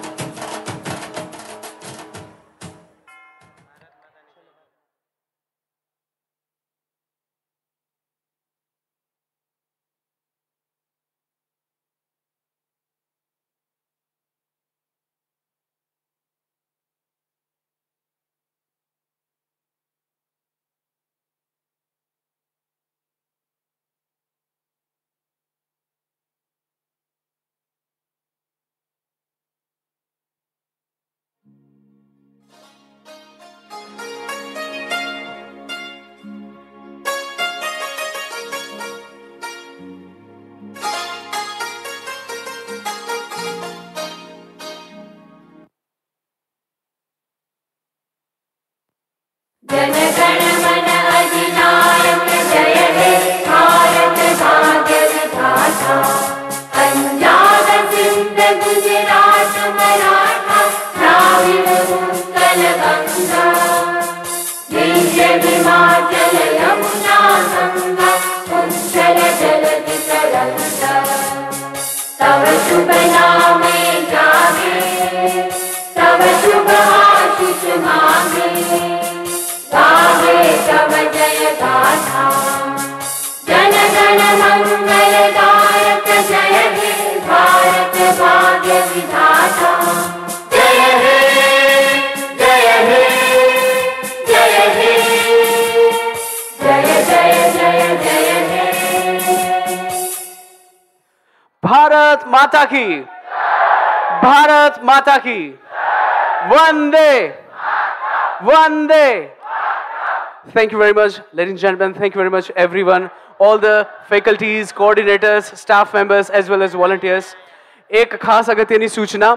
Thank you very much, ladies and gentlemen. Thank you very much, everyone. All the faculties, coordinators, staff members, as well as volunteers. એક ખાસ અગત્યની સૂચના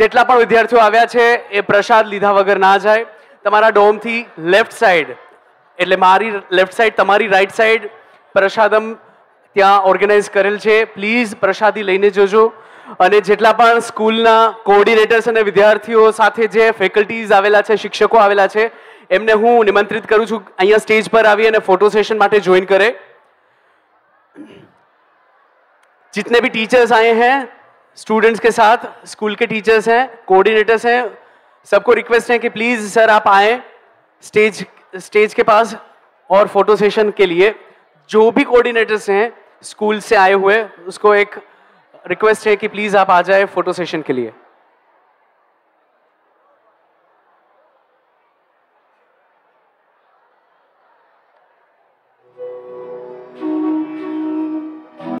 જેટલા પણ વિદ્યાર્થીઓ આવ્યા છે એ પ્રસાદ લીધા વગર ના જાય તમારા ડોમથી લેફ્ટ સાઈડ એટલે મારી લેફ્ટ સાઈડ તમારી રાઈટ સાઈડ પ્રસાદમ ત્યાં ઓર્ગેનાઇઝ કરેલ છે પ્લીઝ પ્રસાદી લઈને જોજો અને જેટલા પણ સ્કૂલના કોઓર્ડિનેટર્સ અને વિદ્યાર્થીઓ સાથે જે ફેકલ્ટીઝ આવેલા છે શિક્ષકો આવેલા છે એમને हूँ निमंत्रित करूँ છું અહીંયા स्टेज पर આવી અને फोटो सेशन माटे જોઈન करे जितने भी टीचर्स आए हैं स्टूडेंट्स के साथ स्कूल के टीचर्स हैं कोऑर्डिनेटर्स हैं सबको रिक्वेस्ट है कि प्लीज़ सर आप आए स्टेज स्टेज के पास और फोटो सेशन के लिए जो भी कोऑर्डिनेटर्स हैं स्कूल से आए हुए उसको एक रिक्वेस्ट है कि प्लीज़ आप आ जाए फोटो सेशन के लिए